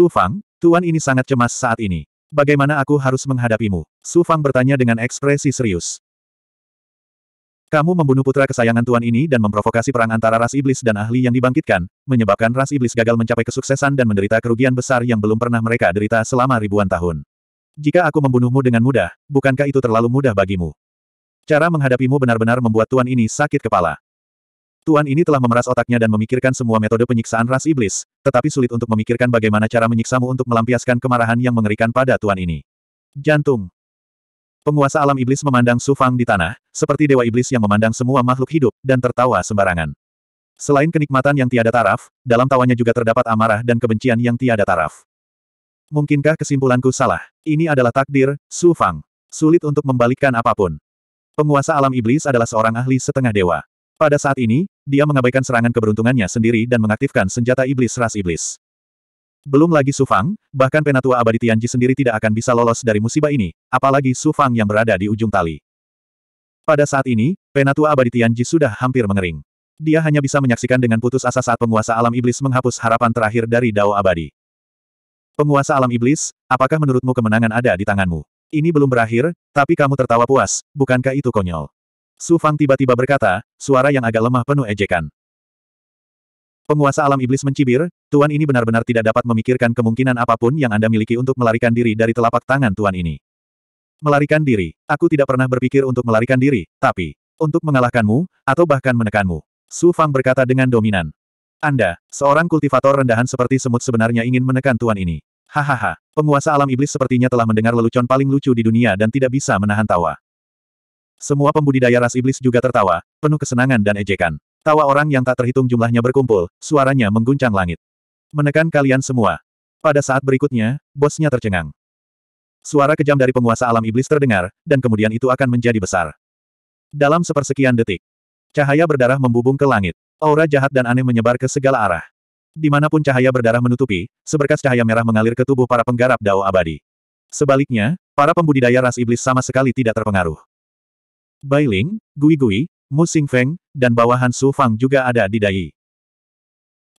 Su Fang, tuan ini sangat cemas saat ini. Bagaimana aku harus menghadapimu? Su Fang bertanya dengan ekspresi serius. Kamu membunuh putra kesayangan tuan ini dan memprovokasi perang antara ras iblis dan ahli yang dibangkitkan, menyebabkan ras iblis gagal mencapai kesuksesan dan menderita kerugian besar yang belum pernah mereka derita selama ribuan tahun. Jika aku membunuhmu dengan mudah, bukankah itu terlalu mudah bagimu? Cara menghadapimu benar-benar membuat tuan ini sakit kepala. Tuan ini telah memeras otaknya dan memikirkan semua metode penyiksaan ras iblis, tetapi sulit untuk memikirkan bagaimana cara menyiksamu untuk melampiaskan kemarahan yang mengerikan pada Tuan ini. Jantung. Penguasa alam iblis memandang Sufang di tanah, seperti dewa iblis yang memandang semua makhluk hidup, dan tertawa sembarangan. Selain kenikmatan yang tiada taraf, dalam tawanya juga terdapat amarah dan kebencian yang tiada taraf. Mungkinkah kesimpulanku salah? Ini adalah takdir, Sufang. Sulit untuk membalikkan apapun. Penguasa alam iblis adalah seorang ahli setengah dewa. Pada saat ini, dia mengabaikan serangan keberuntungannya sendiri dan mengaktifkan senjata iblis ras iblis. Belum lagi Su Fang, bahkan penatua abadi Tianji sendiri tidak akan bisa lolos dari musibah ini, apalagi Su Fang yang berada di ujung tali. Pada saat ini, penatua abadi Tianji sudah hampir mengering. Dia hanya bisa menyaksikan dengan putus asa saat penguasa alam iblis menghapus harapan terakhir dari Dao abadi. Penguasa alam iblis, apakah menurutmu kemenangan ada di tanganmu? Ini belum berakhir, tapi kamu tertawa puas, bukankah itu konyol? Su Fang tiba-tiba berkata, suara yang agak lemah penuh ejekan. Penguasa alam iblis mencibir, Tuan ini benar-benar tidak dapat memikirkan kemungkinan apapun yang Anda miliki untuk melarikan diri dari telapak tangan Tuan ini. Melarikan diri, aku tidak pernah berpikir untuk melarikan diri, tapi, untuk mengalahkanmu, atau bahkan menekanmu. Su Fang berkata dengan dominan. Anda, seorang kultivator rendahan seperti semut sebenarnya ingin menekan Tuan ini. Hahaha, penguasa alam iblis sepertinya telah mendengar lelucon paling lucu di dunia dan tidak bisa menahan tawa. Semua pembudidaya ras iblis juga tertawa, penuh kesenangan dan ejekan. Tawa orang yang tak terhitung jumlahnya berkumpul, suaranya mengguncang langit. Menekan kalian semua. Pada saat berikutnya, bosnya tercengang. Suara kejam dari penguasa alam iblis terdengar, dan kemudian itu akan menjadi besar. Dalam sepersekian detik, cahaya berdarah membubung ke langit. Aura jahat dan aneh menyebar ke segala arah. Dimanapun cahaya berdarah menutupi, seberkas cahaya merah mengalir ke tubuh para penggarap Dao abadi. Sebaliknya, para pembudidaya ras iblis sama sekali tidak terpengaruh. Bailing, Gui Gui, Mu Xing Feng, dan bawahan Su Fang juga ada di Dai.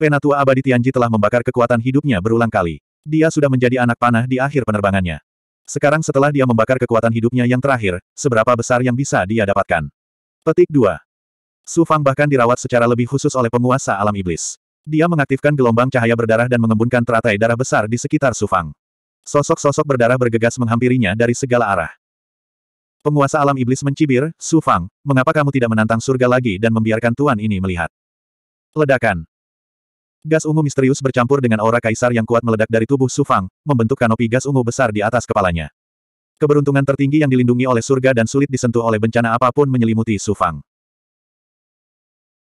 Penatua abadi Tianji telah membakar kekuatan hidupnya berulang kali. Dia sudah menjadi anak panah di akhir penerbangannya. Sekarang setelah dia membakar kekuatan hidupnya yang terakhir, seberapa besar yang bisa dia dapatkan. Petik 2. Su Fang bahkan dirawat secara lebih khusus oleh penguasa alam iblis. Dia mengaktifkan gelombang cahaya berdarah dan mengembunkan teratai darah besar di sekitar Su Fang. Sosok-sosok berdarah bergegas menghampirinya dari segala arah. Penguasa alam iblis mencibir, Su Fang, mengapa kamu tidak menantang surga lagi dan membiarkan tuan ini melihat? Ledakan. Gas ungu misterius bercampur dengan aura kaisar yang kuat meledak dari tubuh Su Fang, membentuk kanopi gas ungu besar di atas kepalanya. Keberuntungan tertinggi yang dilindungi oleh surga dan sulit disentuh oleh bencana apapun menyelimuti Su Fang.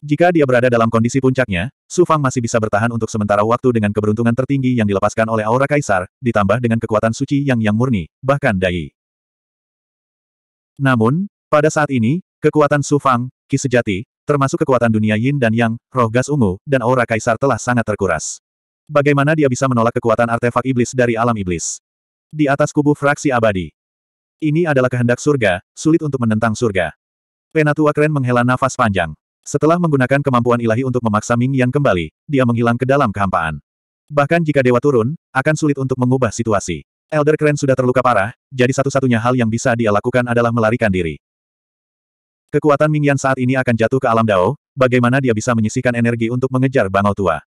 Jika dia berada dalam kondisi puncaknya, Su Fang masih bisa bertahan untuk sementara waktu dengan keberuntungan tertinggi yang dilepaskan oleh aura kaisar, ditambah dengan kekuatan suci yang yang murni, bahkan dai. Namun, pada saat ini, kekuatan Sufang, Ki Sejati, termasuk kekuatan dunia Yin dan Yang, roh gas ungu, dan aura kaisar telah sangat terkuras. Bagaimana dia bisa menolak kekuatan artefak iblis dari alam iblis? Di atas kubu fraksi abadi. Ini adalah kehendak surga, sulit untuk menentang surga. Penatua keren menghela nafas panjang. Setelah menggunakan kemampuan ilahi untuk memaksa Ming Yan kembali, dia menghilang ke dalam kehampaan. Bahkan jika dewa turun, akan sulit untuk mengubah situasi. Elder Crane sudah terluka parah, jadi satu-satunya hal yang bisa dia lakukan adalah melarikan diri. Kekuatan Ming Yan saat ini akan jatuh ke alam Dao, bagaimana dia bisa menyisikan energi untuk mengejar Bangau Tua.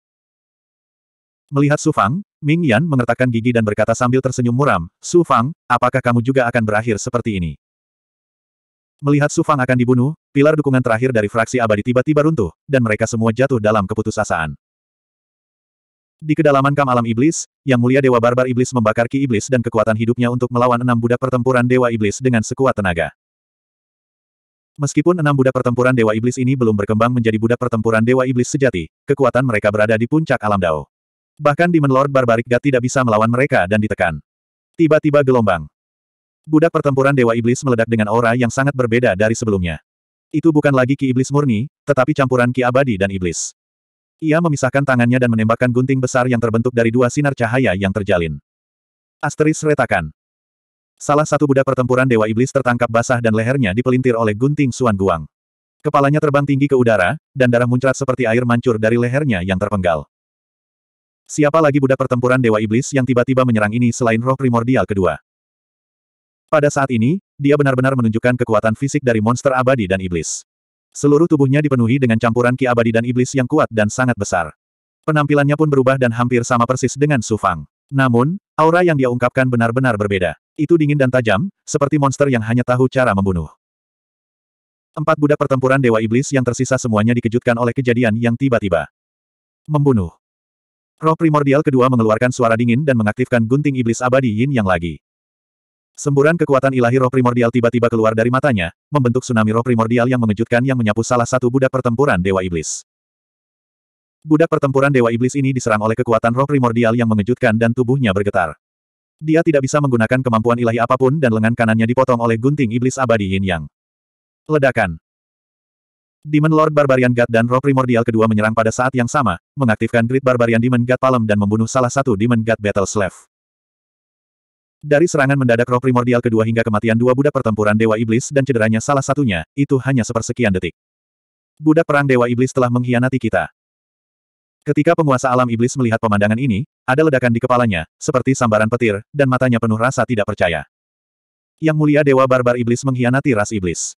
Melihat Su Fang, Ming Yan mengertakkan gigi dan berkata sambil tersenyum muram, Su Fang, apakah kamu juga akan berakhir seperti ini? Melihat Su Fang akan dibunuh, pilar dukungan terakhir dari fraksi abadi tiba-tiba runtuh, dan mereka semua jatuh dalam keputusasaan. Di kedalaman kam alam iblis, yang mulia Dewa Barbar Iblis membakar ki iblis dan kekuatan hidupnya untuk melawan enam budak pertempuran Dewa Iblis dengan sekuat tenaga. Meskipun enam budak pertempuran Dewa Iblis ini belum berkembang menjadi budak pertempuran Dewa Iblis sejati, kekuatan mereka berada di puncak alam Dao. Bahkan Demon Lord Barbaric God tidak bisa melawan mereka dan ditekan. Tiba-tiba gelombang. Budak pertempuran Dewa Iblis meledak dengan aura yang sangat berbeda dari sebelumnya. Itu bukan lagi ki iblis murni, tetapi campuran ki abadi dan iblis. Ia memisahkan tangannya dan menembakkan gunting besar yang terbentuk dari dua sinar cahaya yang terjalin. Asteris retakan. Salah satu budak pertempuran Dewa Iblis tertangkap basah dan lehernya dipelintir oleh gunting Suan Guang. Kepalanya terbang tinggi ke udara, dan darah muncrat seperti air mancur dari lehernya yang terpenggal. Siapa lagi budak pertempuran Dewa Iblis yang tiba-tiba menyerang ini selain roh primordial kedua? Pada saat ini, dia benar-benar menunjukkan kekuatan fisik dari monster abadi dan iblis. Seluruh tubuhnya dipenuhi dengan campuran ki abadi dan iblis yang kuat dan sangat besar. Penampilannya pun berubah dan hampir sama persis dengan Su Fang. Namun, aura yang dia ungkapkan benar-benar berbeda. Itu dingin dan tajam, seperti monster yang hanya tahu cara membunuh. Empat budak pertempuran Dewa Iblis yang tersisa semuanya dikejutkan oleh kejadian yang tiba-tiba. Membunuh. Roh primordial kedua mengeluarkan suara dingin dan mengaktifkan gunting iblis abadi yin yang lagi. Semburan kekuatan ilahi roh primordial tiba-tiba keluar dari matanya, membentuk tsunami roh primordial yang mengejutkan yang menyapu salah satu budak pertempuran Dewa Iblis. Budak pertempuran Dewa Iblis ini diserang oleh kekuatan roh primordial yang mengejutkan dan tubuhnya bergetar. Dia tidak bisa menggunakan kemampuan ilahi apapun dan lengan kanannya dipotong oleh gunting iblis abadi Yin Yang. Ledakan. Demon Lord Barbarian God dan roh primordial kedua menyerang pada saat yang sama, mengaktifkan grid Barbarian Demon God Palem dan membunuh salah satu Demon God Battle Slave. Dari serangan mendadak roh primordial kedua hingga kematian dua budak pertempuran Dewa Iblis dan cederanya salah satunya, itu hanya sepersekian detik. Budak perang Dewa Iblis telah mengkhianati kita. Ketika penguasa alam iblis melihat pemandangan ini, ada ledakan di kepalanya, seperti sambaran petir, dan matanya penuh rasa tidak percaya. Yang mulia Dewa Barbar Iblis mengkhianati ras iblis.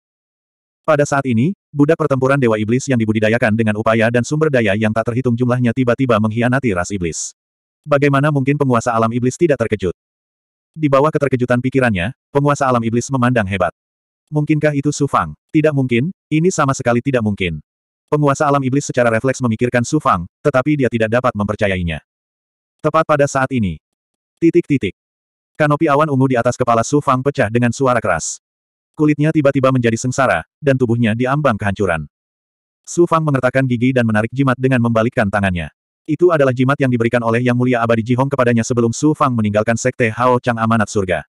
Pada saat ini, budak pertempuran Dewa Iblis yang dibudidayakan dengan upaya dan sumber daya yang tak terhitung jumlahnya tiba-tiba mengkhianati ras iblis. Bagaimana mungkin penguasa alam iblis tidak terkejut? Di bawah keterkejutan pikirannya, penguasa alam iblis memandang hebat. Mungkinkah itu Su Fang? Tidak mungkin, ini sama sekali tidak mungkin. Penguasa alam iblis secara refleks memikirkan Su Fang, tetapi dia tidak dapat mempercayainya. Tepat pada saat ini. Titik-titik. Kanopi awan ungu di atas kepala Su Fang pecah dengan suara keras. Kulitnya tiba-tiba menjadi sengsara, dan tubuhnya diambang kehancuran. Su Fang mengertakkan gigi dan menarik jimat dengan membalikkan tangannya. Itu adalah jimat yang diberikan oleh Yang Mulia Abadi Jihong kepadanya sebelum Su Fang meninggalkan Sekte Hao Chang Amanat Surga.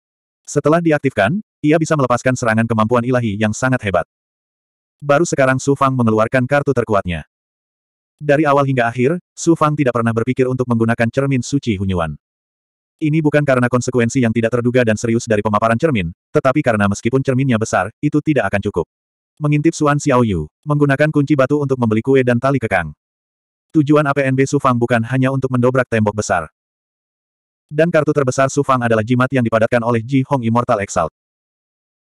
Setelah diaktifkan, ia bisa melepaskan serangan kemampuan ilahi yang sangat hebat. Baru sekarang Su Fang mengeluarkan kartu terkuatnya. Dari awal hingga akhir, Su Fang tidak pernah berpikir untuk menggunakan cermin suci Hunyuan. Ini bukan karena konsekuensi yang tidak terduga dan serius dari pemaparan cermin, tetapi karena meskipun cerminnya besar, itu tidak akan cukup. Mengintip Suan Xiaoyu, menggunakan kunci batu untuk membeli kue dan tali kekang. Tujuan APNB Sufang bukan hanya untuk mendobrak tembok besar. Dan kartu terbesar Sufang adalah jimat yang dipadatkan oleh Ji Hong Immortal Exalt.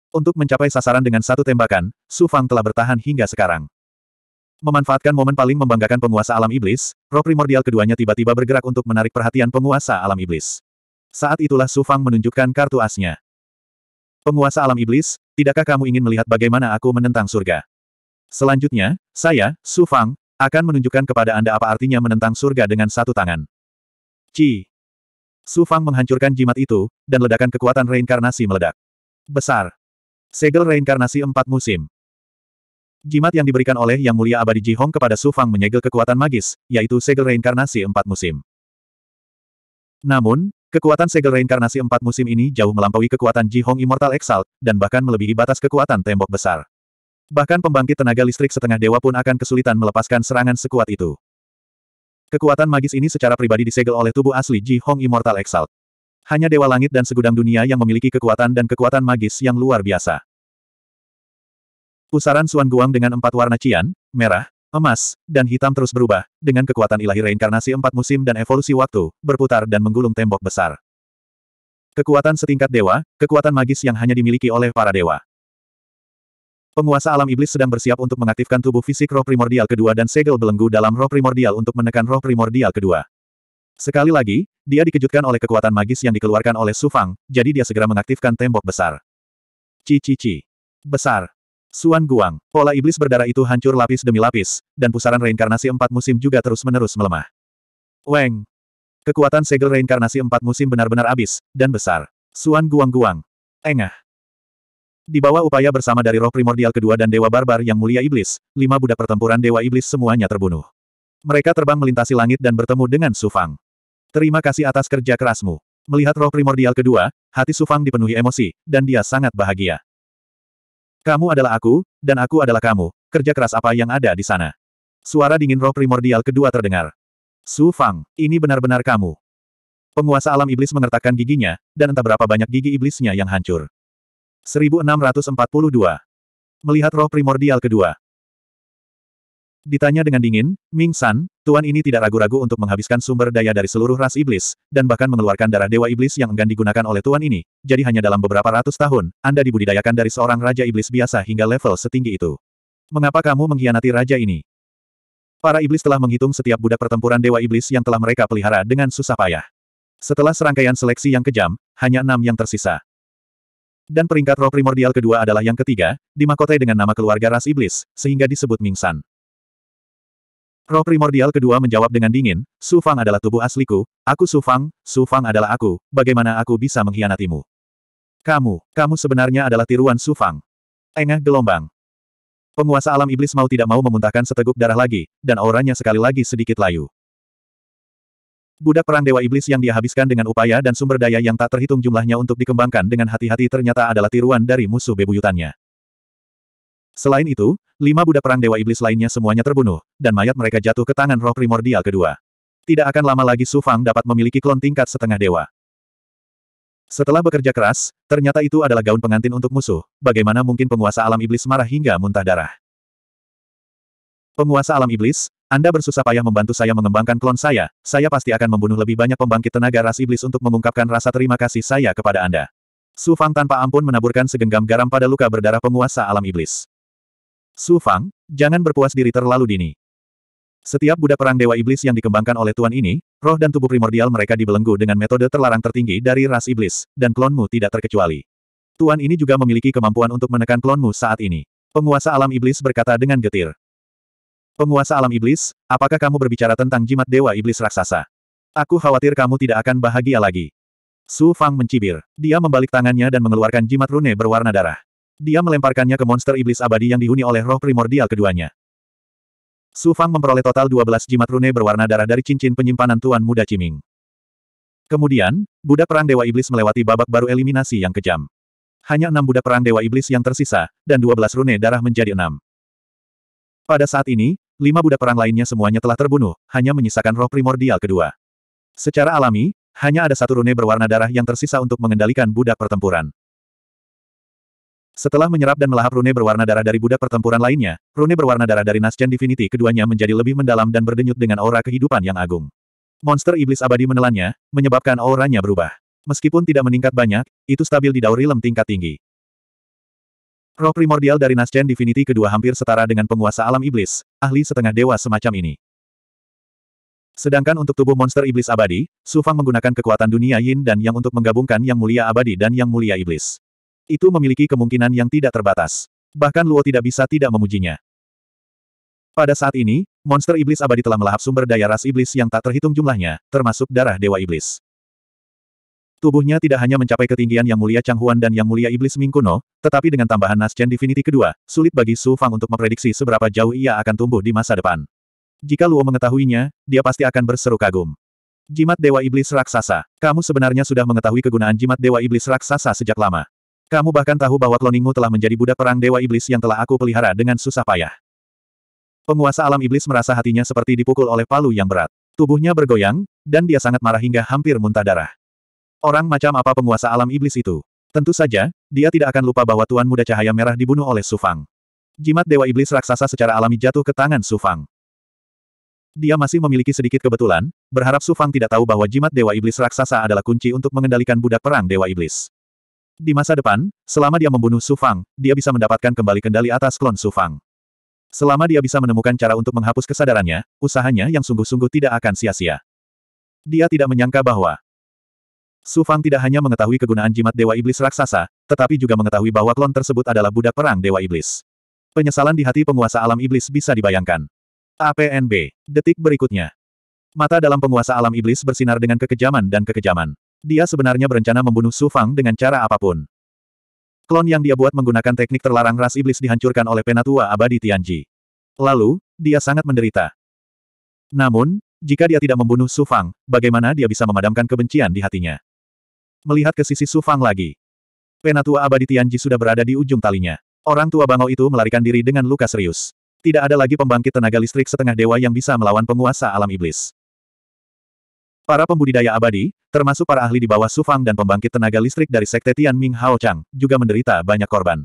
Untuk mencapai sasaran dengan satu tembakan, Sufang telah bertahan hingga sekarang. Memanfaatkan momen paling membanggakan penguasa alam iblis, roh primordial keduanya tiba-tiba bergerak untuk menarik perhatian penguasa alam iblis. Saat itulah Sufang menunjukkan kartu asnya. Penguasa alam iblis, tidakkah kamu ingin melihat bagaimana aku menentang surga? Selanjutnya, saya, Sufang, akan menunjukkan kepada Anda apa artinya menentang surga dengan satu tangan. Ci. Su Fang menghancurkan jimat itu, dan ledakan kekuatan reinkarnasi meledak. Besar. Segel reinkarnasi empat musim. Jimat yang diberikan oleh Yang Mulia Abadi Ji Hong kepada Su Fang menyegel kekuatan magis, yaitu segel reinkarnasi empat musim. Namun, kekuatan segel reinkarnasi empat musim ini jauh melampaui kekuatan Ji Hong Immortal Exalt, dan bahkan melebihi batas kekuatan tembok besar. Bahkan pembangkit tenaga listrik setengah dewa pun akan kesulitan melepaskan serangan sekuat itu. Kekuatan magis ini secara pribadi disegel oleh tubuh asli Ji Hong Immortal Exalt. Hanya Dewa Langit dan segudang dunia yang memiliki kekuatan dan kekuatan magis yang luar biasa. Pusaran Suan Guang dengan empat warna cian, merah, emas, dan hitam terus berubah, dengan kekuatan ilahi reinkarnasi empat musim dan evolusi waktu, berputar dan menggulung tembok besar. Kekuatan setingkat dewa, kekuatan magis yang hanya dimiliki oleh para dewa. Penguasa alam iblis sedang bersiap untuk mengaktifkan tubuh fisik roh primordial kedua dan segel belenggu dalam roh primordial untuk menekan roh primordial kedua. Sekali lagi, dia dikejutkan oleh kekuatan magis yang dikeluarkan oleh Sufang, jadi dia segera mengaktifkan tembok besar. Cici-ci. Besar. Suan Guang, pola iblis berdarah itu hancur lapis demi lapis, dan pusaran reinkarnasi empat musim juga terus-menerus melemah. Weng. Kekuatan segel reinkarnasi empat musim benar-benar habis, dan besar. Suan Guang-Guang. Engah. Di bawah upaya bersama dari roh primordial kedua dan dewa barbar yang mulia iblis, lima budak pertempuran dewa iblis semuanya terbunuh. Mereka terbang melintasi langit dan bertemu dengan Sufang. Terima kasih atas kerja kerasmu. Melihat roh primordial kedua, hati Sufang dipenuhi emosi, dan dia sangat bahagia. Kamu adalah aku, dan aku adalah kamu. Kerja keras apa yang ada di sana? Suara dingin roh primordial kedua terdengar. Su Fang, ini benar-benar kamu. Penguasa alam iblis mengertakkan giginya, dan entah berapa banyak gigi iblisnya yang hancur. 1642. Melihat roh primordial kedua. Ditanya dengan dingin, Ming San, tuan ini tidak ragu-ragu untuk menghabiskan sumber daya dari seluruh ras iblis, dan bahkan mengeluarkan darah dewa iblis yang enggan digunakan oleh tuan ini, jadi hanya dalam beberapa ratus tahun, Anda dibudidayakan dari seorang raja iblis biasa hingga level setinggi itu. Mengapa kamu mengkhianati raja ini? Para iblis telah menghitung setiap budak pertempuran dewa iblis yang telah mereka pelihara dengan susah payah. Setelah serangkaian seleksi yang kejam, hanya enam yang tersisa. Dan peringkat roh primordial kedua adalah yang ketiga, dimakotai dengan nama keluarga ras iblis, sehingga disebut Mingsan. Roh primordial kedua menjawab dengan dingin, Su Fang adalah tubuh asliku, aku Su Fang, Su Fang adalah aku, bagaimana aku bisa mengkhianatimu? Kamu, kamu sebenarnya adalah tiruan Su Fang. Engah gelombang. Penguasa alam iblis mau tidak mau memuntahkan seteguk darah lagi, dan auranya sekali lagi sedikit layu. Budak perang Dewa Iblis yang dia habiskan dengan upaya dan sumber daya yang tak terhitung jumlahnya untuk dikembangkan dengan hati-hati ternyata adalah tiruan dari musuh bebuyutannya. Selain itu, lima budak perang Dewa Iblis lainnya semuanya terbunuh, dan mayat mereka jatuh ke tangan roh primordial kedua. Tidak akan lama lagi Su Fang dapat memiliki klon tingkat setengah dewa. Setelah bekerja keras, ternyata itu adalah gaun pengantin untuk musuh, bagaimana mungkin penguasa alam iblis marah hingga muntah darah. Penguasa alam iblis, anda bersusah payah membantu saya mengembangkan klon saya, saya pasti akan membunuh lebih banyak pembangkit tenaga ras iblis untuk mengungkapkan rasa terima kasih saya kepada Anda. Su Fang tanpa ampun menaburkan segenggam garam pada luka berdarah penguasa alam iblis. Su Fang, jangan berpuas diri terlalu dini. Setiap budak perang Dewa Iblis yang dikembangkan oleh Tuan ini, roh dan tubuh primordial mereka dibelenggu dengan metode terlarang tertinggi dari ras iblis, dan klonmu tidak terkecuali. Tuan ini juga memiliki kemampuan untuk menekan klonmu saat ini. Penguasa alam iblis berkata dengan getir. Penguasa alam iblis, apakah kamu berbicara tentang jimat dewa iblis raksasa? Aku khawatir kamu tidak akan bahagia lagi. Su Fang mencibir. Dia membalik tangannya dan mengeluarkan jimat rune berwarna darah. Dia melemparkannya ke monster iblis abadi yang dihuni oleh roh primordial keduanya. Su Fang memperoleh total 12 jimat rune berwarna darah dari cincin penyimpanan Tuan Muda Ciming. Kemudian, budak perang Dewa Iblis melewati babak baru eliminasi yang kejam. Hanya enam budak perang Dewa Iblis yang tersisa, dan 12 rune darah menjadi enam. Pada saat ini, lima budak perang lainnya semuanya telah terbunuh, hanya menyisakan roh primordial kedua. Secara alami, hanya ada satu rune berwarna darah yang tersisa untuk mengendalikan budak pertempuran. Setelah menyerap dan melahap rune berwarna darah dari budak pertempuran lainnya, rune berwarna darah dari Nascent Divinity keduanya menjadi lebih mendalam dan berdenyut dengan aura kehidupan yang agung. Monster iblis abadi menelannya, menyebabkan auranya berubah. Meskipun tidak meningkat banyak, itu stabil di Daur lem tingkat tinggi. Roh primordial dari Nasden Divinity kedua hampir setara dengan penguasa alam iblis, ahli setengah dewa semacam ini. Sedangkan untuk tubuh monster iblis abadi, Su Fang menggunakan kekuatan dunia yin dan yang untuk menggabungkan yang mulia abadi dan yang mulia iblis. Itu memiliki kemungkinan yang tidak terbatas. Bahkan Luo tidak bisa tidak memujinya. Pada saat ini, monster iblis abadi telah melahap sumber daya ras iblis yang tak terhitung jumlahnya, termasuk darah dewa iblis. Tubuhnya tidak hanya mencapai ketinggian Yang Mulia Chang Huan dan Yang Mulia Iblis Ming kuno, tetapi dengan tambahan Nascent Divinity kedua, sulit bagi Su Fang untuk memprediksi seberapa jauh ia akan tumbuh di masa depan. Jika Luo mengetahuinya, dia pasti akan berseru kagum. Jimat Dewa Iblis Raksasa. Kamu sebenarnya sudah mengetahui kegunaan Jimat Dewa Iblis Raksasa sejak lama. Kamu bahkan tahu bahwa kloningmu telah menjadi budak perang Dewa Iblis yang telah aku pelihara dengan susah payah. Penguasa alam iblis merasa hatinya seperti dipukul oleh palu yang berat. Tubuhnya bergoyang, dan dia sangat marah hingga hampir muntah darah. Orang macam apa penguasa alam iblis itu? Tentu saja, dia tidak akan lupa bahwa Tuan Muda Cahaya Merah dibunuh oleh Sufang. Jimat Dewa Iblis Raksasa secara alami jatuh ke tangan Sufang. Dia masih memiliki sedikit kebetulan, berharap Sufang tidak tahu bahwa jimat Dewa Iblis Raksasa adalah kunci untuk mengendalikan budak perang Dewa Iblis. Di masa depan, selama dia membunuh Sufang, dia bisa mendapatkan kembali kendali atas klon Sufang. Selama dia bisa menemukan cara untuk menghapus kesadarannya, usahanya yang sungguh-sungguh tidak akan sia-sia. Dia tidak menyangka bahwa Su Fang tidak hanya mengetahui kegunaan jimat Dewa Iblis Raksasa, tetapi juga mengetahui bahwa klon tersebut adalah budak perang Dewa Iblis. Penyesalan di hati penguasa alam iblis bisa dibayangkan. APNB. Detik berikutnya. Mata dalam penguasa alam iblis bersinar dengan kekejaman dan kekejaman. Dia sebenarnya berencana membunuh Su Fang dengan cara apapun. Klon yang dia buat menggunakan teknik terlarang ras iblis dihancurkan oleh penatua abadi Tianji. Lalu, dia sangat menderita. Namun, jika dia tidak membunuh Su Fang, bagaimana dia bisa memadamkan kebencian di hatinya? melihat ke sisi Sufang lagi. Penatua abadi Tianji sudah berada di ujung talinya. Orang tua bangau itu melarikan diri dengan luka serius. Tidak ada lagi pembangkit tenaga listrik setengah dewa yang bisa melawan penguasa alam iblis. Para pembudidaya abadi, termasuk para ahli di bawah Sufang dan pembangkit tenaga listrik dari Sekte Tian Ming Hao Chang, juga menderita banyak korban.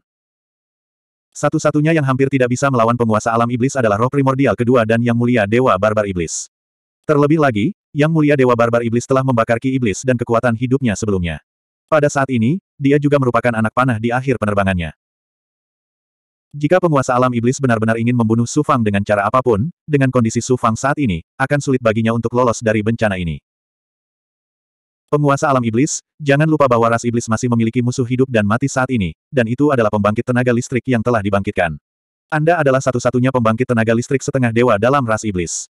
Satu-satunya yang hampir tidak bisa melawan penguasa alam iblis adalah roh primordial kedua dan yang mulia Dewa Barbar Iblis. Terlebih lagi, yang mulia Dewa Barbar Iblis telah membakar ki iblis dan kekuatan hidupnya sebelumnya. Pada saat ini, dia juga merupakan anak panah di akhir penerbangannya. Jika penguasa alam iblis benar-benar ingin membunuh Sufang dengan cara apapun, dengan kondisi Sufang saat ini, akan sulit baginya untuk lolos dari bencana ini. Penguasa alam iblis, jangan lupa bahwa ras iblis masih memiliki musuh hidup dan mati saat ini, dan itu adalah pembangkit tenaga listrik yang telah dibangkitkan. Anda adalah satu-satunya pembangkit tenaga listrik setengah dewa dalam ras iblis.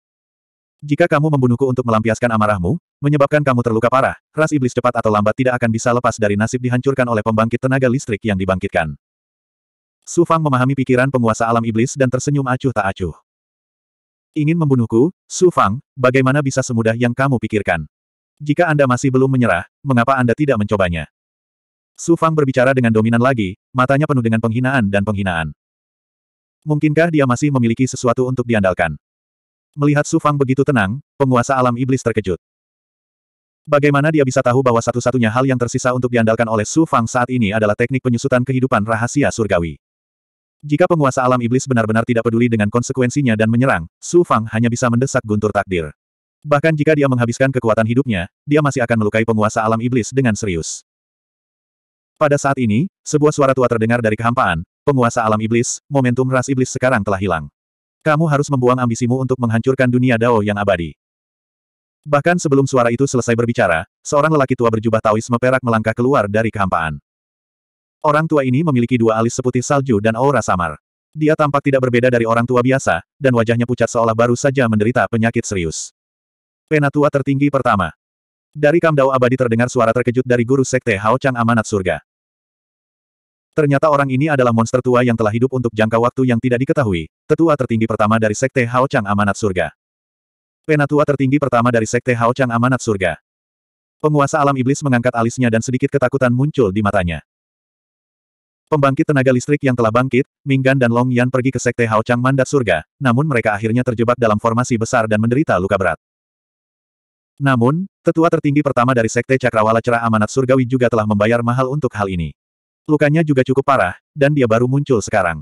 Jika kamu membunuhku untuk melampiaskan amarahmu, menyebabkan kamu terluka parah, ras iblis cepat atau lambat tidak akan bisa lepas dari nasib dihancurkan oleh pembangkit tenaga listrik yang dibangkitkan. Su Fang memahami pikiran penguasa alam iblis dan tersenyum acuh tak acuh. Ingin membunuhku, Su Fang, bagaimana bisa semudah yang kamu pikirkan? Jika Anda masih belum menyerah, mengapa Anda tidak mencobanya? Su Fang berbicara dengan dominan lagi, matanya penuh dengan penghinaan dan penghinaan. Mungkinkah dia masih memiliki sesuatu untuk diandalkan? Melihat Su Fang begitu tenang, penguasa alam iblis terkejut. Bagaimana dia bisa tahu bahwa satu-satunya hal yang tersisa untuk diandalkan oleh Su Fang saat ini adalah teknik penyusutan kehidupan rahasia surgawi. Jika penguasa alam iblis benar-benar tidak peduli dengan konsekuensinya dan menyerang, Su Fang hanya bisa mendesak guntur takdir. Bahkan jika dia menghabiskan kekuatan hidupnya, dia masih akan melukai penguasa alam iblis dengan serius. Pada saat ini, sebuah suara tua terdengar dari kehampaan, penguasa alam iblis, momentum ras iblis sekarang telah hilang. Kamu harus membuang ambisimu untuk menghancurkan dunia Dao yang abadi. Bahkan sebelum suara itu selesai berbicara, seorang lelaki tua berjubah Taois meperak melangkah keluar dari kehampaan. Orang tua ini memiliki dua alis seputih salju dan aura samar. Dia tampak tidak berbeda dari orang tua biasa, dan wajahnya pucat seolah baru saja menderita penyakit serius. Penatua tertinggi pertama. Dari Kamdao abadi terdengar suara terkejut dari guru sekte Hao Chang Amanat Surga. Ternyata orang ini adalah monster tua yang telah hidup untuk jangka waktu yang tidak diketahui, tetua tertinggi pertama dari Sekte Hao Chang Amanat Surga. Penatua tertinggi pertama dari Sekte Hao Chang Amanat Surga. Penguasa alam iblis mengangkat alisnya dan sedikit ketakutan muncul di matanya. Pembangkit tenaga listrik yang telah bangkit, Minggan dan Long Yan pergi ke Sekte Hao Chang Mandat Surga, namun mereka akhirnya terjebak dalam formasi besar dan menderita luka berat. Namun, tetua tertinggi pertama dari Sekte Cakrawala Cerah Amanat Surgawi juga telah membayar mahal untuk hal ini. Lukanya juga cukup parah, dan dia baru muncul sekarang.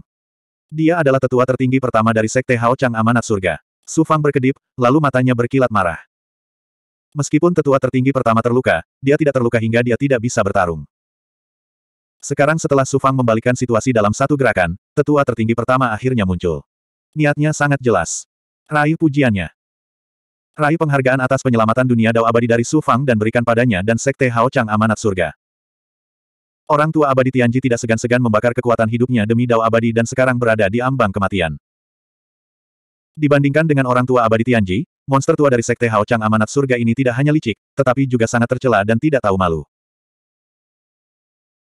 Dia adalah tetua tertinggi pertama dari Sekte Hao Chang Amanat Surga. Su Fang berkedip, lalu matanya berkilat marah. Meskipun tetua tertinggi pertama terluka, dia tidak terluka hingga dia tidak bisa bertarung. Sekarang setelah Su Fang membalikan situasi dalam satu gerakan, tetua tertinggi pertama akhirnya muncul. Niatnya sangat jelas. Raih pujiannya. Raih penghargaan atas penyelamatan dunia Dao Abadi dari Su Fang dan berikan padanya dan Sekte Hao Chang Amanat Surga. Orang tua abadi Tianji tidak segan-segan membakar kekuatan hidupnya demi dao abadi dan sekarang berada di ambang kematian. Dibandingkan dengan orang tua abadi Tianji, monster tua dari Sekte Hao Chang Amanat Surga ini tidak hanya licik, tetapi juga sangat tercela dan tidak tahu malu.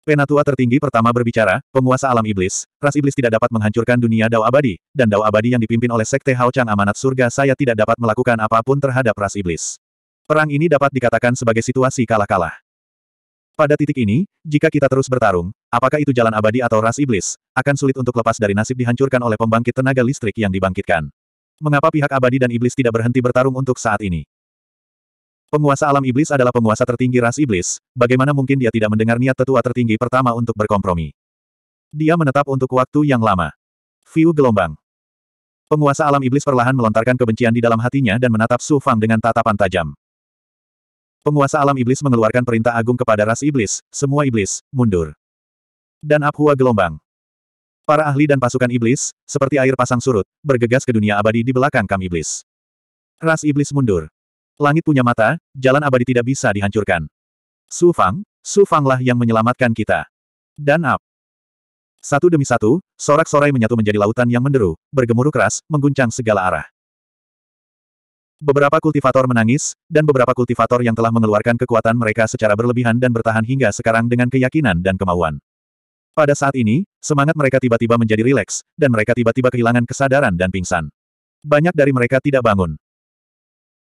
Penatua tertinggi pertama berbicara, penguasa alam iblis, ras iblis tidak dapat menghancurkan dunia dao abadi, dan dao abadi yang dipimpin oleh Sekte Hao Chang Amanat Surga saya tidak dapat melakukan apapun terhadap ras iblis. Perang ini dapat dikatakan sebagai situasi kalah-kalah. Pada titik ini, jika kita terus bertarung, apakah itu jalan abadi atau ras iblis, akan sulit untuk lepas dari nasib dihancurkan oleh pembangkit tenaga listrik yang dibangkitkan. Mengapa pihak abadi dan iblis tidak berhenti bertarung untuk saat ini? Penguasa alam iblis adalah penguasa tertinggi ras iblis, bagaimana mungkin dia tidak mendengar niat tetua tertinggi pertama untuk berkompromi? Dia menetap untuk waktu yang lama. View gelombang. Penguasa alam iblis perlahan melontarkan kebencian di dalam hatinya dan menatap Su Fang dengan tatapan tajam. Penguasa alam iblis mengeluarkan perintah agung kepada ras iblis, semua iblis, mundur. Dan Abhua gelombang. Para ahli dan pasukan iblis, seperti air pasang surut, bergegas ke dunia abadi di belakang kam iblis. Ras iblis mundur. Langit punya mata, jalan abadi tidak bisa dihancurkan. Su Fang, Su Fanglah yang menyelamatkan kita. Dan ab. Satu demi satu, sorak-sorai menyatu menjadi lautan yang menderu, bergemuruh keras, mengguncang segala arah. Beberapa kultivator menangis, dan beberapa kultivator yang telah mengeluarkan kekuatan mereka secara berlebihan dan bertahan hingga sekarang dengan keyakinan dan kemauan. Pada saat ini, semangat mereka tiba-tiba menjadi rileks, dan mereka tiba-tiba kehilangan kesadaran dan pingsan. Banyak dari mereka tidak bangun.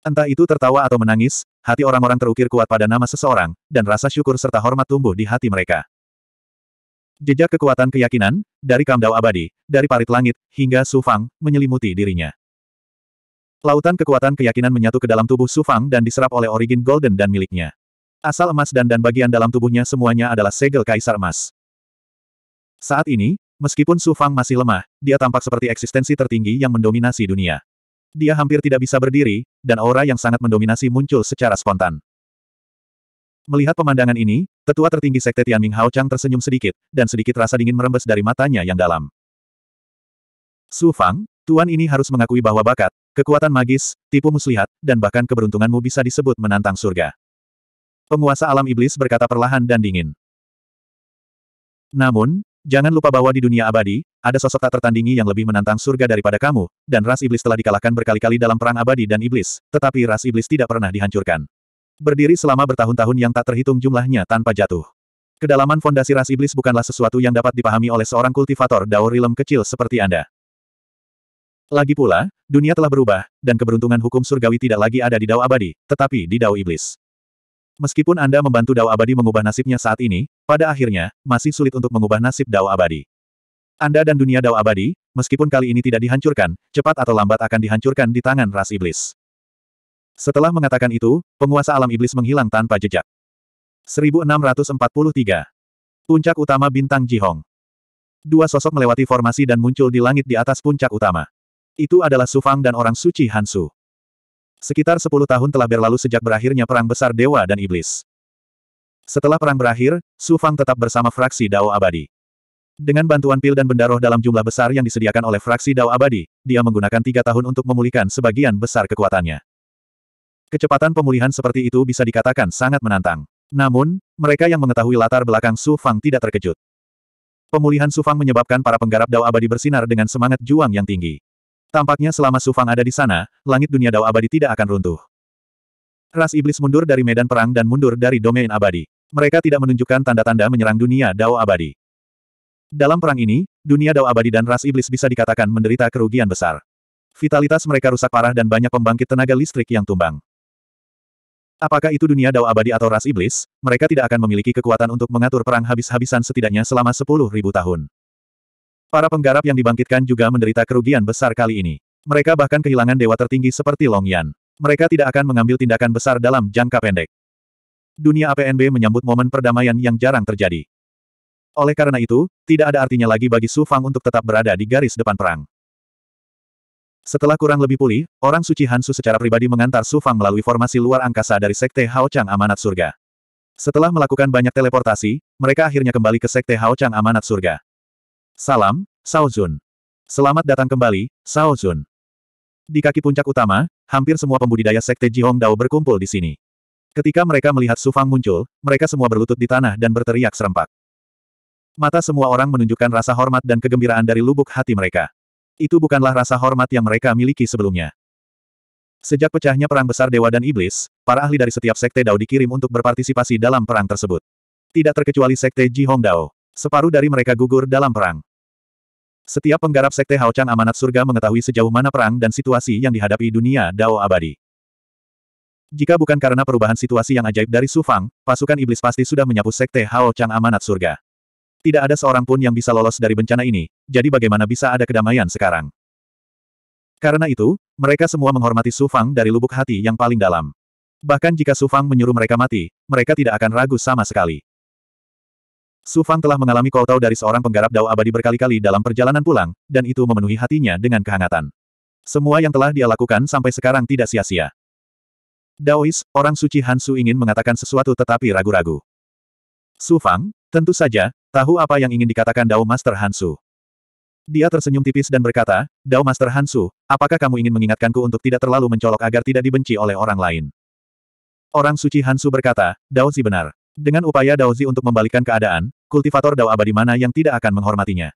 Entah itu tertawa atau menangis, hati orang-orang terukir kuat pada nama seseorang, dan rasa syukur serta hormat tumbuh di hati mereka. Jejak kekuatan keyakinan, dari Kamdau Abadi, dari parit langit, hingga Sufang, menyelimuti dirinya. Lautan kekuatan keyakinan menyatu ke dalam tubuh Sufang dan diserap oleh origin golden dan miliknya. Asal emas dan dan bagian dalam tubuhnya semuanya adalah segel kaisar emas. Saat ini, meskipun Sufang masih lemah, dia tampak seperti eksistensi tertinggi yang mendominasi dunia. Dia hampir tidak bisa berdiri, dan aura yang sangat mendominasi muncul secara spontan. Melihat pemandangan ini, tetua tertinggi sekte Tianming Hao Chang tersenyum sedikit, dan sedikit rasa dingin merembes dari matanya yang dalam. Su Fang, Tuan ini harus mengakui bahwa bakat, Kekuatan magis, tipu muslihat, dan bahkan keberuntunganmu bisa disebut menantang surga. Penguasa alam iblis berkata perlahan dan dingin. Namun, jangan lupa bahwa di dunia abadi, ada sosok tak tertandingi yang lebih menantang surga daripada kamu, dan ras iblis telah dikalahkan berkali-kali dalam perang abadi dan iblis, tetapi ras iblis tidak pernah dihancurkan. Berdiri selama bertahun-tahun yang tak terhitung jumlahnya tanpa jatuh. Kedalaman fondasi ras iblis bukanlah sesuatu yang dapat dipahami oleh seorang kultivator daur rilem kecil seperti Anda. Lagi pula, dunia telah berubah, dan keberuntungan hukum surgawi tidak lagi ada di Dao Abadi, tetapi di Dao Iblis. Meskipun Anda membantu Dao Abadi mengubah nasibnya saat ini, pada akhirnya, masih sulit untuk mengubah nasib Dao Abadi. Anda dan dunia Dao Abadi, meskipun kali ini tidak dihancurkan, cepat atau lambat akan dihancurkan di tangan ras iblis. Setelah mengatakan itu, penguasa alam iblis menghilang tanpa jejak. 1643. Puncak utama Bintang Jihong. Dua sosok melewati formasi dan muncul di langit di atas puncak utama. Itu adalah Sufang dan orang suci Hansu. Sekitar sepuluh tahun telah berlalu sejak berakhirnya Perang Besar Dewa dan Iblis. Setelah perang berakhir, Sufang tetap bersama fraksi Dao Abadi. Dengan bantuan pil dan bendaroh dalam jumlah besar yang disediakan oleh fraksi Dao Abadi, dia menggunakan tiga tahun untuk memulihkan sebagian besar kekuatannya. Kecepatan pemulihan seperti itu bisa dikatakan sangat menantang. Namun, mereka yang mengetahui latar belakang Su Fang tidak terkejut. Pemulihan Su Fang menyebabkan para penggarap Dao Abadi bersinar dengan semangat juang yang tinggi. Tampaknya selama Sufang ada di sana, langit dunia Dao abadi tidak akan runtuh. Ras iblis mundur dari medan perang dan mundur dari domain abadi. Mereka tidak menunjukkan tanda-tanda menyerang dunia Dao abadi. Dalam perang ini, dunia Dao abadi dan ras iblis bisa dikatakan menderita kerugian besar. Vitalitas mereka rusak parah dan banyak pembangkit tenaga listrik yang tumbang. Apakah itu dunia Dao abadi atau ras iblis, mereka tidak akan memiliki kekuatan untuk mengatur perang habis-habisan setidaknya selama 10.000 tahun. Para penggarap yang dibangkitkan juga menderita kerugian besar kali ini. Mereka bahkan kehilangan dewa tertinggi seperti Long Yan. Mereka tidak akan mengambil tindakan besar dalam jangka pendek. Dunia APNB menyambut momen perdamaian yang jarang terjadi. Oleh karena itu, tidak ada artinya lagi bagi Su Fang untuk tetap berada di garis depan perang. Setelah kurang lebih pulih, orang suci Hansu secara pribadi mengantar Su Fang melalui formasi luar angkasa dari Sekte Hao Chang Amanat Surga. Setelah melakukan banyak teleportasi, mereka akhirnya kembali ke Sekte Hao Chang Amanat Surga. Salam, Sao Jun. Selamat datang kembali, Sao Jun. Di kaki puncak utama, hampir semua pembudidaya sekte Ji Hong Dao berkumpul di sini. Ketika mereka melihat Sufang muncul, mereka semua berlutut di tanah dan berteriak serempak. Mata semua orang menunjukkan rasa hormat dan kegembiraan dari lubuk hati mereka. Itu bukanlah rasa hormat yang mereka miliki sebelumnya. Sejak pecahnya Perang Besar Dewa dan Iblis, para ahli dari setiap sekte Dao dikirim untuk berpartisipasi dalam perang tersebut. Tidak terkecuali sekte Ji Hong Dao. Separuh dari mereka gugur dalam perang. Setiap penggarap Sekte Chang Amanat Surga mengetahui sejauh mana perang dan situasi yang dihadapi dunia Dao Abadi. Jika bukan karena perubahan situasi yang ajaib dari Sufang, pasukan iblis pasti sudah menyapu Sekte Chang Amanat Surga. Tidak ada seorang pun yang bisa lolos dari bencana ini, jadi bagaimana bisa ada kedamaian sekarang? Karena itu, mereka semua menghormati Sufang dari lubuk hati yang paling dalam. Bahkan jika Sufang menyuruh mereka mati, mereka tidak akan ragu sama sekali. Su Fang telah mengalami koltau dari seorang penggarap dao abadi berkali-kali dalam perjalanan pulang, dan itu memenuhi hatinya dengan kehangatan. Semua yang telah dia lakukan sampai sekarang tidak sia-sia. Daois, orang suci Hansu ingin mengatakan sesuatu tetapi ragu-ragu. Su Fang, tentu saja, tahu apa yang ingin dikatakan Dao Master Hansu. Dia tersenyum tipis dan berkata, Dao Master Hansu, apakah kamu ingin mengingatkanku untuk tidak terlalu mencolok agar tidak dibenci oleh orang lain? Orang suci Hansu berkata, Dao si benar. Dengan upaya Daozi untuk membalikan keadaan, kultivator Dao abadi mana yang tidak akan menghormatinya.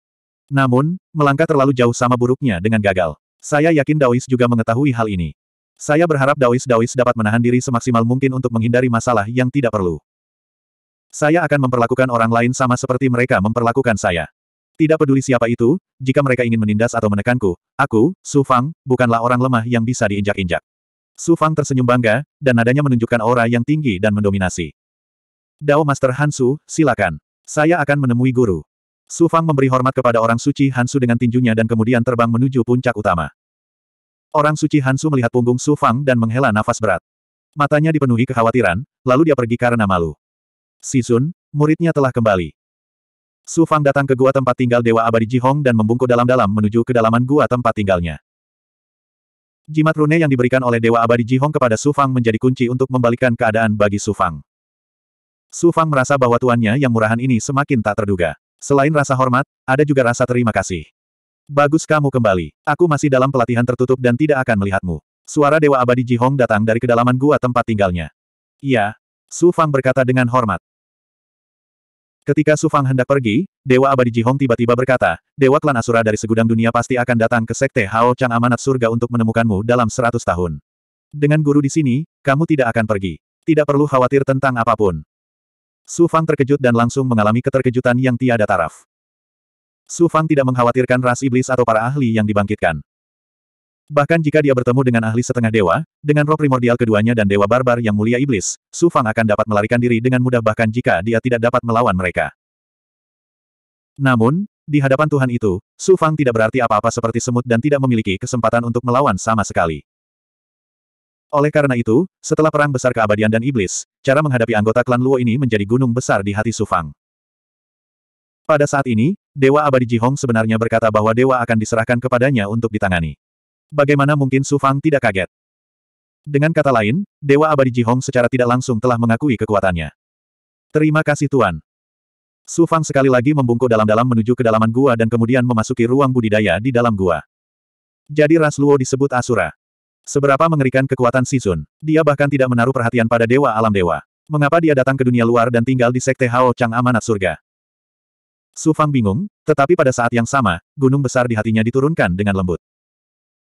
Namun, melangkah terlalu jauh sama buruknya dengan gagal. Saya yakin Daois juga mengetahui hal ini. Saya berharap Daois-Daois dapat menahan diri semaksimal mungkin untuk menghindari masalah yang tidak perlu. Saya akan memperlakukan orang lain sama seperti mereka memperlakukan saya. Tidak peduli siapa itu, jika mereka ingin menindas atau menekanku, aku, Su Fang, bukanlah orang lemah yang bisa diinjak-injak. Su Fang tersenyum bangga, dan nadanya menunjukkan aura yang tinggi dan mendominasi. Dao Master Hansu, silakan. Saya akan menemui guru. Su Fang memberi hormat kepada orang suci Hansu dengan tinjunya dan kemudian terbang menuju puncak utama. Orang suci Hansu melihat punggung Su Fang dan menghela nafas berat. Matanya dipenuhi kekhawatiran, lalu dia pergi karena malu. Si Sun, muridnya telah kembali. Su Fang datang ke gua tempat tinggal Dewa Abadi Jihong dan membungkuk dalam-dalam menuju kedalaman gua tempat tinggalnya. Jimat rune yang diberikan oleh Dewa Abadi Jihong kepada Su Fang menjadi kunci untuk membalikkan keadaan bagi Su Fang. Su Fang merasa bahwa tuannya yang murahan ini semakin tak terduga. Selain rasa hormat, ada juga rasa terima kasih. Bagus kamu kembali. Aku masih dalam pelatihan tertutup dan tidak akan melihatmu. Suara Dewa Abadi Ji Hong datang dari kedalaman gua tempat tinggalnya. Iya. Su Fang berkata dengan hormat. Ketika Su Fang hendak pergi, Dewa Abadi Ji Hong tiba-tiba berkata, Dewa Klan Asura dari segudang dunia pasti akan datang ke Sekte Hao Chang Amanat Surga untuk menemukanmu dalam seratus tahun. Dengan guru di sini, kamu tidak akan pergi. Tidak perlu khawatir tentang apapun. Su Fang terkejut dan langsung mengalami keterkejutan yang tiada taraf. Su Fang tidak mengkhawatirkan ras iblis atau para ahli yang dibangkitkan. Bahkan jika dia bertemu dengan ahli setengah dewa, dengan roh primordial keduanya dan dewa barbar yang mulia iblis, Su Fang akan dapat melarikan diri dengan mudah bahkan jika dia tidak dapat melawan mereka. Namun, di hadapan Tuhan itu, Su Fang tidak berarti apa-apa seperti semut dan tidak memiliki kesempatan untuk melawan sama sekali. Oleh karena itu, setelah perang besar keabadian dan iblis, cara menghadapi anggota klan Luo ini menjadi gunung besar di hati Sufang. Pada saat ini, Dewa Abadi Jihong sebenarnya berkata bahwa Dewa akan diserahkan kepadanya untuk ditangani. Bagaimana mungkin Sufang tidak kaget? Dengan kata lain, Dewa Abadi Jihong secara tidak langsung telah mengakui kekuatannya. Terima kasih Tuan. Sufang sekali lagi membungkuk dalam-dalam menuju kedalaman gua dan kemudian memasuki ruang budidaya di dalam gua. Jadi ras Luo disebut Asura. Seberapa mengerikan kekuatan Sizun? Dia bahkan tidak menaruh perhatian pada Dewa Alam Dewa. Mengapa dia datang ke dunia luar dan tinggal di Sekte Hao Chang Amanat Surga? Su Fang bingung, tetapi pada saat yang sama, gunung besar di hatinya diturunkan dengan lembut.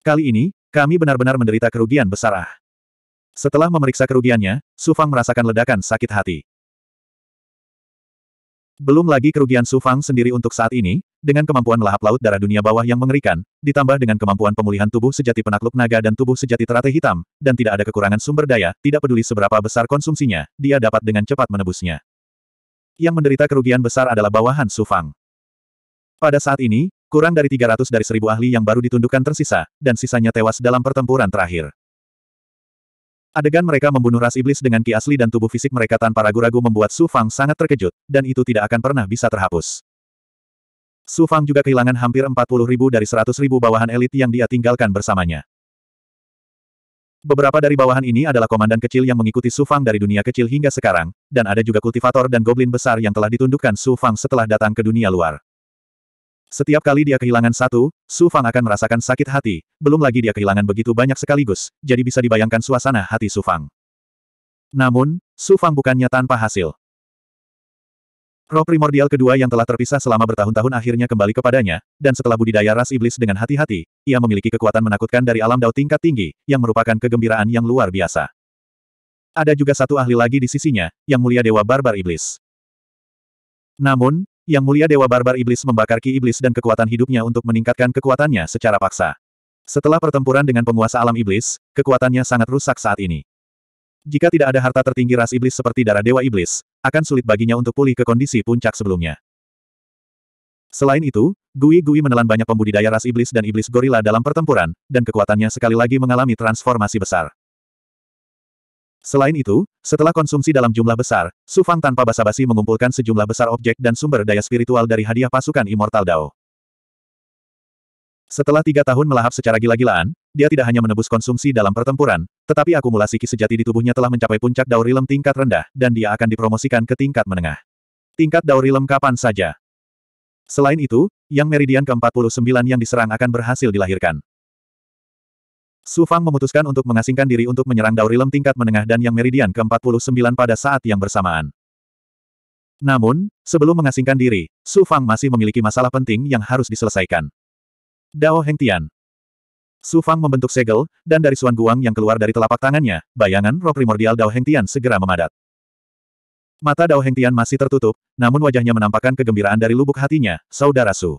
Kali ini, kami benar-benar menderita kerugian besar ah. Setelah memeriksa kerugiannya, Su Fang merasakan ledakan sakit hati. Belum lagi kerugian Su Fang sendiri untuk saat ini, dengan kemampuan melahap laut darah dunia bawah yang mengerikan, ditambah dengan kemampuan pemulihan tubuh sejati penakluk naga dan tubuh sejati teratai hitam, dan tidak ada kekurangan sumber daya, tidak peduli seberapa besar konsumsinya, dia dapat dengan cepat menebusnya. Yang menderita kerugian besar adalah bawahan Sufang. Pada saat ini, kurang dari 300 dari seribu ahli yang baru ditundukkan tersisa, dan sisanya tewas dalam pertempuran terakhir. Adegan mereka membunuh ras iblis dengan ki asli dan tubuh fisik mereka tanpa ragu-ragu membuat Su Fang sangat terkejut, dan itu tidak akan pernah bisa terhapus. Su Fang juga kehilangan hampir 40 ribu dari 100 ribu bawahan elit yang dia tinggalkan bersamanya. Beberapa dari bawahan ini adalah komandan kecil yang mengikuti Su Fang dari dunia kecil hingga sekarang, dan ada juga kultivator dan goblin besar yang telah ditundukkan Su Fang setelah datang ke dunia luar. Setiap kali dia kehilangan satu, Su Fang akan merasakan sakit hati, belum lagi dia kehilangan begitu banyak sekaligus, jadi bisa dibayangkan suasana hati Su Fang. Namun, Su Fang bukannya tanpa hasil. Roh primordial kedua yang telah terpisah selama bertahun-tahun akhirnya kembali kepadanya, dan setelah budidaya ras iblis dengan hati-hati, ia memiliki kekuatan menakutkan dari alam dao tingkat tinggi, yang merupakan kegembiraan yang luar biasa. Ada juga satu ahli lagi di sisinya, yang mulia Dewa Barbar Iblis. Namun, yang mulia Dewa Barbar Iblis membakar ki iblis dan kekuatan hidupnya untuk meningkatkan kekuatannya secara paksa. Setelah pertempuran dengan penguasa alam iblis, kekuatannya sangat rusak saat ini. Jika tidak ada harta tertinggi ras iblis seperti darah Dewa Iblis, akan sulit baginya untuk pulih ke kondisi puncak sebelumnya. Selain itu, Gui Gui menelan banyak pembudidaya ras iblis dan iblis gorila dalam pertempuran, dan kekuatannya sekali lagi mengalami transformasi besar. Selain itu, setelah konsumsi dalam jumlah besar, Su Fang tanpa basa-basi mengumpulkan sejumlah besar objek dan sumber daya spiritual dari hadiah pasukan Immortal Dao. Setelah tiga tahun melahap secara gila-gilaan, dia tidak hanya menebus konsumsi dalam pertempuran, tetapi akumulasi ki sejati di tubuhnya telah mencapai puncak daurilem tingkat rendah, dan dia akan dipromosikan ke tingkat menengah. Tingkat daurilem kapan saja. Selain itu, yang meridian ke-49 yang diserang akan berhasil dilahirkan. Su Fang memutuskan untuk mengasingkan diri untuk menyerang Daurilem tingkat menengah dan yang meridian ke-49 pada saat yang bersamaan. Namun, sebelum mengasingkan diri, Su Fang masih memiliki masalah penting yang harus diselesaikan. Dao Heng Tian, Su Fang membentuk segel, dan dari Suan Guang yang keluar dari telapak tangannya, bayangan roh primordial Dao Heng Tian segera memadat. Mata Dao Heng Tian masih tertutup, namun wajahnya menampakkan kegembiraan dari lubuk hatinya, Saudara Su.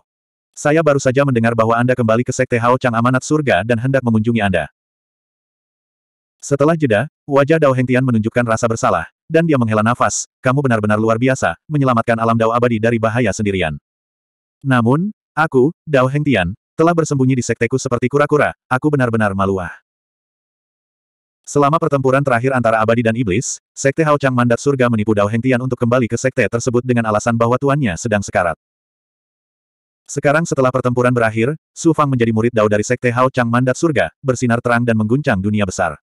Saya baru saja mendengar bahwa Anda kembali ke Sekte Hao Chang Amanat Surga dan hendak mengunjungi Anda. Setelah jeda, wajah Dao Heng Tian menunjukkan rasa bersalah, dan dia menghela nafas, kamu benar-benar luar biasa, menyelamatkan alam Dao abadi dari bahaya sendirian. Namun, aku, Dao Heng Tian. Telah bersembunyi di sekteku seperti kura-kura, aku benar-benar maluah. Selama pertempuran terakhir antara abadi dan iblis, Sekte Hao Chang Mandat Surga menipu Dao Heng untuk kembali ke sekte tersebut dengan alasan bahwa tuannya sedang sekarat. Sekarang setelah pertempuran berakhir, Su Fang menjadi murid Dao dari Sekte Hao Chang Mandat Surga, bersinar terang dan mengguncang dunia besar.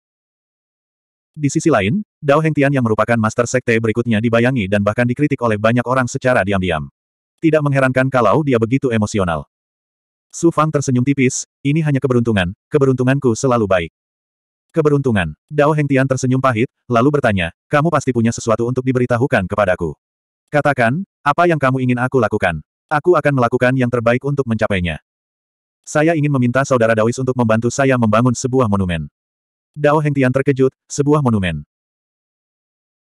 Di sisi lain, Dao Heng yang merupakan master sekte berikutnya dibayangi dan bahkan dikritik oleh banyak orang secara diam-diam. Tidak mengherankan kalau dia begitu emosional. Su Fang tersenyum tipis, ini hanya keberuntungan, keberuntunganku selalu baik. Keberuntungan. Dao Heng Tian tersenyum pahit, lalu bertanya, kamu pasti punya sesuatu untuk diberitahukan kepadaku. Katakan, apa yang kamu ingin aku lakukan? Aku akan melakukan yang terbaik untuk mencapainya. Saya ingin meminta saudara Daois untuk membantu saya membangun sebuah monumen. Dao Heng Tian terkejut, sebuah monumen.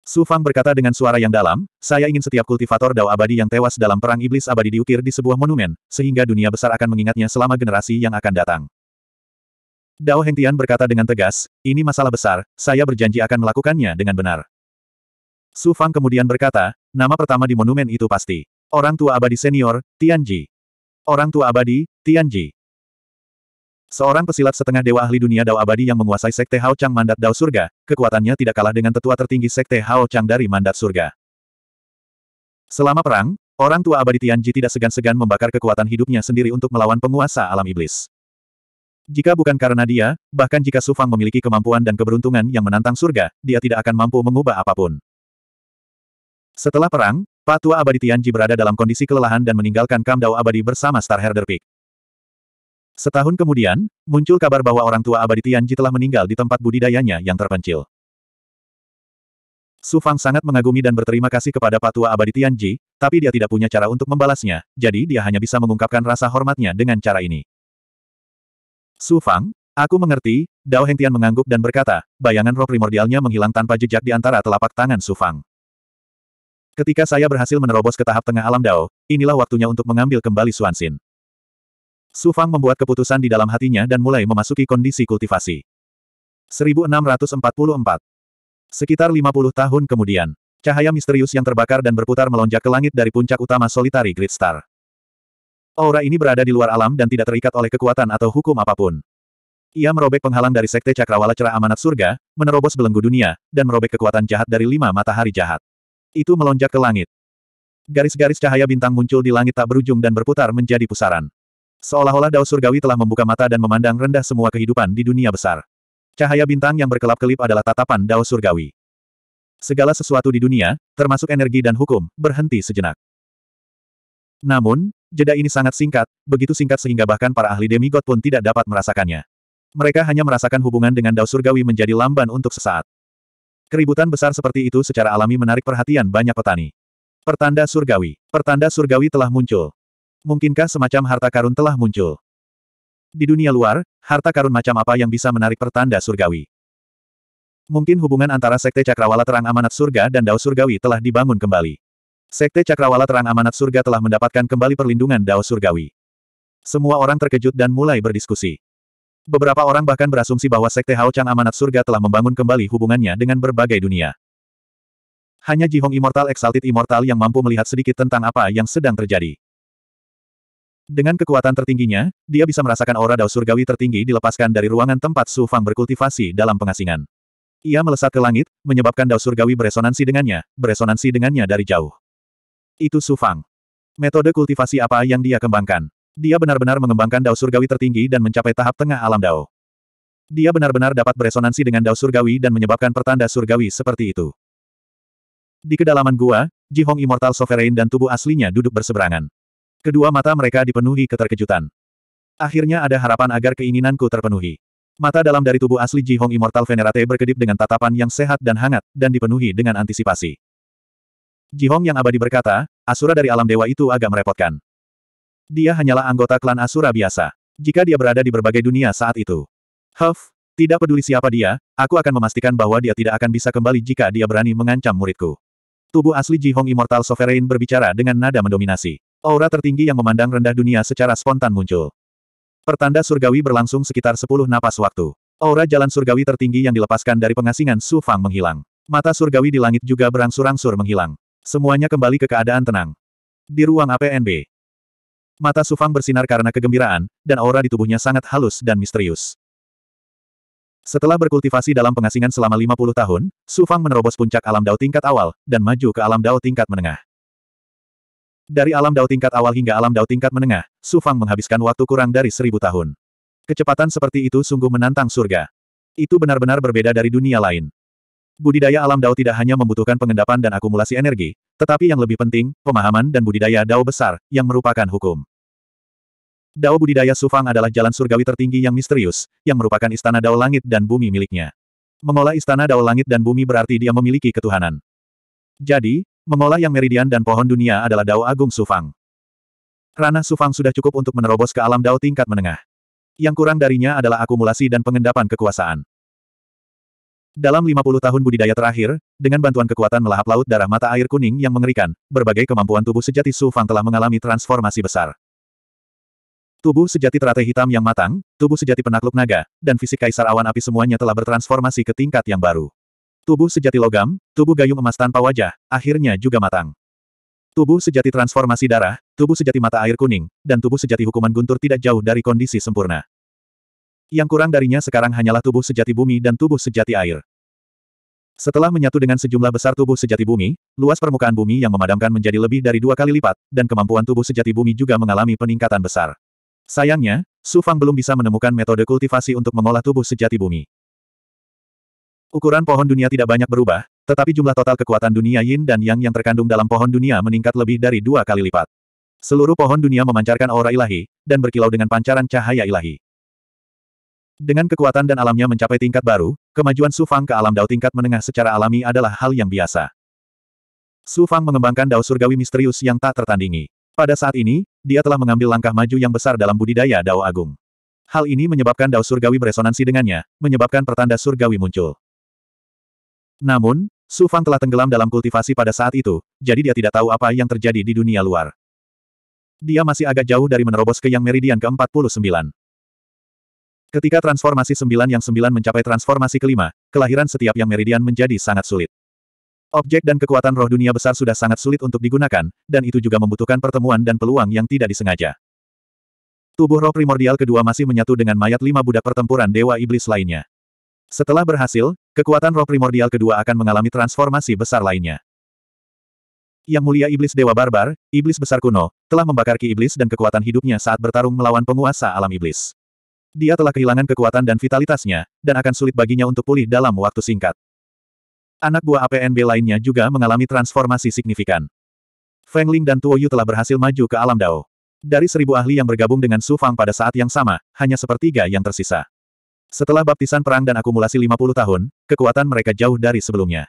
Su Fang berkata dengan suara yang dalam, saya ingin setiap kultivator dao abadi yang tewas dalam perang iblis abadi diukir di sebuah monumen, sehingga dunia besar akan mengingatnya selama generasi yang akan datang. Dao Hengtian berkata dengan tegas, ini masalah besar, saya berjanji akan melakukannya dengan benar. Su Fang kemudian berkata, nama pertama di monumen itu pasti. Orang tua abadi senior, Tianji. Orang tua abadi, Tianji. Seorang pesilat setengah dewa ahli dunia Dao abadi yang menguasai Sekte Hao Chang Mandat Dao Surga, kekuatannya tidak kalah dengan tetua tertinggi Sekte Hao Chang dari Mandat Surga. Selama perang, orang tua abadi Tianji tidak segan-segan membakar kekuatan hidupnya sendiri untuk melawan penguasa alam iblis. Jika bukan karena dia, bahkan jika Sufang memiliki kemampuan dan keberuntungan yang menantang surga, dia tidak akan mampu mengubah apapun. Setelah perang, pak tua Abadi Tianji berada dalam kondisi kelelahan dan meninggalkan Kam Dao Abadi bersama Star Herder Peak. Setahun kemudian, muncul kabar bahwa orang tua abadi Tianji telah meninggal di tempat budidayanya yang terpencil. Su Fang sangat mengagumi dan berterima kasih kepada Pak tua abadi Tianji, tapi dia tidak punya cara untuk membalasnya, jadi dia hanya bisa mengungkapkan rasa hormatnya dengan cara ini. Su Fang, aku mengerti, Dao Heng Tian mengangguk dan berkata, bayangan roh primordialnya menghilang tanpa jejak di antara telapak tangan Su Fang. Ketika saya berhasil menerobos ke tahap tengah alam Dao, inilah waktunya untuk mengambil kembali Suansin. Su Fang membuat keputusan di dalam hatinya dan mulai memasuki kondisi kultivasi. 1644 Sekitar 50 tahun kemudian, cahaya misterius yang terbakar dan berputar melonjak ke langit dari puncak utama solitari Great Star. Aura ini berada di luar alam dan tidak terikat oleh kekuatan atau hukum apapun. Ia merobek penghalang dari Sekte Cakrawala Cerah Amanat Surga, menerobos belenggu dunia, dan merobek kekuatan jahat dari lima matahari jahat. Itu melonjak ke langit. Garis-garis cahaya bintang muncul di langit tak berujung dan berputar menjadi pusaran. Seolah-olah Dao Surgawi telah membuka mata dan memandang rendah semua kehidupan di dunia besar. Cahaya bintang yang berkelap-kelip adalah tatapan Dao Surgawi. Segala sesuatu di dunia, termasuk energi dan hukum, berhenti sejenak. Namun, jeda ini sangat singkat, begitu singkat sehingga bahkan para ahli demigod pun tidak dapat merasakannya. Mereka hanya merasakan hubungan dengan Dao Surgawi menjadi lamban untuk sesaat. Keributan besar seperti itu secara alami menarik perhatian banyak petani. Pertanda surgawi. Pertanda surgawi telah muncul. Mungkinkah semacam harta karun telah muncul? Di dunia luar, harta karun macam apa yang bisa menarik pertanda surgawi? Mungkin hubungan antara Sekte Cakrawala Terang Amanat Surga dan Dao Surgawi telah dibangun kembali. Sekte Cakrawala Terang Amanat Surga telah mendapatkan kembali perlindungan Dao Surgawi. Semua orang terkejut dan mulai berdiskusi. Beberapa orang bahkan berasumsi bahwa Sekte Hao Chang Amanat Surga telah membangun kembali hubungannya dengan berbagai dunia. Hanya Jihong Immortal Exalted Immortal yang mampu melihat sedikit tentang apa yang sedang terjadi. Dengan kekuatan tertingginya, dia bisa merasakan aura dao surgawi tertinggi dilepaskan dari ruangan tempat Su Fang berkultivasi dalam pengasingan. Ia melesat ke langit, menyebabkan dao surgawi beresonansi dengannya, beresonansi dengannya dari jauh. Itu Su Fang. Metode kultivasi apa yang dia kembangkan? Dia benar-benar mengembangkan dao surgawi tertinggi dan mencapai tahap tengah alam dao. Dia benar-benar dapat beresonansi dengan dao surgawi dan menyebabkan pertanda surgawi seperti itu. Di kedalaman gua, Jihong Immortal Sovereign dan tubuh aslinya duduk berseberangan. Kedua mata mereka dipenuhi keterkejutan. Akhirnya ada harapan agar keinginanku terpenuhi. Mata dalam dari tubuh asli Ji Hong Immortal Venerate berkedip dengan tatapan yang sehat dan hangat, dan dipenuhi dengan antisipasi. Ji Hong yang abadi berkata, Asura dari alam dewa itu agak merepotkan. Dia hanyalah anggota klan Asura biasa. Jika dia berada di berbagai dunia saat itu. Huff, tidak peduli siapa dia, aku akan memastikan bahwa dia tidak akan bisa kembali jika dia berani mengancam muridku. Tubuh asli Ji Hong Immortal Sovereign berbicara dengan nada mendominasi. Aura tertinggi yang memandang rendah dunia secara spontan muncul. Pertanda surgawi berlangsung sekitar 10 napas waktu. Aura jalan surgawi tertinggi yang dilepaskan dari pengasingan Su Fang menghilang. Mata surgawi di langit juga berangsur-angsur menghilang. Semuanya kembali ke keadaan tenang. Di ruang APNB. Mata Su Fang bersinar karena kegembiraan, dan aura di tubuhnya sangat halus dan misterius. Setelah berkultivasi dalam pengasingan selama 50 tahun, Su Fang menerobos puncak alam dao tingkat awal, dan maju ke alam dao tingkat menengah. Dari alam dao tingkat awal hingga alam dao tingkat menengah, Su Fang menghabiskan waktu kurang dari seribu tahun. Kecepatan seperti itu sungguh menantang surga. Itu benar-benar berbeda dari dunia lain. Budidaya alam dao tidak hanya membutuhkan pengendapan dan akumulasi energi, tetapi yang lebih penting, pemahaman dan budidaya dao besar, yang merupakan hukum. Dao budidaya Su Fang adalah jalan surgawi tertinggi yang misterius, yang merupakan istana dao langit dan bumi miliknya. Mengolah istana dao langit dan bumi berarti dia memiliki ketuhanan. Jadi, Mengolah yang meridian dan pohon dunia adalah Dao Agung Sufang. Ranah Sufang sudah cukup untuk menerobos ke alam Dao tingkat menengah. Yang kurang darinya adalah akumulasi dan pengendapan kekuasaan. Dalam 50 tahun budidaya terakhir, dengan bantuan kekuatan melahap laut darah mata air kuning yang mengerikan, berbagai kemampuan tubuh sejati Sufang telah mengalami transformasi besar. Tubuh sejati teratai hitam yang matang, tubuh sejati penakluk naga, dan fisik kaisar awan api semuanya telah bertransformasi ke tingkat yang baru. Tubuh sejati logam, tubuh gayung emas tanpa wajah, akhirnya juga matang. Tubuh sejati transformasi darah, tubuh sejati mata air kuning, dan tubuh sejati hukuman guntur tidak jauh dari kondisi sempurna. Yang kurang darinya sekarang hanyalah tubuh sejati bumi dan tubuh sejati air. Setelah menyatu dengan sejumlah besar tubuh sejati bumi, luas permukaan bumi yang memadamkan menjadi lebih dari dua kali lipat, dan kemampuan tubuh sejati bumi juga mengalami peningkatan besar. Sayangnya, Su Fang belum bisa menemukan metode kultivasi untuk mengolah tubuh sejati bumi. Ukuran pohon dunia tidak banyak berubah, tetapi jumlah total kekuatan dunia yin dan yang yang terkandung dalam pohon dunia meningkat lebih dari dua kali lipat. Seluruh pohon dunia memancarkan aura ilahi, dan berkilau dengan pancaran cahaya ilahi. Dengan kekuatan dan alamnya mencapai tingkat baru, kemajuan Su Fang ke alam dao tingkat menengah secara alami adalah hal yang biasa. Su Fang mengembangkan dao surgawi misterius yang tak tertandingi. Pada saat ini, dia telah mengambil langkah maju yang besar dalam budidaya dao agung. Hal ini menyebabkan dao surgawi beresonansi dengannya, menyebabkan pertanda surgawi muncul. Namun, Su Fang telah tenggelam dalam kultivasi pada saat itu, jadi dia tidak tahu apa yang terjadi di dunia luar. Dia masih agak jauh dari menerobos ke yang meridian ke-49. Ketika transformasi sembilan yang sembilan mencapai transformasi kelima, kelahiran setiap yang meridian menjadi sangat sulit. Objek dan kekuatan roh dunia besar sudah sangat sulit untuk digunakan, dan itu juga membutuhkan pertemuan dan peluang yang tidak disengaja. Tubuh roh primordial kedua masih menyatu dengan mayat lima budak pertempuran Dewa Iblis lainnya. Setelah berhasil, kekuatan roh primordial kedua akan mengalami transformasi besar lainnya. Yang mulia iblis dewa barbar, iblis besar kuno, telah membakar ki iblis dan kekuatan hidupnya saat bertarung melawan penguasa alam iblis. Dia telah kehilangan kekuatan dan vitalitasnya, dan akan sulit baginya untuk pulih dalam waktu singkat. Anak buah APNB lainnya juga mengalami transformasi signifikan. Feng Ling dan Tuo Yu telah berhasil maju ke alam Dao. Dari seribu ahli yang bergabung dengan Su Fang pada saat yang sama, hanya sepertiga yang tersisa. Setelah baptisan perang dan akumulasi 50 tahun, kekuatan mereka jauh dari sebelumnya.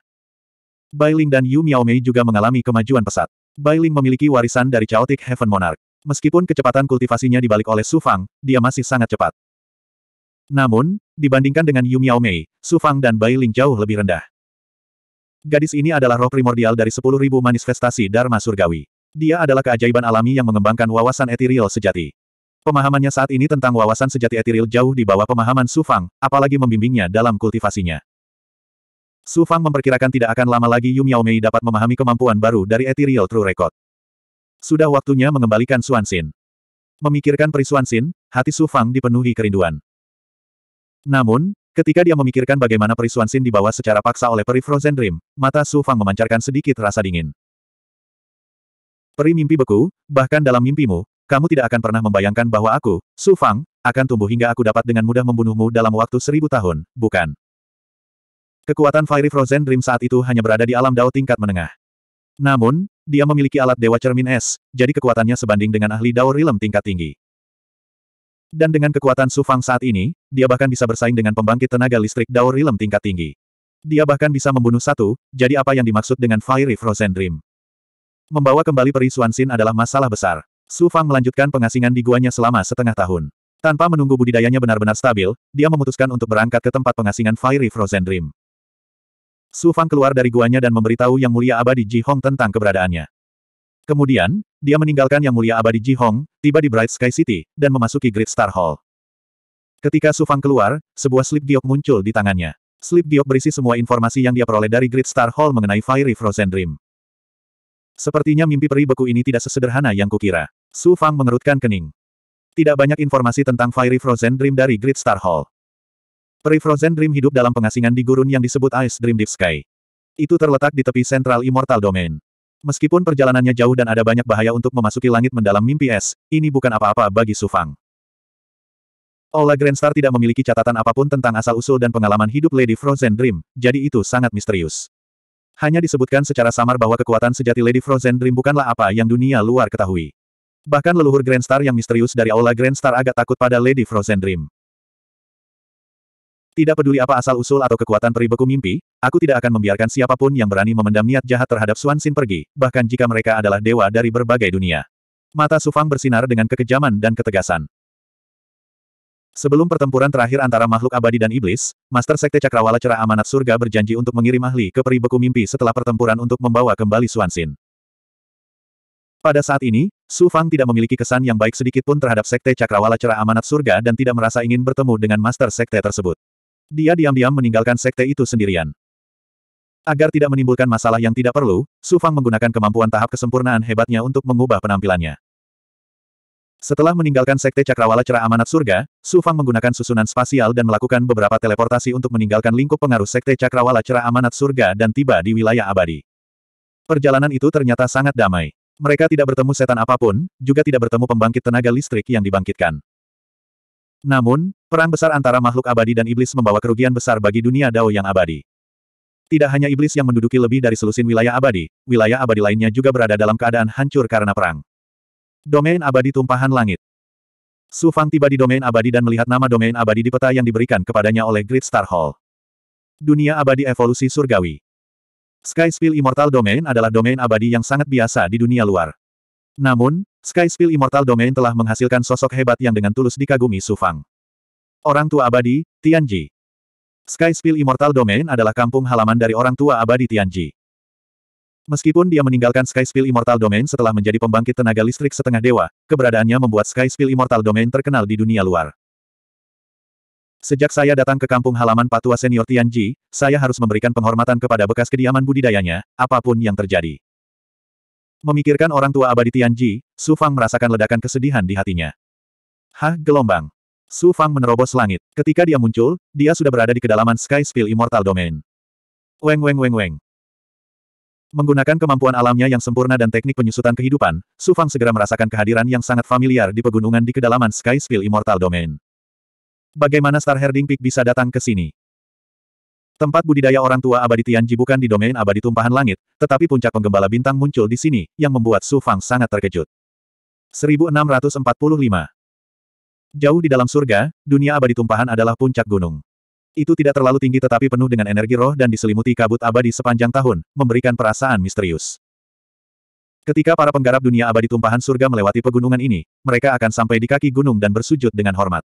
Bailing dan Yu Miaomei juga mengalami kemajuan pesat. Bailing memiliki warisan dari Chaotic Heaven Monarch. Meskipun kecepatan kultivasinya dibalik oleh Su Fang, dia masih sangat cepat. Namun, dibandingkan dengan Yu Miaomei, Su Fang dan Bailing jauh lebih rendah. Gadis ini adalah roh primordial dari 10.000 manifestasi Dharma Surgawi. Dia adalah keajaiban alami yang mengembangkan wawasan etiril sejati. Pemahamannya saat ini tentang wawasan sejati etiril jauh di bawah pemahaman Su Fang, apalagi membimbingnya dalam kultivasinya. Su Fang memperkirakan tidak akan lama lagi Yu Mei dapat memahami kemampuan baru dari Ethereal True Record. Sudah waktunya mengembalikan Suan Xin. Memikirkan peri Xin, hati Su Fang dipenuhi kerinduan. Namun, ketika dia memikirkan bagaimana peri Xin dibawa secara paksa oleh peri Frozen Dream, mata Su Fang memancarkan sedikit rasa dingin. Peri mimpi beku, bahkan dalam mimpimu, kamu tidak akan pernah membayangkan bahwa aku, Su Fang, akan tumbuh hingga aku dapat dengan mudah membunuhmu dalam waktu seribu tahun, bukan? Kekuatan Fiery Frozen Dream saat itu hanya berada di alam dao tingkat menengah. Namun, dia memiliki alat Dewa Cermin Es, jadi kekuatannya sebanding dengan ahli Dao rilem tingkat tinggi. Dan dengan kekuatan Su Fang saat ini, dia bahkan bisa bersaing dengan pembangkit tenaga listrik Dao rilem tingkat tinggi. Dia bahkan bisa membunuh satu, jadi apa yang dimaksud dengan Fiery Frozen Dream? Membawa kembali peri Xuanxin adalah masalah besar. Su Fang melanjutkan pengasingan di guanya selama setengah tahun. Tanpa menunggu budidayanya benar-benar stabil, dia memutuskan untuk berangkat ke tempat pengasingan Fiery Frozen Dream. Su Fang keluar dari guanya dan memberitahu Yang Mulia Abadi Ji Hong tentang keberadaannya. Kemudian, dia meninggalkan Yang Mulia Abadi Ji Hong, tiba di Bright Sky City, dan memasuki Great Star Hall. Ketika Su Fang keluar, sebuah slip giok muncul di tangannya. Slip giok berisi semua informasi yang dia peroleh dari Great Star Hall mengenai Fiery Frozen Dream. Sepertinya mimpi peri beku ini tidak sesederhana yang kukira. Su Fang mengerutkan kening. Tidak banyak informasi tentang Fiery Frozen Dream dari Great Star Hall. Peri Frozen Dream hidup dalam pengasingan di gurun yang disebut Ice Dream Deep Sky. Itu terletak di tepi Central Immortal Domain. Meskipun perjalanannya jauh dan ada banyak bahaya untuk memasuki langit mendalam mimpi es, ini bukan apa-apa bagi Su Fang. Ola Grandstar tidak memiliki catatan apapun tentang asal-usul dan pengalaman hidup Lady Frozen Dream, jadi itu sangat misterius. Hanya disebutkan secara samar bahwa kekuatan sejati Lady Frozen Dream bukanlah apa yang dunia luar ketahui. Bahkan leluhur Grand Star yang misterius dari Aula Grand Star agak takut pada Lady Frozen Dream. Tidak peduli apa asal-usul atau kekuatan peribeku mimpi, aku tidak akan membiarkan siapapun yang berani memendam niat jahat terhadap Suan Xin pergi, bahkan jika mereka adalah dewa dari berbagai dunia. Mata Sufang bersinar dengan kekejaman dan ketegasan. Sebelum pertempuran terakhir antara makhluk abadi dan iblis, Master Sekte Cakrawala Cerah Amanat Surga berjanji untuk mengirim ahli ke peri peribeku mimpi setelah pertempuran untuk membawa kembali Suansin. Pada saat ini, Su Fang tidak memiliki kesan yang baik sedikit pun terhadap Sekte Cakrawala Cerah Amanat Surga dan tidak merasa ingin bertemu dengan Master Sekte tersebut. Dia diam-diam meninggalkan sekte itu sendirian. Agar tidak menimbulkan masalah yang tidak perlu, Su Fang menggunakan kemampuan tahap kesempurnaan hebatnya untuk mengubah penampilannya. Setelah meninggalkan Sekte Cakrawala Cerah Amanat Surga, Su Fang menggunakan susunan spasial dan melakukan beberapa teleportasi untuk meninggalkan lingkup pengaruh Sekte Cakrawala Cerah Amanat Surga dan tiba di wilayah abadi. Perjalanan itu ternyata sangat damai. Mereka tidak bertemu setan apapun, juga tidak bertemu pembangkit tenaga listrik yang dibangkitkan. Namun, perang besar antara makhluk abadi dan iblis membawa kerugian besar bagi dunia Dao yang abadi. Tidak hanya iblis yang menduduki lebih dari selusin wilayah abadi, wilayah abadi lainnya juga berada dalam keadaan hancur karena perang. Domain abadi tumpahan langit. Su Fang tiba di domain abadi dan melihat nama domain abadi di peta yang diberikan kepadanya oleh Great Star Hall. Dunia abadi evolusi surgawi. Sky Spill Immortal Domain adalah domain abadi yang sangat biasa di dunia luar. Namun, Sky Spill Immortal Domain telah menghasilkan sosok hebat yang dengan tulus dikagumi Su Fang. Orang tua abadi, Tianji. Sky Spill Immortal Domain adalah kampung halaman dari orang tua abadi Tianji. Meskipun dia meninggalkan Sky Spill Immortal Domain setelah menjadi pembangkit tenaga listrik setengah dewa, keberadaannya membuat Sky Spill Immortal Domain terkenal di dunia luar. Sejak saya datang ke kampung halaman Patua Senior Tianji, saya harus memberikan penghormatan kepada bekas kediaman budidayanya, apapun yang terjadi. Memikirkan orang tua abadi Tianji, Su Fang merasakan ledakan kesedihan di hatinya. Hah, gelombang. Su Fang menerobos langit. Ketika dia muncul, dia sudah berada di kedalaman Sky Spill Immortal Domain. Weng weng weng weng. Menggunakan kemampuan alamnya yang sempurna dan teknik penyusutan kehidupan, Su Fang segera merasakan kehadiran yang sangat familiar di pegunungan di kedalaman Sky Spill Immortal Domain. Bagaimana Star Herding Peak bisa datang ke sini? Tempat budidaya orang tua abadi Tianji bukan di domain abadi tumpahan langit, tetapi puncak penggembala bintang muncul di sini, yang membuat Su Fang sangat terkejut. 1645 Jauh di dalam surga, dunia abadi tumpahan adalah puncak gunung. Itu tidak terlalu tinggi tetapi penuh dengan energi roh dan diselimuti kabut abadi sepanjang tahun, memberikan perasaan misterius. Ketika para penggarap dunia abadi tumpahan surga melewati pegunungan ini, mereka akan sampai di kaki gunung dan bersujud dengan hormat.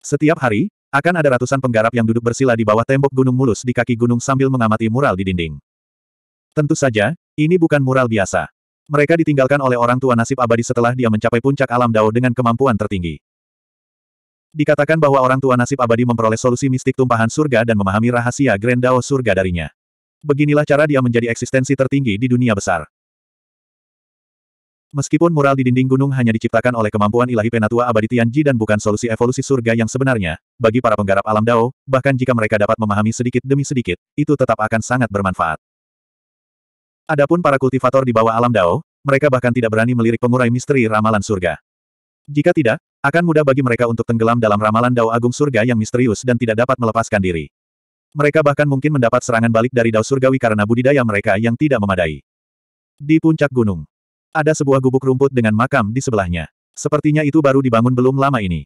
Setiap hari, akan ada ratusan penggarap yang duduk bersila di bawah tembok gunung mulus di kaki gunung sambil mengamati mural di dinding. Tentu saja, ini bukan mural biasa. Mereka ditinggalkan oleh orang tua nasib abadi setelah dia mencapai puncak alam Dao dengan kemampuan tertinggi. Dikatakan bahwa orang tua nasib abadi memperoleh solusi mistik tumpahan surga dan memahami rahasia Grand Dao surga darinya. Beginilah cara dia menjadi eksistensi tertinggi di dunia besar. Meskipun mural di dinding gunung hanya diciptakan oleh kemampuan ilahi penatua abadi Tianji dan bukan solusi evolusi surga yang sebenarnya, bagi para penggarap alam Dao, bahkan jika mereka dapat memahami sedikit demi sedikit, itu tetap akan sangat bermanfaat. Adapun para kultivator di bawah alam Dao, mereka bahkan tidak berani melirik pengurai misteri ramalan surga. Jika tidak, akan mudah bagi mereka untuk tenggelam dalam ramalan Dao Agung Surga yang misterius dan tidak dapat melepaskan diri. Mereka bahkan mungkin mendapat serangan balik dari Dao Surgawi karena budidaya mereka yang tidak memadai. Di puncak gunung, ada sebuah gubuk rumput dengan makam di sebelahnya. Sepertinya itu baru dibangun belum lama ini.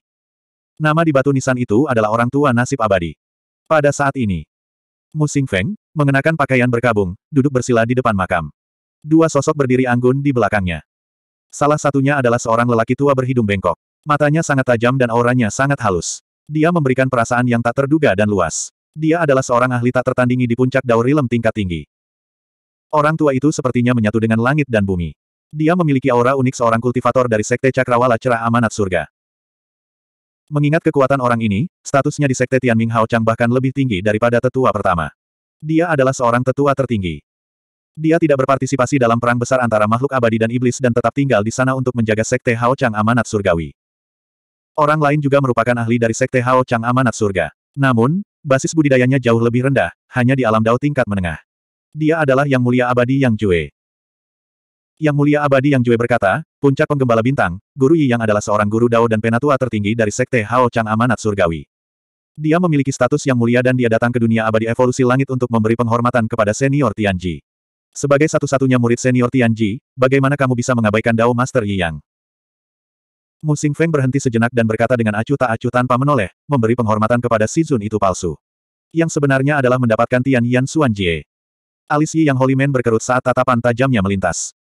Nama di batu nisan itu adalah orang tua nasib abadi. Pada saat ini, Musing Feng, mengenakan pakaian berkabung, duduk bersila di depan makam. Dua sosok berdiri anggun di belakangnya. Salah satunya adalah seorang lelaki tua berhidung bengkok. Matanya sangat tajam dan auranya sangat halus. Dia memberikan perasaan yang tak terduga dan luas. Dia adalah seorang ahli tak tertandingi di puncak Daurilem tingkat tinggi. Orang tua itu sepertinya menyatu dengan langit dan bumi. Dia memiliki aura unik seorang kultivator dari Sekte Cakrawala Cerah Amanat Surga. Mengingat kekuatan orang ini, statusnya di Sekte Tianming Hao Chang bahkan lebih tinggi daripada tetua pertama. Dia adalah seorang tetua tertinggi. Dia tidak berpartisipasi dalam perang besar antara makhluk abadi dan iblis dan tetap tinggal di sana untuk menjaga sekte Hao Chang amanat surgawi. Orang lain juga merupakan ahli dari sekte Hao Chang amanat surga. Namun, basis budidayanya jauh lebih rendah, hanya di alam dao tingkat menengah. Dia adalah Yang Mulia Abadi Yang Jue. Yang Mulia Abadi Yang Jue berkata, puncak penggembala bintang, Guru Yi yang adalah seorang guru dao dan penatua tertinggi dari sekte Hao Chang amanat surgawi. Dia memiliki status yang mulia dan dia datang ke dunia abadi evolusi langit untuk memberi penghormatan kepada senior Tianji. Sebagai satu-satunya murid senior Tianji, bagaimana kamu bisa mengabaikan Dao Master Yi Yang? Mu Feng berhenti sejenak dan berkata dengan acuh tak acuh tanpa menoleh, memberi penghormatan kepada Si Zun itu palsu. Yang sebenarnya adalah mendapatkan Tian Yan Xuan Jie. Alis Yi yang holyman berkerut saat tatapan tajamnya melintas.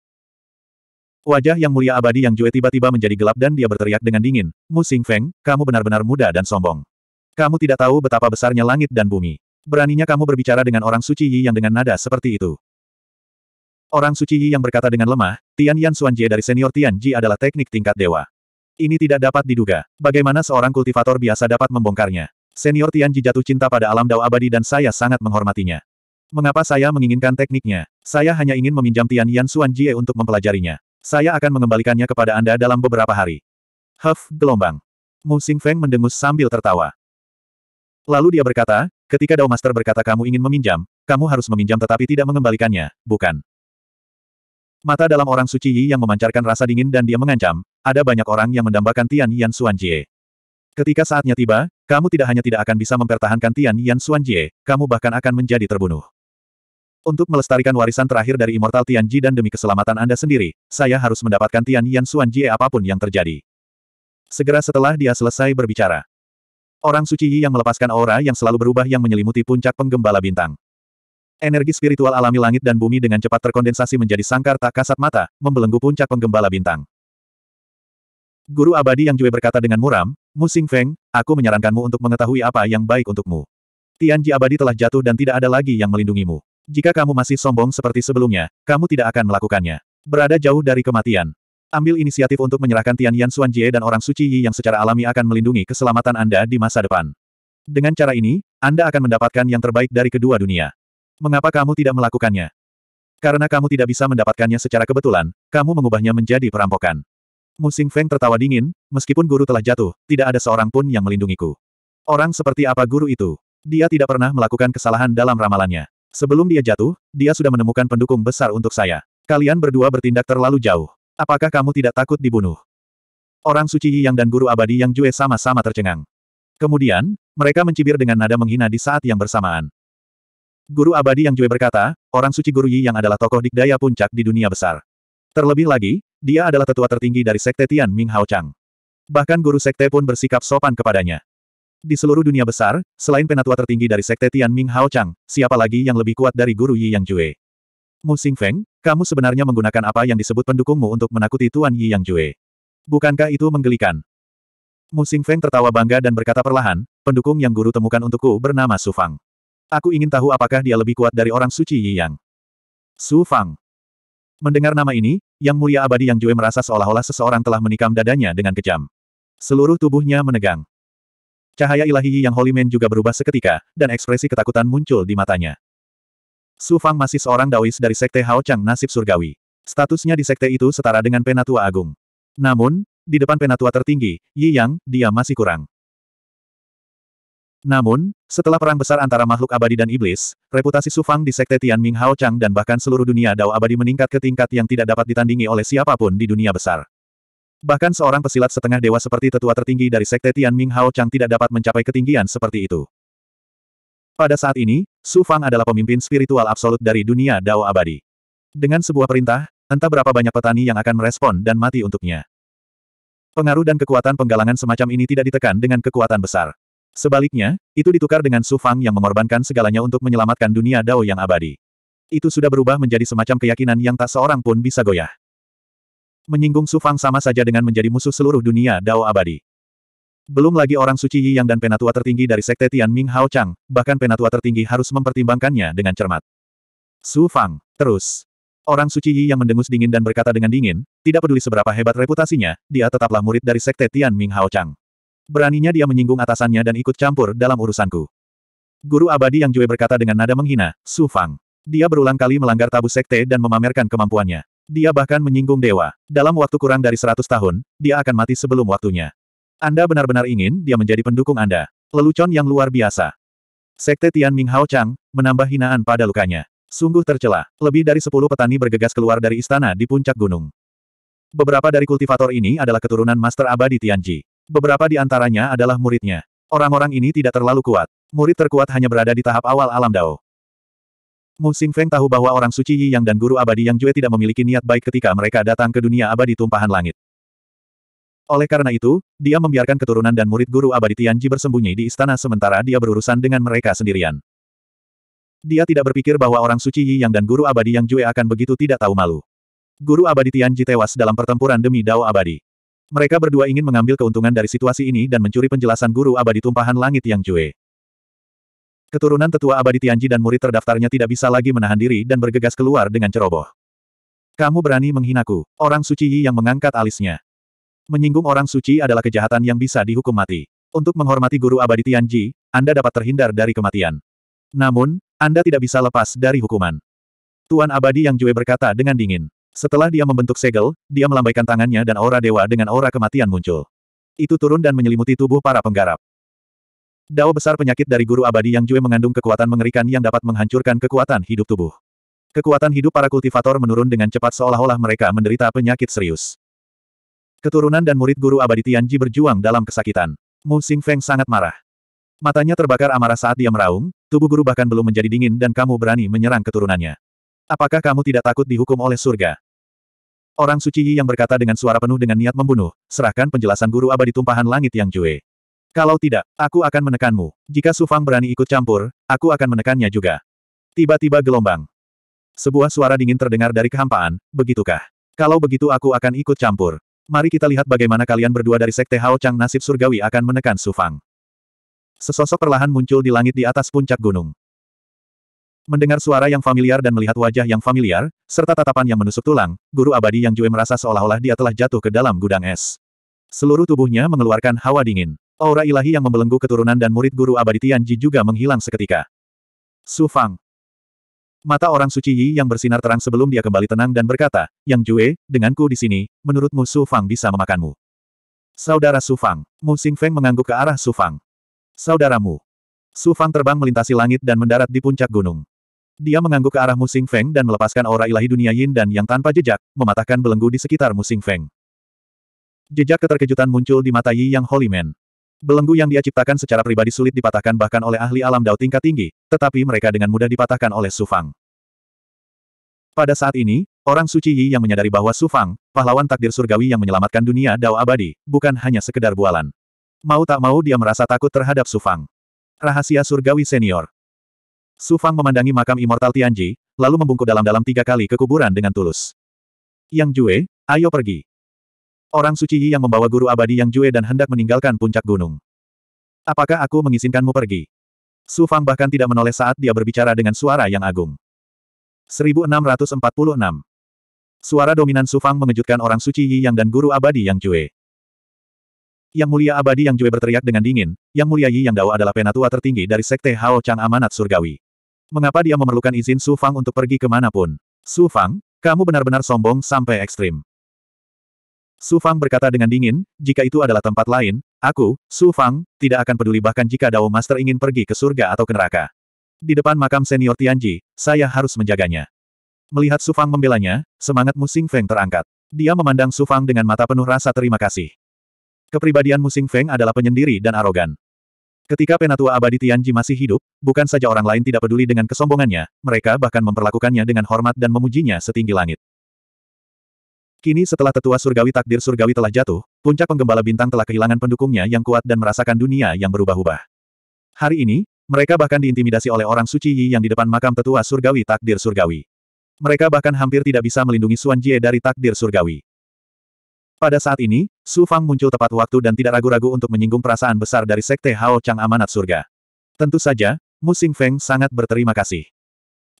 Wajah yang mulia abadi yang Jue tiba-tiba menjadi gelap dan dia berteriak dengan dingin, Mu Feng, kamu benar-benar muda dan sombong. Kamu tidak tahu betapa besarnya langit dan bumi. Beraninya kamu berbicara dengan orang suci Yi yang dengan nada seperti itu. Orang suci Yi yang berkata dengan lemah, Tian Yan Jie dari senior Tian Ji adalah teknik tingkat dewa. Ini tidak dapat diduga. Bagaimana seorang kultivator biasa dapat membongkarnya? Senior Tian Ji jatuh cinta pada alam dao abadi dan saya sangat menghormatinya. Mengapa saya menginginkan tekniknya? Saya hanya ingin meminjam Tian Yan Jie untuk mempelajarinya. Saya akan mengembalikannya kepada Anda dalam beberapa hari. Huff, gelombang. Mu Feng mendengus sambil tertawa. Lalu dia berkata, ketika Dao Master berkata kamu ingin meminjam, kamu harus meminjam tetapi tidak mengembalikannya, bukan? Mata dalam orang suci Yi yang memancarkan rasa dingin dan dia mengancam, ada banyak orang yang mendambakan Tian Yan Jie. Ketika saatnya tiba, kamu tidak hanya tidak akan bisa mempertahankan Tian Yan Jie, kamu bahkan akan menjadi terbunuh. Untuk melestarikan warisan terakhir dari Immortal Tian Ji dan demi keselamatan Anda sendiri, saya harus mendapatkan Tian Yan Jie apapun yang terjadi. Segera setelah dia selesai berbicara. Orang suci Yi yang melepaskan aura yang selalu berubah yang menyelimuti puncak penggembala bintang. Energi spiritual alami langit dan bumi dengan cepat terkondensasi menjadi sangkar tak kasat mata, membelenggu puncak penggembala bintang. Guru abadi yang Jue berkata dengan muram, Musing Feng, aku menyarankanmu untuk mengetahui apa yang baik untukmu. Tianji abadi telah jatuh dan tidak ada lagi yang melindungimu. Jika kamu masih sombong seperti sebelumnya, kamu tidak akan melakukannya. Berada jauh dari kematian. Ambil inisiatif untuk menyerahkan Tian Yan Xuan Jie dan orang suci Yi yang secara alami akan melindungi keselamatan Anda di masa depan. Dengan cara ini, Anda akan mendapatkan yang terbaik dari kedua dunia. Mengapa kamu tidak melakukannya? Karena kamu tidak bisa mendapatkannya secara kebetulan, kamu mengubahnya menjadi perampokan. Musing Feng tertawa dingin, meskipun guru telah jatuh, tidak ada seorang pun yang melindungiku. Orang seperti apa guru itu? Dia tidak pernah melakukan kesalahan dalam ramalannya. Sebelum dia jatuh, dia sudah menemukan pendukung besar untuk saya. Kalian berdua bertindak terlalu jauh. Apakah kamu tidak takut dibunuh? Orang suci Yang dan guru abadi Yang Jue sama-sama tercengang. Kemudian, mereka mencibir dengan nada menghina di saat yang bersamaan. Guru abadi yang Jue berkata, orang suci Guru Yi yang adalah tokoh dikdaya puncak di dunia besar. Terlebih lagi, dia adalah tetua tertinggi dari sekte Tian Ming Hao Chang. Bahkan guru sekte pun bersikap sopan kepadanya. Di seluruh dunia besar, selain penatua tertinggi dari sekte Tian Ming Hao Chang, siapa lagi yang lebih kuat dari Guru Yi Yang Jue? Mu Xing Feng, kamu sebenarnya menggunakan apa yang disebut pendukungmu untuk menakuti Tuan Yi Yang Jue. Bukankah itu menggelikan? Mu Xing Feng tertawa bangga dan berkata perlahan, pendukung yang guru temukan untukku bernama Su Fang. Aku ingin tahu apakah dia lebih kuat dari orang suci Yi Yang. Su Fang. Mendengar nama ini, Yang Mulia Abadi Yang Jue merasa seolah-olah seseorang telah menikam dadanya dengan kejam. Seluruh tubuhnya menegang. Cahaya ilahi Yang holimen juga berubah seketika, dan ekspresi ketakutan muncul di matanya. Su Fang masih seorang Daois dari Sekte Hao Chang Nasib Surgawi. Statusnya di Sekte itu setara dengan Penatua Agung. Namun, di depan Penatua tertinggi, Yi Yang, dia masih kurang. Namun, setelah perang besar antara makhluk abadi dan iblis, reputasi Sufang di Sekte Tianming Ming Hao Chang dan bahkan seluruh dunia Dao abadi meningkat ke tingkat yang tidak dapat ditandingi oleh siapapun di dunia besar. Bahkan seorang pesilat setengah dewa seperti tetua tertinggi dari Sekte Tianming Ming Hao Chang tidak dapat mencapai ketinggian seperti itu. Pada saat ini, Sufang adalah pemimpin spiritual absolut dari dunia Dao abadi. Dengan sebuah perintah, entah berapa banyak petani yang akan merespon dan mati untuknya. Pengaruh dan kekuatan penggalangan semacam ini tidak ditekan dengan kekuatan besar. Sebaliknya, itu ditukar dengan Su Fang yang mengorbankan segalanya untuk menyelamatkan dunia Dao yang abadi. Itu sudah berubah menjadi semacam keyakinan yang tak seorang pun bisa goyah. Menyinggung Su Fang sama saja dengan menjadi musuh seluruh dunia Dao abadi. Belum lagi orang suci Yi Yang dan penatua tertinggi dari sekte Tian Ming Hao Chang, bahkan penatua tertinggi harus mempertimbangkannya dengan cermat. Su Fang, terus. Orang suci Yi Yang mendengus dingin dan berkata dengan dingin, tidak peduli seberapa hebat reputasinya, dia tetaplah murid dari sekte Tian Ming Hao Chang. Beraninya dia menyinggung atasannya dan ikut campur dalam urusanku. Guru abadi yang Jue berkata dengan nada menghina, Su Fang. Dia berulang kali melanggar tabu sekte dan memamerkan kemampuannya. Dia bahkan menyinggung dewa. Dalam waktu kurang dari seratus tahun, dia akan mati sebelum waktunya. Anda benar-benar ingin dia menjadi pendukung Anda. Lelucon yang luar biasa. Sekte Tian Ming Hao Chang, menambah hinaan pada lukanya. Sungguh tercela. Lebih dari sepuluh petani bergegas keluar dari istana di puncak gunung. Beberapa dari kultivator ini adalah keturunan Master Abadi Tianji. Beberapa di antaranya adalah muridnya. Orang-orang ini tidak terlalu kuat. Murid terkuat hanya berada di tahap awal alam Dao. Mu Feng tahu bahwa orang suci Yi Yang dan guru abadi Yang Jue tidak memiliki niat baik ketika mereka datang ke dunia abadi tumpahan langit. Oleh karena itu, dia membiarkan keturunan dan murid guru abadi Tianji bersembunyi di istana sementara dia berurusan dengan mereka sendirian. Dia tidak berpikir bahwa orang suci Yi Yang dan guru abadi Yang Jue akan begitu tidak tahu malu. Guru abadi Tianji tewas dalam pertempuran demi Dao abadi. Mereka berdua ingin mengambil keuntungan dari situasi ini dan mencuri penjelasan guru abadi tumpahan langit yang Jue. Keturunan tetua abadi Tianji dan murid terdaftarnya tidak bisa lagi menahan diri dan bergegas keluar dengan ceroboh. Kamu berani menghinaku, orang suci Yi yang mengangkat alisnya. Menyinggung orang suci adalah kejahatan yang bisa dihukum mati. Untuk menghormati guru abadi Tianji, Anda dapat terhindar dari kematian. Namun, Anda tidak bisa lepas dari hukuman. Tuan abadi yang Jue berkata dengan dingin. Setelah dia membentuk segel, dia melambaikan tangannya dan aura dewa dengan aura kematian muncul. Itu turun dan menyelimuti tubuh para penggarap. Dao besar penyakit dari guru abadi yang Jue mengandung kekuatan mengerikan yang dapat menghancurkan kekuatan hidup tubuh. Kekuatan hidup para kultivator menurun dengan cepat seolah-olah mereka menderita penyakit serius. Keturunan dan murid guru abadi Tianji berjuang dalam kesakitan. Mu Feng sangat marah. Matanya terbakar amarah saat dia meraung, tubuh guru bahkan belum menjadi dingin dan kamu berani menyerang keturunannya. Apakah kamu tidak takut dihukum oleh surga? Orang suci Yi yang berkata dengan suara penuh dengan niat membunuh, serahkan penjelasan guru abadi tumpahan langit yang Jue. Kalau tidak, aku akan menekanmu. Jika Sufang berani ikut campur, aku akan menekannya juga. Tiba-tiba gelombang. Sebuah suara dingin terdengar dari kehampaan, begitukah? Kalau begitu aku akan ikut campur. Mari kita lihat bagaimana kalian berdua dari Sekte Hao Chang nasib surgawi akan menekan Sufang. Sesosok perlahan muncul di langit di atas puncak gunung. Mendengar suara yang familiar dan melihat wajah yang familiar, serta tatapan yang menusuk tulang, guru abadi yang Jue merasa seolah-olah dia telah jatuh ke dalam gudang es. Seluruh tubuhnya mengeluarkan hawa dingin. Aura ilahi yang membelenggu keturunan dan murid guru abadi Tianji juga menghilang seketika. Su Fang. Mata orang suci Yi yang bersinar terang sebelum dia kembali tenang dan berkata, Yang Jue, denganku di sini, menurutmu Su Fang bisa memakanmu. Saudara Su Fang. Mu Xing Feng mengangguk ke arah Su Fang. Saudaramu. Su Fang terbang melintasi langit dan mendarat di puncak gunung. Dia mengangguk ke arah Musing Feng dan melepaskan aura ilahi dunia Yin dan Yang tanpa jejak, mematahkan belenggu di sekitar Musing Feng. Jejak keterkejutan muncul di mata Yi Yang Holy Man. Belenggu yang dia ciptakan secara pribadi sulit dipatahkan bahkan oleh ahli alam dao tingkat tinggi, tetapi mereka dengan mudah dipatahkan oleh Su Fang. Pada saat ini, orang suci Yi yang menyadari bahwa Su Fang, pahlawan takdir surgawi yang menyelamatkan dunia dao abadi, bukan hanya sekedar bualan. Mau tak mau dia merasa takut terhadap Su Fang. Rahasia surgawi senior. Su Fang memandangi makam Immortal Tianji, lalu membungkuk dalam-dalam tiga kali ke kuburan dengan tulus. Yang Jue, ayo pergi. Orang suci Yi yang membawa guru abadi Yang Jue dan hendak meninggalkan puncak gunung. Apakah aku mengizinkanmu pergi? Su Fang bahkan tidak menoleh saat dia berbicara dengan suara yang agung. 1646 Suara dominan Su Fang mengejutkan orang suci Yi Yang dan guru abadi Yang Jue. Yang mulia abadi Yang Jue berteriak dengan dingin, Yang mulia Yi Yang Dao adalah penatua tertinggi dari Sekte Hao Chang Amanat Surgawi. Mengapa dia memerlukan izin Su Fang untuk pergi kemanapun? Su Fang, kamu benar-benar sombong sampai ekstrim. Su Fang berkata dengan dingin, jika itu adalah tempat lain, aku, Su Fang, tidak akan peduli bahkan jika Dao Master ingin pergi ke surga atau ke neraka. Di depan makam senior Tianji, saya harus menjaganya. Melihat Su Fang membelanya, semangat Musing Feng terangkat. Dia memandang Su Fang dengan mata penuh rasa terima kasih. Kepribadian Musing Feng adalah penyendiri dan arogan. Ketika Penatua Abadi Tianji masih hidup, bukan saja orang lain tidak peduli dengan kesombongannya, mereka bahkan memperlakukannya dengan hormat dan memujinya setinggi langit. Kini setelah tetua surgawi takdir surgawi telah jatuh, puncak penggembala bintang telah kehilangan pendukungnya yang kuat dan merasakan dunia yang berubah-ubah. Hari ini, mereka bahkan diintimidasi oleh orang suci Yi yang di depan makam tetua surgawi takdir surgawi. Mereka bahkan hampir tidak bisa melindungi Suan Jie dari takdir surgawi. Pada saat ini, Su Fang muncul tepat waktu dan tidak ragu-ragu untuk menyinggung perasaan besar dari Sekte Hao Chang Amanat Surga. Tentu saja, Mu Xing Feng sangat berterima kasih.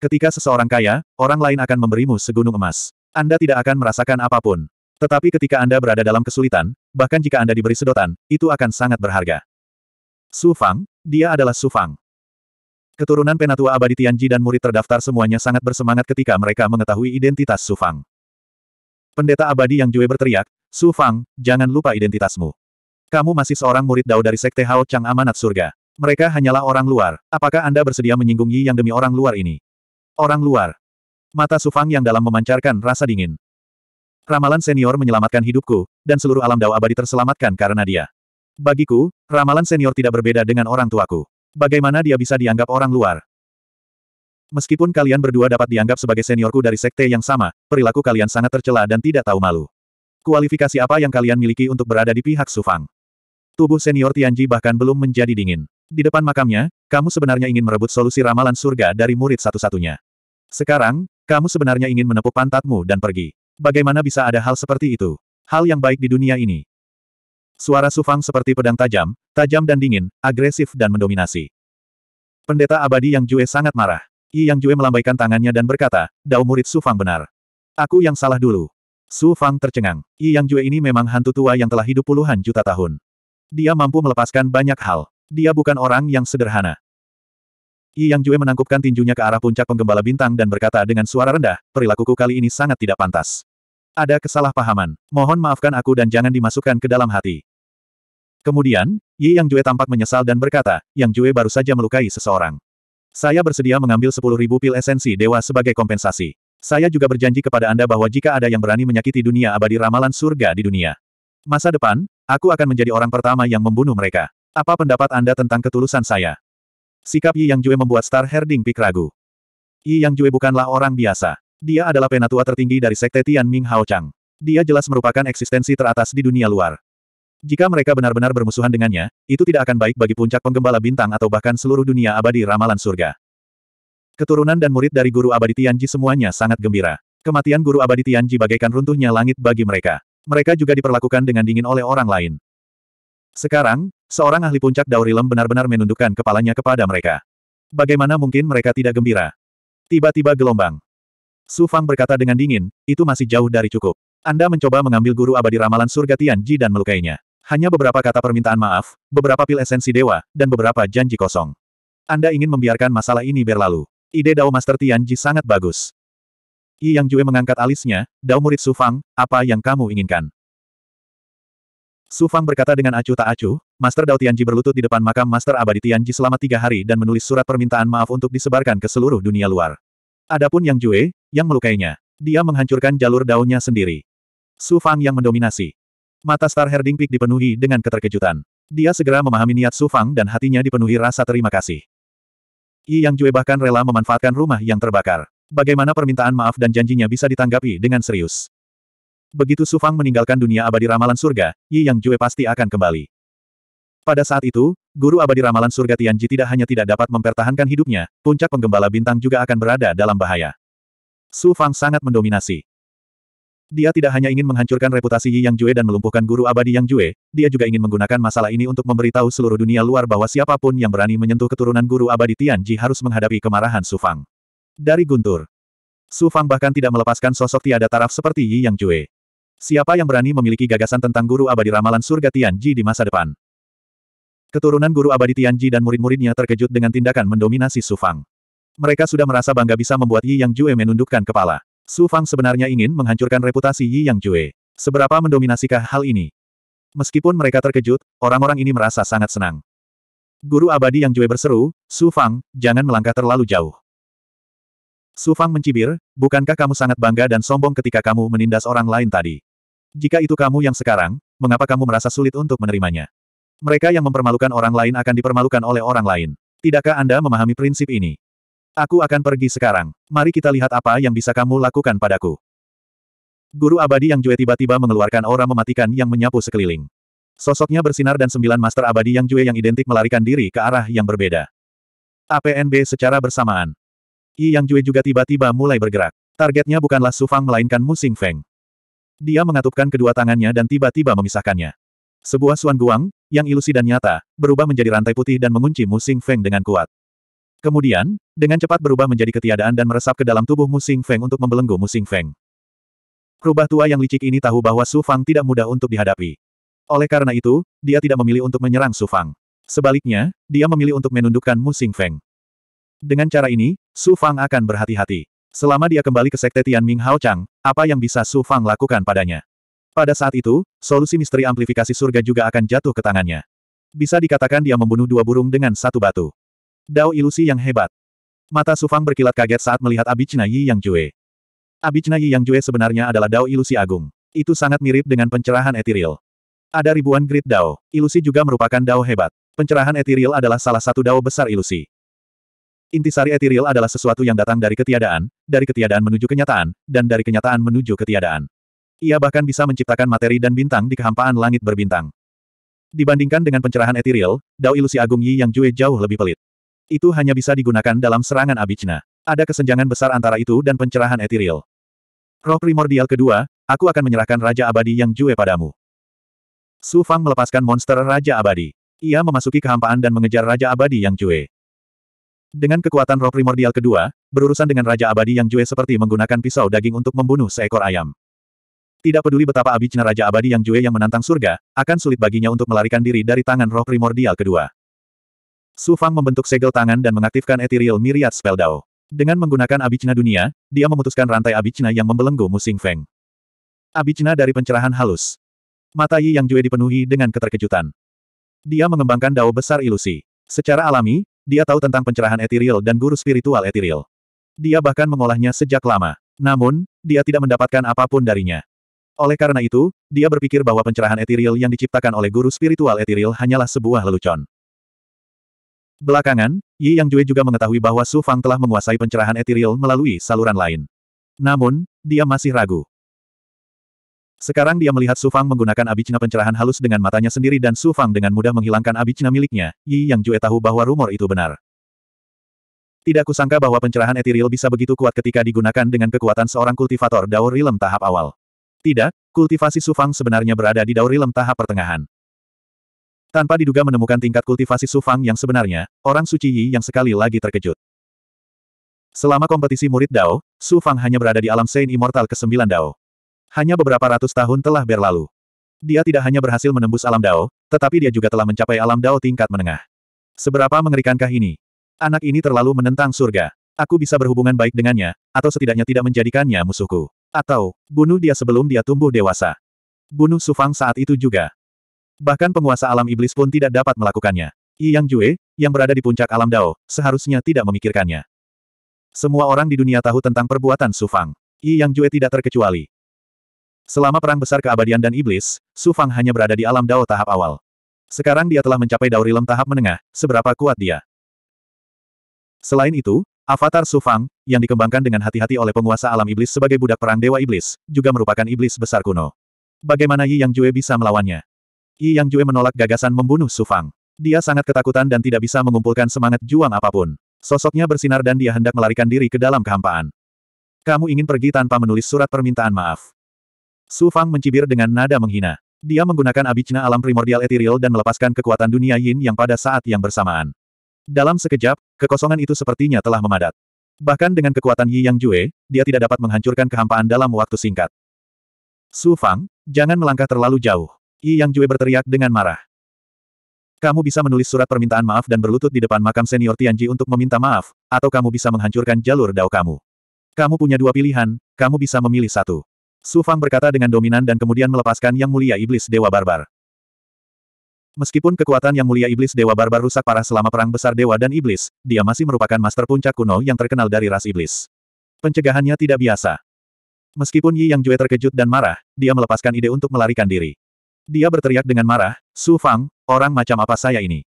Ketika seseorang kaya, orang lain akan memberimu segunung emas. Anda tidak akan merasakan apapun. Tetapi ketika Anda berada dalam kesulitan, bahkan jika Anda diberi sedotan, itu akan sangat berharga. Su Fang, dia adalah Su Fang. Keturunan penatua abadi Tianji dan murid terdaftar semuanya sangat bersemangat ketika mereka mengetahui identitas Su Fang. Pendeta abadi yang Jue berteriak, Su Fang, jangan lupa identitasmu. Kamu masih seorang murid Dao dari Sekte Hao Chang Amanat Surga. Mereka hanyalah orang luar. Apakah Anda bersedia menyinggung Yi yang demi orang luar ini? Orang luar. Mata Su Fang yang dalam memancarkan rasa dingin. Ramalan senior menyelamatkan hidupku, dan seluruh alam Dao abadi terselamatkan karena dia. Bagiku, ramalan senior tidak berbeda dengan orang tuaku. Bagaimana dia bisa dianggap orang luar? Meskipun kalian berdua dapat dianggap sebagai seniorku dari sekte yang sama, perilaku kalian sangat tercela dan tidak tahu malu. Kualifikasi apa yang kalian miliki untuk berada di pihak Sufang? Tubuh senior Tianji bahkan belum menjadi dingin. Di depan makamnya, kamu sebenarnya ingin merebut solusi ramalan surga dari murid satu-satunya. Sekarang, kamu sebenarnya ingin menepuk pantatmu dan pergi. Bagaimana bisa ada hal seperti itu? Hal yang baik di dunia ini. Suara Sufang seperti pedang tajam, tajam dan dingin, agresif dan mendominasi. Pendeta abadi yang Jue sangat marah. Yi Yang Jue melambaikan tangannya dan berkata, Dao murid Sufang benar. Aku yang salah dulu. Su Fang tercengang. Yi Yang Jue ini memang hantu tua yang telah hidup puluhan juta tahun. Dia mampu melepaskan banyak hal. Dia bukan orang yang sederhana. Yi Yang Jue menangkupkan tinjunya ke arah puncak penggembala bintang dan berkata dengan suara rendah, perilakuku kali ini sangat tidak pantas. Ada kesalahpahaman. Mohon maafkan aku dan jangan dimasukkan ke dalam hati. Kemudian, Yi Yang Jue tampak menyesal dan berkata, Yang Jue baru saja melukai seseorang. Saya bersedia mengambil 10.000 pil esensi dewa sebagai kompensasi. Saya juga berjanji kepada Anda bahwa jika ada yang berani menyakiti dunia abadi ramalan surga di dunia. Masa depan, aku akan menjadi orang pertama yang membunuh mereka. Apa pendapat Anda tentang ketulusan saya? Sikap Yi Yang Jue membuat Star Herding Pik ragu. Yi Yang Jue bukanlah orang biasa. Dia adalah penatua tertinggi dari sekte Tian Ming Hao Chang. Dia jelas merupakan eksistensi teratas di dunia luar. Jika mereka benar-benar bermusuhan dengannya, itu tidak akan baik bagi puncak penggembala bintang atau bahkan seluruh dunia abadi ramalan surga. Keturunan dan murid dari Guru Abadi Tianji semuanya sangat gembira. Kematian Guru Abadi Tianji bagaikan runtuhnya langit bagi mereka. Mereka juga diperlakukan dengan dingin oleh orang lain. Sekarang, seorang ahli puncak Daurilem benar-benar menundukkan kepalanya kepada mereka. Bagaimana mungkin mereka tidak gembira? Tiba-tiba gelombang. Su Fang berkata dengan dingin, itu masih jauh dari cukup. Anda mencoba mengambil guru abadi ramalan surga Tianji dan melukainya. Hanya beberapa kata permintaan maaf, beberapa pil esensi dewa, dan beberapa janji kosong. Anda ingin membiarkan masalah ini berlalu. Ide Dao Master Tianji sangat bagus. Yi Yang Jue mengangkat alisnya, Dao murid Su Fang, apa yang kamu inginkan? Su Fang berkata dengan acuh tak acuh, Master Dao Tianji berlutut di depan makam Master Abadi Tianji selama tiga hari dan menulis surat permintaan maaf untuk disebarkan ke seluruh dunia luar. Adapun Yang Jue, yang melukainya, dia menghancurkan jalur daunnya sendiri. Su Fang yang mendominasi. Mata Star Herding Peak dipenuhi dengan keterkejutan. Dia segera memahami niat Su Fang dan hatinya dipenuhi rasa terima kasih. Yi Yang Jue bahkan rela memanfaatkan rumah yang terbakar. Bagaimana permintaan maaf dan janjinya bisa ditanggapi dengan serius. Begitu Su Fang meninggalkan dunia abadi ramalan surga, Yi Yang Jue pasti akan kembali. Pada saat itu, guru abadi ramalan surga Tianji tidak hanya tidak dapat mempertahankan hidupnya, puncak penggembala bintang juga akan berada dalam bahaya. Su Fang sangat mendominasi. Dia tidak hanya ingin menghancurkan reputasi Yi Yang Jue dan melumpuhkan guru abadi Yang Jue, dia juga ingin menggunakan masalah ini untuk memberitahu seluruh dunia luar bahwa siapapun yang berani menyentuh keturunan guru abadi Tian Ji harus menghadapi kemarahan Su Fang. Dari Guntur. Su Fang bahkan tidak melepaskan sosok tiada taraf seperti Yi Yang Jue. Siapa yang berani memiliki gagasan tentang guru abadi ramalan surga Tian Ji di masa depan? Keturunan guru abadi Tian Ji dan murid-muridnya terkejut dengan tindakan mendominasi Su Fang. Mereka sudah merasa bangga bisa membuat Yi Yang Jue menundukkan kepala. Su Fang sebenarnya ingin menghancurkan reputasi Yi Yang Jue. Seberapa mendominasikah hal ini? Meskipun mereka terkejut, orang-orang ini merasa sangat senang. Guru abadi Yang Jue berseru, Su Fang, jangan melangkah terlalu jauh. Su Fang mencibir, bukankah kamu sangat bangga dan sombong ketika kamu menindas orang lain tadi? Jika itu kamu yang sekarang, mengapa kamu merasa sulit untuk menerimanya? Mereka yang mempermalukan orang lain akan dipermalukan oleh orang lain. Tidakkah Anda memahami prinsip ini? Aku akan pergi sekarang. Mari kita lihat apa yang bisa kamu lakukan padaku. Guru abadi yang Jue tiba-tiba mengeluarkan aura mematikan yang menyapu sekeliling. Sosoknya bersinar dan sembilan master abadi yang Jue yang identik melarikan diri ke arah yang berbeda. APNB secara bersamaan. Yi Yang Jue juga tiba-tiba mulai bergerak. Targetnya bukanlah Su Fang melainkan Musing Feng. Dia mengatupkan kedua tangannya dan tiba-tiba memisahkannya. Sebuah suan guang, yang ilusi dan nyata, berubah menjadi rantai putih dan mengunci Musing Feng dengan kuat. Kemudian, dengan cepat berubah menjadi ketiadaan dan meresap ke dalam tubuh Musing Feng untuk membelenggu Musing Feng. Rubah tua yang licik ini tahu bahwa Su Fang tidak mudah untuk dihadapi. Oleh karena itu, dia tidak memilih untuk menyerang Su Fang. Sebaliknya, dia memilih untuk menundukkan Musing Feng. Dengan cara ini, Su Fang akan berhati-hati. Selama dia kembali ke Sekte Tianming Ming Hao Chang, apa yang bisa Su Fang lakukan padanya? Pada saat itu, solusi misteri amplifikasi surga juga akan jatuh ke tangannya. Bisa dikatakan dia membunuh dua burung dengan satu batu. Dao ilusi yang hebat. Mata Sufang berkilat kaget saat melihat Abicna Yi Yang Jue. Abicna Yi Yang Jue sebenarnya adalah Dao ilusi agung. Itu sangat mirip dengan pencerahan etiril. Ada ribuan grid Dao. Ilusi juga merupakan Dao hebat. Pencerahan etiril adalah salah satu Dao besar ilusi. Intisari etiril adalah sesuatu yang datang dari ketiadaan, dari ketiadaan menuju kenyataan, dan dari kenyataan menuju ketiadaan. Ia bahkan bisa menciptakan materi dan bintang di kehampaan langit berbintang. Dibandingkan dengan pencerahan etiril, Dao ilusi agung Yi Yang Jue jauh lebih pelit. Itu hanya bisa digunakan dalam serangan Abichna. Ada kesenjangan besar antara itu dan pencerahan etiril. Roh primordial kedua, aku akan menyerahkan Raja Abadi yang jue padamu. Su Fang melepaskan monster Raja Abadi. Ia memasuki kehampaan dan mengejar Raja Abadi yang jue. Dengan kekuatan roh primordial kedua, berurusan dengan Raja Abadi yang jue seperti menggunakan pisau daging untuk membunuh seekor ayam. Tidak peduli betapa abicna Raja Abadi yang jue yang menantang surga, akan sulit baginya untuk melarikan diri dari tangan roh primordial kedua. Su Fang membentuk segel tangan dan mengaktifkan Ethereal Myriad Spell Dao. Dengan menggunakan abijna dunia, dia memutuskan rantai abijna yang membelenggu Musing Feng. Abijna dari pencerahan halus. Mata Yi Yang Jue dipenuhi dengan keterkejutan. Dia mengembangkan dao besar ilusi. Secara alami, dia tahu tentang pencerahan Ethereal dan guru spiritual Ethereal. Dia bahkan mengolahnya sejak lama. Namun, dia tidak mendapatkan apapun darinya. Oleh karena itu, dia berpikir bahwa pencerahan Ethereal yang diciptakan oleh guru spiritual Ethereal hanyalah sebuah lelucon. Belakangan, Yi Yang Jue juga mengetahui bahwa Su Fang telah menguasai pencerahan etiril melalui saluran lain. Namun, dia masih ragu. Sekarang dia melihat Su Fang menggunakan Abicna pencerahan halus dengan matanya sendiri dan Su Fang dengan mudah menghilangkan Abicna miliknya, Yi Yang Jue tahu bahwa rumor itu benar. Tidak kusangka bahwa pencerahan etiril bisa begitu kuat ketika digunakan dengan kekuatan seorang kultivator Dao Rilem tahap awal. Tidak, kultivasi Su Fang sebenarnya berada di Dao Rilem tahap pertengahan. Tanpa diduga menemukan tingkat kultivasi Sufang yang sebenarnya, orang suci Yi yang sekali lagi terkejut. Selama kompetisi murid Dao, Sufang hanya berada di alam Saint Immortal ke-9 Dao. Hanya beberapa ratus tahun telah berlalu. Dia tidak hanya berhasil menembus alam Dao, tetapi dia juga telah mencapai alam Dao tingkat menengah. Seberapa mengerikankah ini? Anak ini terlalu menentang surga. Aku bisa berhubungan baik dengannya, atau setidaknya tidak menjadikannya musuhku. Atau, bunuh dia sebelum dia tumbuh dewasa. Bunuh Sufang saat itu juga. Bahkan penguasa alam iblis pun tidak dapat melakukannya. Yi Yang Jue, yang berada di puncak alam Dao, seharusnya tidak memikirkannya. Semua orang di dunia tahu tentang perbuatan Su Fang. Yi Yang Jue tidak terkecuali. Selama perang besar keabadian dan iblis, Su Fang hanya berada di alam Dao tahap awal. Sekarang dia telah mencapai Dao Rilem tahap menengah, seberapa kuat dia. Selain itu, avatar Su Fang, yang dikembangkan dengan hati-hati oleh penguasa alam iblis sebagai budak perang dewa iblis, juga merupakan iblis besar kuno. Bagaimana Yi Yang Jue bisa melawannya? Yi Yang Jue menolak gagasan membunuh Su Fang. Dia sangat ketakutan dan tidak bisa mengumpulkan semangat juang apapun. Sosoknya bersinar dan dia hendak melarikan diri ke dalam kehampaan. Kamu ingin pergi tanpa menulis surat permintaan maaf. Su Fang mencibir dengan nada menghina. Dia menggunakan abicna alam primordial etiril dan melepaskan kekuatan dunia yin yang pada saat yang bersamaan. Dalam sekejap, kekosongan itu sepertinya telah memadat. Bahkan dengan kekuatan Yi Yang Jue, dia tidak dapat menghancurkan kehampaan dalam waktu singkat. Su Fang, jangan melangkah terlalu jauh. Yi Yang Jue berteriak dengan marah. Kamu bisa menulis surat permintaan maaf dan berlutut di depan makam senior Tianji untuk meminta maaf, atau kamu bisa menghancurkan jalur dao kamu. Kamu punya dua pilihan, kamu bisa memilih satu. Su Fang berkata dengan dominan dan kemudian melepaskan Yang Mulia Iblis Dewa Barbar. Meskipun kekuatan Yang Mulia Iblis Dewa Barbar rusak parah selama Perang Besar Dewa dan Iblis, dia masih merupakan master puncak kuno yang terkenal dari ras iblis. Pencegahannya tidak biasa. Meskipun Yi Yang Jue terkejut dan marah, dia melepaskan ide untuk melarikan diri. Dia berteriak dengan marah, Su Fang, orang macam apa saya ini?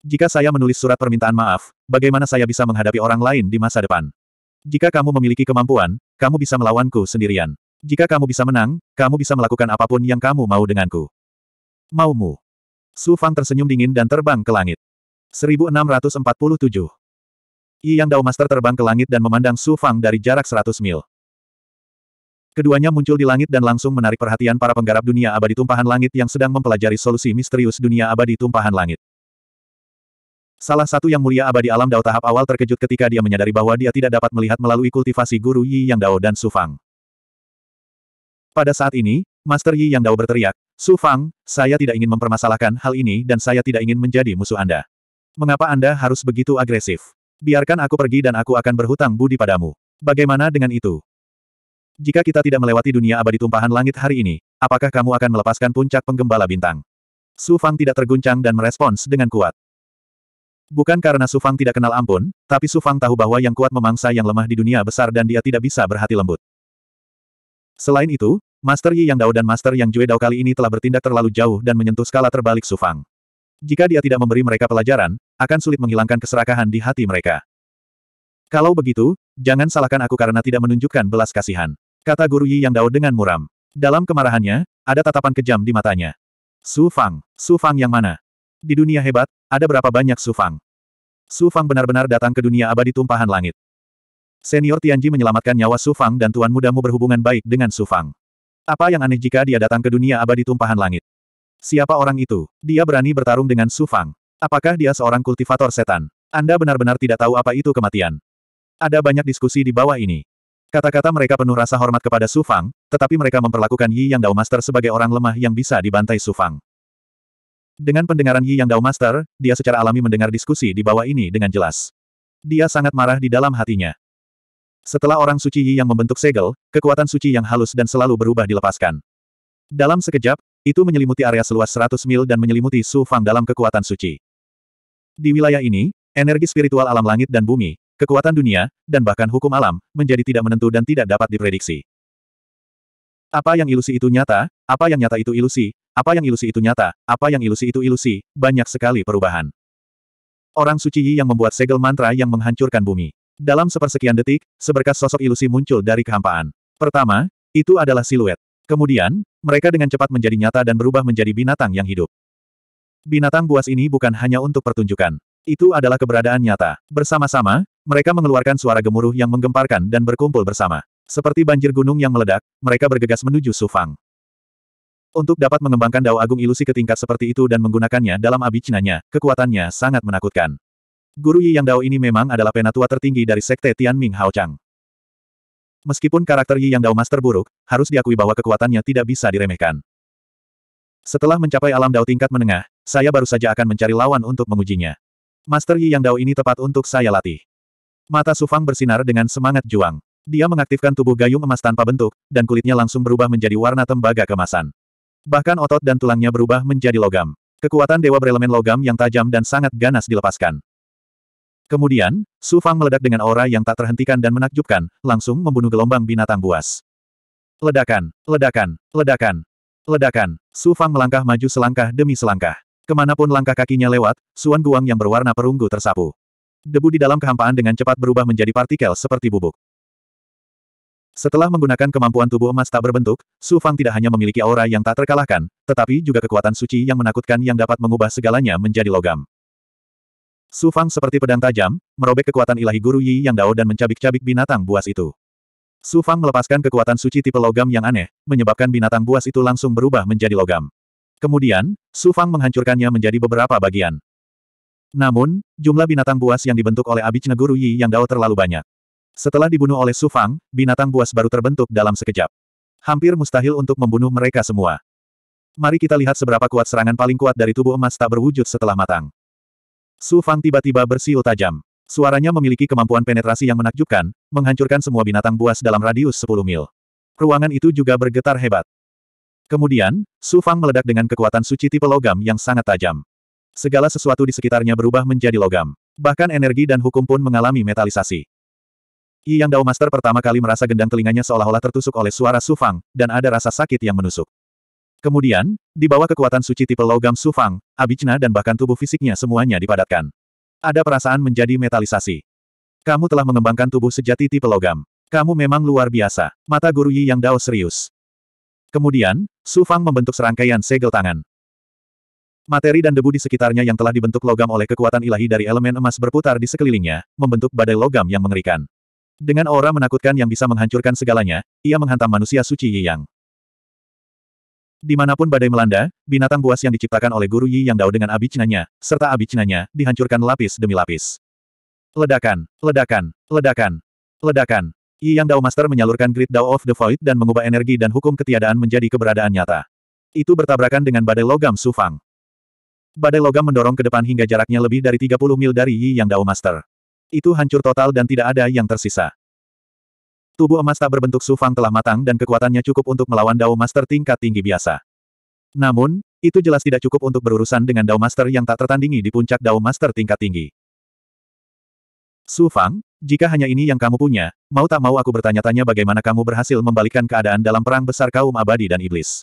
Jika saya menulis surat permintaan maaf, bagaimana saya bisa menghadapi orang lain di masa depan? Jika kamu memiliki kemampuan, kamu bisa melawanku sendirian. Jika kamu bisa menang, kamu bisa melakukan apapun yang kamu mau denganku. Maumu. Su Fang tersenyum dingin dan terbang ke langit. 1647. Yi Yang Dao Master terbang ke langit dan memandang Su Fang dari jarak 100 mil. Keduanya muncul di langit dan langsung menarik perhatian para penggarap dunia abadi tumpahan langit yang sedang mempelajari solusi misterius dunia abadi tumpahan langit. Salah satu yang mulia abadi alam Dao tahap awal terkejut ketika dia menyadari bahwa dia tidak dapat melihat melalui kultivasi guru Yi Yang Dao dan Su Fang. Pada saat ini, Master Yi Yang Dao berteriak, Su Fang, saya tidak ingin mempermasalahkan hal ini dan saya tidak ingin menjadi musuh Anda. Mengapa Anda harus begitu agresif? Biarkan aku pergi dan aku akan berhutang budi padamu. Bagaimana dengan itu? Jika kita tidak melewati dunia abadi tumpahan langit hari ini, apakah kamu akan melepaskan puncak penggembala bintang? Su Fang tidak terguncang dan merespons dengan kuat. Bukan karena Su Fang tidak kenal ampun, tapi Su Fang tahu bahwa yang kuat memangsa yang lemah di dunia besar dan dia tidak bisa berhati lembut. Selain itu, Master Yi Yang Dao dan Master Yang Jue Dao kali ini telah bertindak terlalu jauh dan menyentuh skala terbalik Su Fang. Jika dia tidak memberi mereka pelajaran, akan sulit menghilangkan keserakahan di hati mereka. Kalau begitu, jangan salahkan aku karena tidak menunjukkan belas kasihan. Kata Guru Yi Yang Dao dengan muram. Dalam kemarahannya, ada tatapan kejam di matanya. Su Fang, Su Fang yang mana? Di dunia hebat, ada berapa banyak Su Fang? Su Fang benar-benar datang ke dunia abadi tumpahan langit. Senior Tianji menyelamatkan nyawa Su Fang dan tuan mudamu berhubungan baik dengan Su Fang. Apa yang aneh jika dia datang ke dunia abadi tumpahan langit? Siapa orang itu? Dia berani bertarung dengan Su Fang. Apakah dia seorang kultivator setan? Anda benar-benar tidak tahu apa itu kematian. Ada banyak diskusi di bawah ini. Kata-kata mereka penuh rasa hormat kepada Su Fang, tetapi mereka memperlakukan Yi Yang Dao Master sebagai orang lemah yang bisa dibantai Su Fang. Dengan pendengaran Yi Yang Dao Master, dia secara alami mendengar diskusi di bawah ini dengan jelas. Dia sangat marah di dalam hatinya. Setelah orang suci Yi yang membentuk segel, kekuatan suci yang halus dan selalu berubah dilepaskan. Dalam sekejap, itu menyelimuti area seluas 100 mil dan menyelimuti Su Fang dalam kekuatan suci. Di wilayah ini, energi spiritual alam langit dan bumi, kekuatan dunia, dan bahkan hukum alam, menjadi tidak menentu dan tidak dapat diprediksi. Apa yang ilusi itu nyata, apa yang nyata itu ilusi, apa yang ilusi itu nyata, apa yang ilusi itu ilusi, banyak sekali perubahan. Orang suci Yi yang membuat segel mantra yang menghancurkan bumi. Dalam sepersekian detik, seberkas sosok ilusi muncul dari kehampaan. Pertama, itu adalah siluet. Kemudian, mereka dengan cepat menjadi nyata dan berubah menjadi binatang yang hidup. Binatang buas ini bukan hanya untuk pertunjukan. Itu adalah keberadaan nyata. Bersama-sama, mereka mengeluarkan suara gemuruh yang menggemparkan dan berkumpul bersama. Seperti banjir gunung yang meledak, mereka bergegas menuju Sufang. Untuk dapat mengembangkan dao agung ilusi ke tingkat seperti itu dan menggunakannya dalam abicinanya, kekuatannya sangat menakutkan. Guru Yi Yang Dao ini memang adalah penatua tertinggi dari sekte Tian Ming Hao Chang. Meskipun karakter Yi Yang Dao Master buruk, harus diakui bahwa kekuatannya tidak bisa diremehkan. Setelah mencapai alam Dao tingkat menengah, saya baru saja akan mencari lawan untuk mengujinya. Master Yi Yang Dao ini tepat untuk saya latih. Mata Sufang bersinar dengan semangat juang. Dia mengaktifkan tubuh gayung emas tanpa bentuk, dan kulitnya langsung berubah menjadi warna tembaga kemasan. Bahkan otot dan tulangnya berubah menjadi logam. Kekuatan dewa berelemen logam yang tajam dan sangat ganas dilepaskan. Kemudian, Su Fang meledak dengan aura yang tak terhentikan dan menakjubkan, langsung membunuh gelombang binatang buas. Ledakan, ledakan, ledakan, ledakan. Su Fang melangkah maju selangkah demi selangkah. Kemanapun langkah kakinya lewat, Suan Guang yang berwarna perunggu tersapu. Debu di dalam kehampaan dengan cepat berubah menjadi partikel seperti bubuk. Setelah menggunakan kemampuan tubuh emas tak berbentuk, Su Fang tidak hanya memiliki aura yang tak terkalahkan, tetapi juga kekuatan suci yang menakutkan yang dapat mengubah segalanya menjadi logam. Su Fang seperti pedang tajam, merobek kekuatan ilahi guru Yi Yang Dao dan mencabik-cabik binatang buas itu. Su Fang melepaskan kekuatan suci tipe logam yang aneh, menyebabkan binatang buas itu langsung berubah menjadi logam. Kemudian, Su Fang menghancurkannya menjadi beberapa bagian. Namun, jumlah binatang buas yang dibentuk oleh Abi Guru Yi Yang Dao terlalu banyak. Setelah dibunuh oleh Su Fang, binatang buas baru terbentuk dalam sekejap. Hampir mustahil untuk membunuh mereka semua. Mari kita lihat seberapa kuat serangan paling kuat dari tubuh emas tak berwujud setelah matang. Su Fang tiba-tiba bersiul tajam. Suaranya memiliki kemampuan penetrasi yang menakjubkan, menghancurkan semua binatang buas dalam radius 10 mil. Ruangan itu juga bergetar hebat. Kemudian, Su Fang meledak dengan kekuatan suci tipe logam yang sangat tajam. Segala sesuatu di sekitarnya berubah menjadi logam. Bahkan energi dan hukum pun mengalami metalisasi. Yi Yang Dao Master pertama kali merasa gendang telinganya seolah-olah tertusuk oleh suara Su Fang, dan ada rasa sakit yang menusuk. Kemudian, di bawah kekuatan suci tipe logam Su Fang, Abijna dan bahkan tubuh fisiknya semuanya dipadatkan. Ada perasaan menjadi metalisasi. Kamu telah mengembangkan tubuh sejati tipe logam. Kamu memang luar biasa. Mata guru Yi Yang Dao serius. Kemudian, Su Fang membentuk serangkaian segel tangan. Materi dan debu di sekitarnya yang telah dibentuk logam oleh kekuatan ilahi dari elemen emas berputar di sekelilingnya, membentuk badai logam yang mengerikan. Dengan aura menakutkan yang bisa menghancurkan segalanya, ia menghantam manusia suci Yi Yang. Dimanapun badai melanda, binatang buas yang diciptakan oleh guru Yi Yang Dao dengan abicinanya, serta abicinanya, dihancurkan lapis demi lapis. Ledakan, ledakan, ledakan, ledakan. Yi Yang Dao Master menyalurkan Great Dao of the Void dan mengubah energi dan hukum ketiadaan menjadi keberadaan nyata. Itu bertabrakan dengan badai logam Sufang. Badai logam mendorong ke depan hingga jaraknya lebih dari 30 mil dari Yi Yang Dao Master. Itu hancur total dan tidak ada yang tersisa. Tubuh emas tak berbentuk Sufang telah matang dan kekuatannya cukup untuk melawan Dao Master tingkat tinggi biasa. Namun, itu jelas tidak cukup untuk berurusan dengan Dao Master yang tak tertandingi di puncak Dao Master tingkat tinggi. Sufang, jika hanya ini yang kamu punya, mau tak mau aku bertanya-tanya bagaimana kamu berhasil membalikkan keadaan dalam perang besar kaum abadi dan iblis.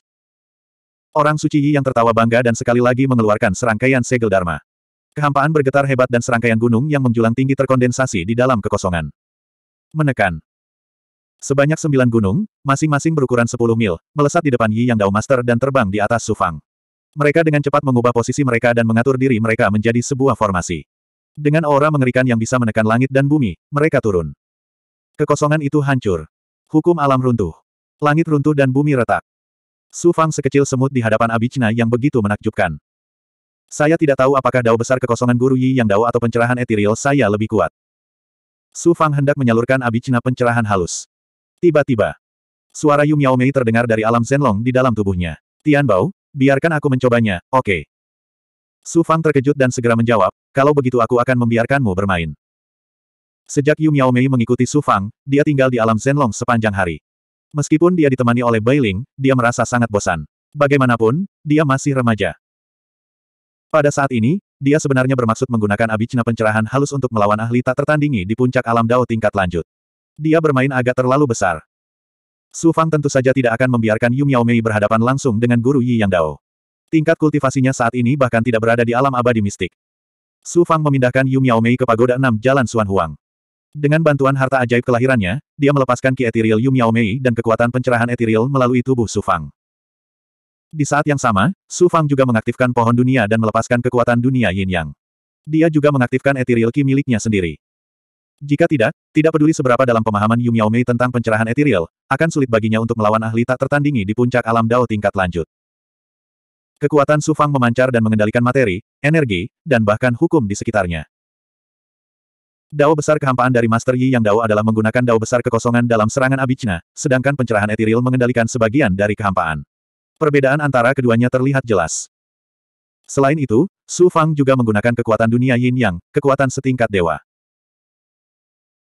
Orang suci Yi yang tertawa bangga dan sekali lagi mengeluarkan serangkaian segel Dharma. Kehampaan bergetar hebat dan serangkaian gunung yang menjulang tinggi terkondensasi di dalam kekosongan. Menekan. Sebanyak sembilan gunung, masing-masing berukuran sepuluh mil, melesat di depan Yi Yang Dao Master dan terbang di atas Sufang. Mereka dengan cepat mengubah posisi mereka dan mengatur diri mereka menjadi sebuah formasi. Dengan aura mengerikan yang bisa menekan langit dan bumi, mereka turun. Kekosongan itu hancur. Hukum alam runtuh. Langit runtuh dan bumi retak. Su Fang sekecil semut di hadapan Abijna yang begitu menakjubkan. Saya tidak tahu apakah dao besar kekosongan guru Yi yang dao atau pencerahan etiril saya lebih kuat. Su Fang hendak menyalurkan abijna pencerahan halus. Tiba-tiba, suara Yu Miao Mei terdengar dari alam Zenlong di dalam tubuhnya. Tian Bao, biarkan aku mencobanya, oke. Okay. Su Fang terkejut dan segera menjawab, kalau begitu aku akan membiarkanmu bermain. Sejak Yu Miao Mei mengikuti Su Fang, dia tinggal di alam Zenlong sepanjang hari. Meskipun dia ditemani oleh Bai Ling, dia merasa sangat bosan. Bagaimanapun, dia masih remaja. Pada saat ini, dia sebenarnya bermaksud menggunakan abicna pencerahan halus untuk melawan ahli tak tertandingi di puncak alam Dao tingkat lanjut. Dia bermain agak terlalu besar. Su Fang tentu saja tidak akan membiarkan Yu Miao Mei berhadapan langsung dengan guru Yi Yang Dao. Tingkat kultivasinya saat ini bahkan tidak berada di alam abadi mistik. Su Fang memindahkan Yu Miao Mei ke Pagoda Enam Jalan Suan Huang. Dengan bantuan harta ajaib kelahirannya, dia melepaskan ki etiril Yu Miao Mei dan kekuatan pencerahan etiril melalui tubuh Su Fang. Di saat yang sama, Su Fang juga mengaktifkan pohon dunia dan melepaskan kekuatan dunia Yin Yang. Dia juga mengaktifkan etiril ki miliknya sendiri. Jika tidak, tidak peduli seberapa dalam pemahaman Yu Miao Mei tentang pencerahan etiril, akan sulit baginya untuk melawan ahli tak tertandingi di puncak alam Dao tingkat lanjut. Kekuatan Sufang memancar dan mengendalikan materi, energi, dan bahkan hukum di sekitarnya. Dao besar kehampaan dari Master Yi yang Dao adalah menggunakan Dao besar kekosongan dalam serangan Abijna, sedangkan pencerahan etiril mengendalikan sebagian dari kehampaan. Perbedaan antara keduanya terlihat jelas. Selain itu, Su Fang juga menggunakan kekuatan dunia yin yang, kekuatan setingkat dewa.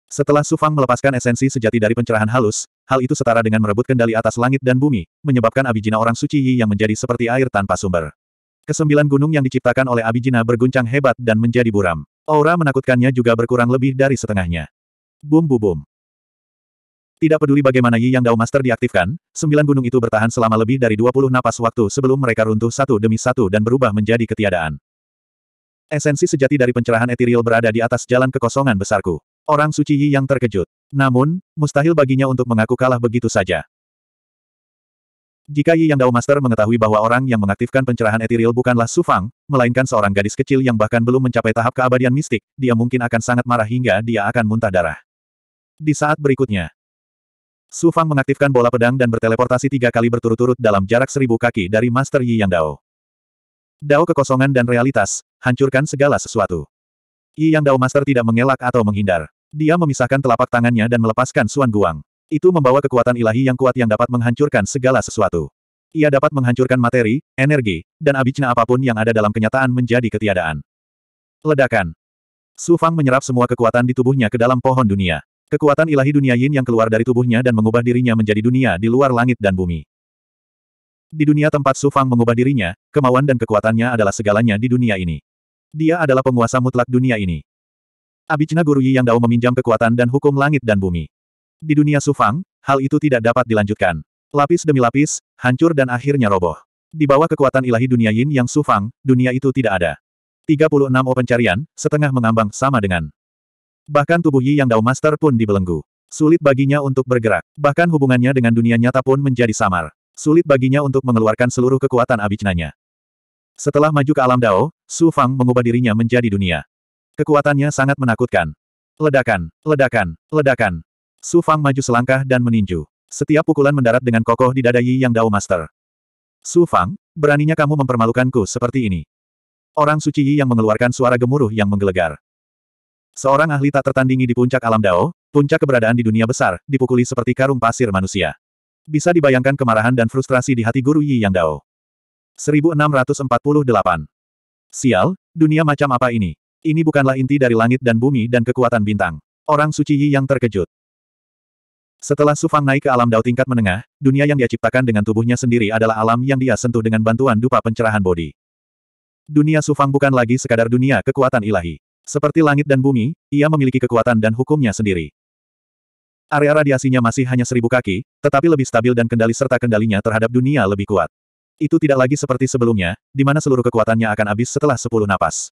Setelah Sufang melepaskan esensi sejati dari pencerahan halus, hal itu setara dengan merebut kendali atas langit dan bumi, menyebabkan abijina orang suci Yi yang menjadi seperti air tanpa sumber. Kesembilan gunung yang diciptakan oleh abijina berguncang hebat dan menjadi buram. Aura menakutkannya juga berkurang lebih dari setengahnya. Bum bum bum. Tidak peduli bagaimana Yi Yang Dao Master diaktifkan, sembilan gunung itu bertahan selama lebih dari 20 napas waktu sebelum mereka runtuh satu demi satu dan berubah menjadi ketiadaan. Esensi sejati dari pencerahan etiril berada di atas jalan kekosongan besarku. Orang suci Yi yang terkejut. Namun, mustahil baginya untuk mengaku kalah begitu saja. Jika Yi Yang Dao Master mengetahui bahwa orang yang mengaktifkan pencerahan etiril bukanlah Su Fang, melainkan seorang gadis kecil yang bahkan belum mencapai tahap keabadian mistik, dia mungkin akan sangat marah hingga dia akan muntah darah. Di saat berikutnya, Su Fang mengaktifkan bola pedang dan berteleportasi tiga kali berturut-turut dalam jarak seribu kaki dari Master Yi Yang Dao. Dao kekosongan dan realitas, hancurkan segala sesuatu. Yi Yang Dao Master tidak mengelak atau menghindar. Dia memisahkan telapak tangannya dan melepaskan Suan Guang. Itu membawa kekuatan ilahi yang kuat yang dapat menghancurkan segala sesuatu. Ia dapat menghancurkan materi, energi, dan abicna apapun yang ada dalam kenyataan menjadi ketiadaan. Ledakan. Su Fang menyerap semua kekuatan di tubuhnya ke dalam pohon dunia. Kekuatan ilahi dunia yin yang keluar dari tubuhnya dan mengubah dirinya menjadi dunia di luar langit dan bumi. Di dunia tempat Su Fang mengubah dirinya, kemauan dan kekuatannya adalah segalanya di dunia ini. Dia adalah penguasa mutlak dunia ini. Abicina Guru Yi Yang Dao meminjam kekuatan dan hukum langit dan bumi. Di dunia Sufang, hal itu tidak dapat dilanjutkan. Lapis demi lapis, hancur dan akhirnya roboh. Di bawah kekuatan ilahi dunia Yin Yang Sufang, dunia itu tidak ada. 36 O pencarian, setengah mengambang sama dengan. Bahkan tubuh Yi Yang Dao Master pun dibelenggu. Sulit baginya untuk bergerak. Bahkan hubungannya dengan dunia nyata pun menjadi samar. Sulit baginya untuk mengeluarkan seluruh kekuatan abijnanya. Setelah maju ke alam Dao, Su Fang mengubah dirinya menjadi dunia. Kekuatannya sangat menakutkan. Ledakan, ledakan, ledakan. Su Fang maju selangkah dan meninju. Setiap pukulan mendarat dengan kokoh di dada Yi Yang Dao Master. Su Fang, beraninya kamu mempermalukanku seperti ini. Orang suci Yi yang mengeluarkan suara gemuruh yang menggelegar. Seorang ahli tak tertandingi di puncak alam Dao, puncak keberadaan di dunia besar, dipukuli seperti karung pasir manusia. Bisa dibayangkan kemarahan dan frustrasi di hati guru Yi Yang Dao. 1648. Sial, dunia macam apa ini? Ini bukanlah inti dari langit dan bumi dan kekuatan bintang. Orang suci Yi yang terkejut. Setelah Sufang naik ke alam dao tingkat menengah, dunia yang dia ciptakan dengan tubuhnya sendiri adalah alam yang dia sentuh dengan bantuan dupa pencerahan bodi. Dunia Sufang bukan lagi sekadar dunia kekuatan ilahi. Seperti langit dan bumi, ia memiliki kekuatan dan hukumnya sendiri. Area radiasinya masih hanya seribu kaki, tetapi lebih stabil dan kendali serta kendalinya terhadap dunia lebih kuat. Itu tidak lagi seperti sebelumnya, di mana seluruh kekuatannya akan habis setelah sepuluh napas.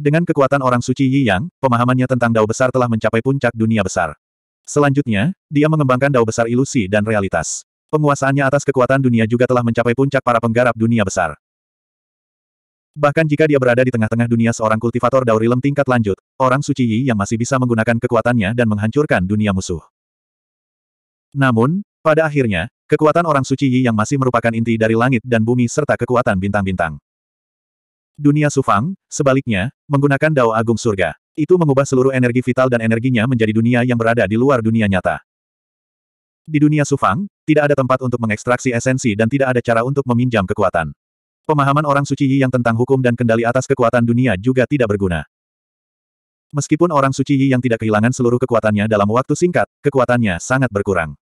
Dengan kekuatan orang suci Yi Yang, pemahamannya tentang dao besar telah mencapai puncak dunia besar. Selanjutnya, dia mengembangkan dao besar ilusi dan realitas. Penguasaannya atas kekuatan dunia juga telah mencapai puncak para penggarap dunia besar. Bahkan jika dia berada di tengah-tengah dunia seorang kultivator dao rilem tingkat lanjut, orang suci Yi yang masih bisa menggunakan kekuatannya dan menghancurkan dunia musuh. Namun, pada akhirnya, kekuatan orang suci Yi yang masih merupakan inti dari langit dan bumi serta kekuatan bintang-bintang. Dunia Sufang, sebaliknya, menggunakan Dao Agung Surga. Itu mengubah seluruh energi vital dan energinya menjadi dunia yang berada di luar dunia nyata. Di dunia Sufang, tidak ada tempat untuk mengekstraksi esensi dan tidak ada cara untuk meminjam kekuatan. Pemahaman orang suci Yi yang tentang hukum dan kendali atas kekuatan dunia juga tidak berguna. Meskipun orang suci Yi yang tidak kehilangan seluruh kekuatannya dalam waktu singkat, kekuatannya sangat berkurang.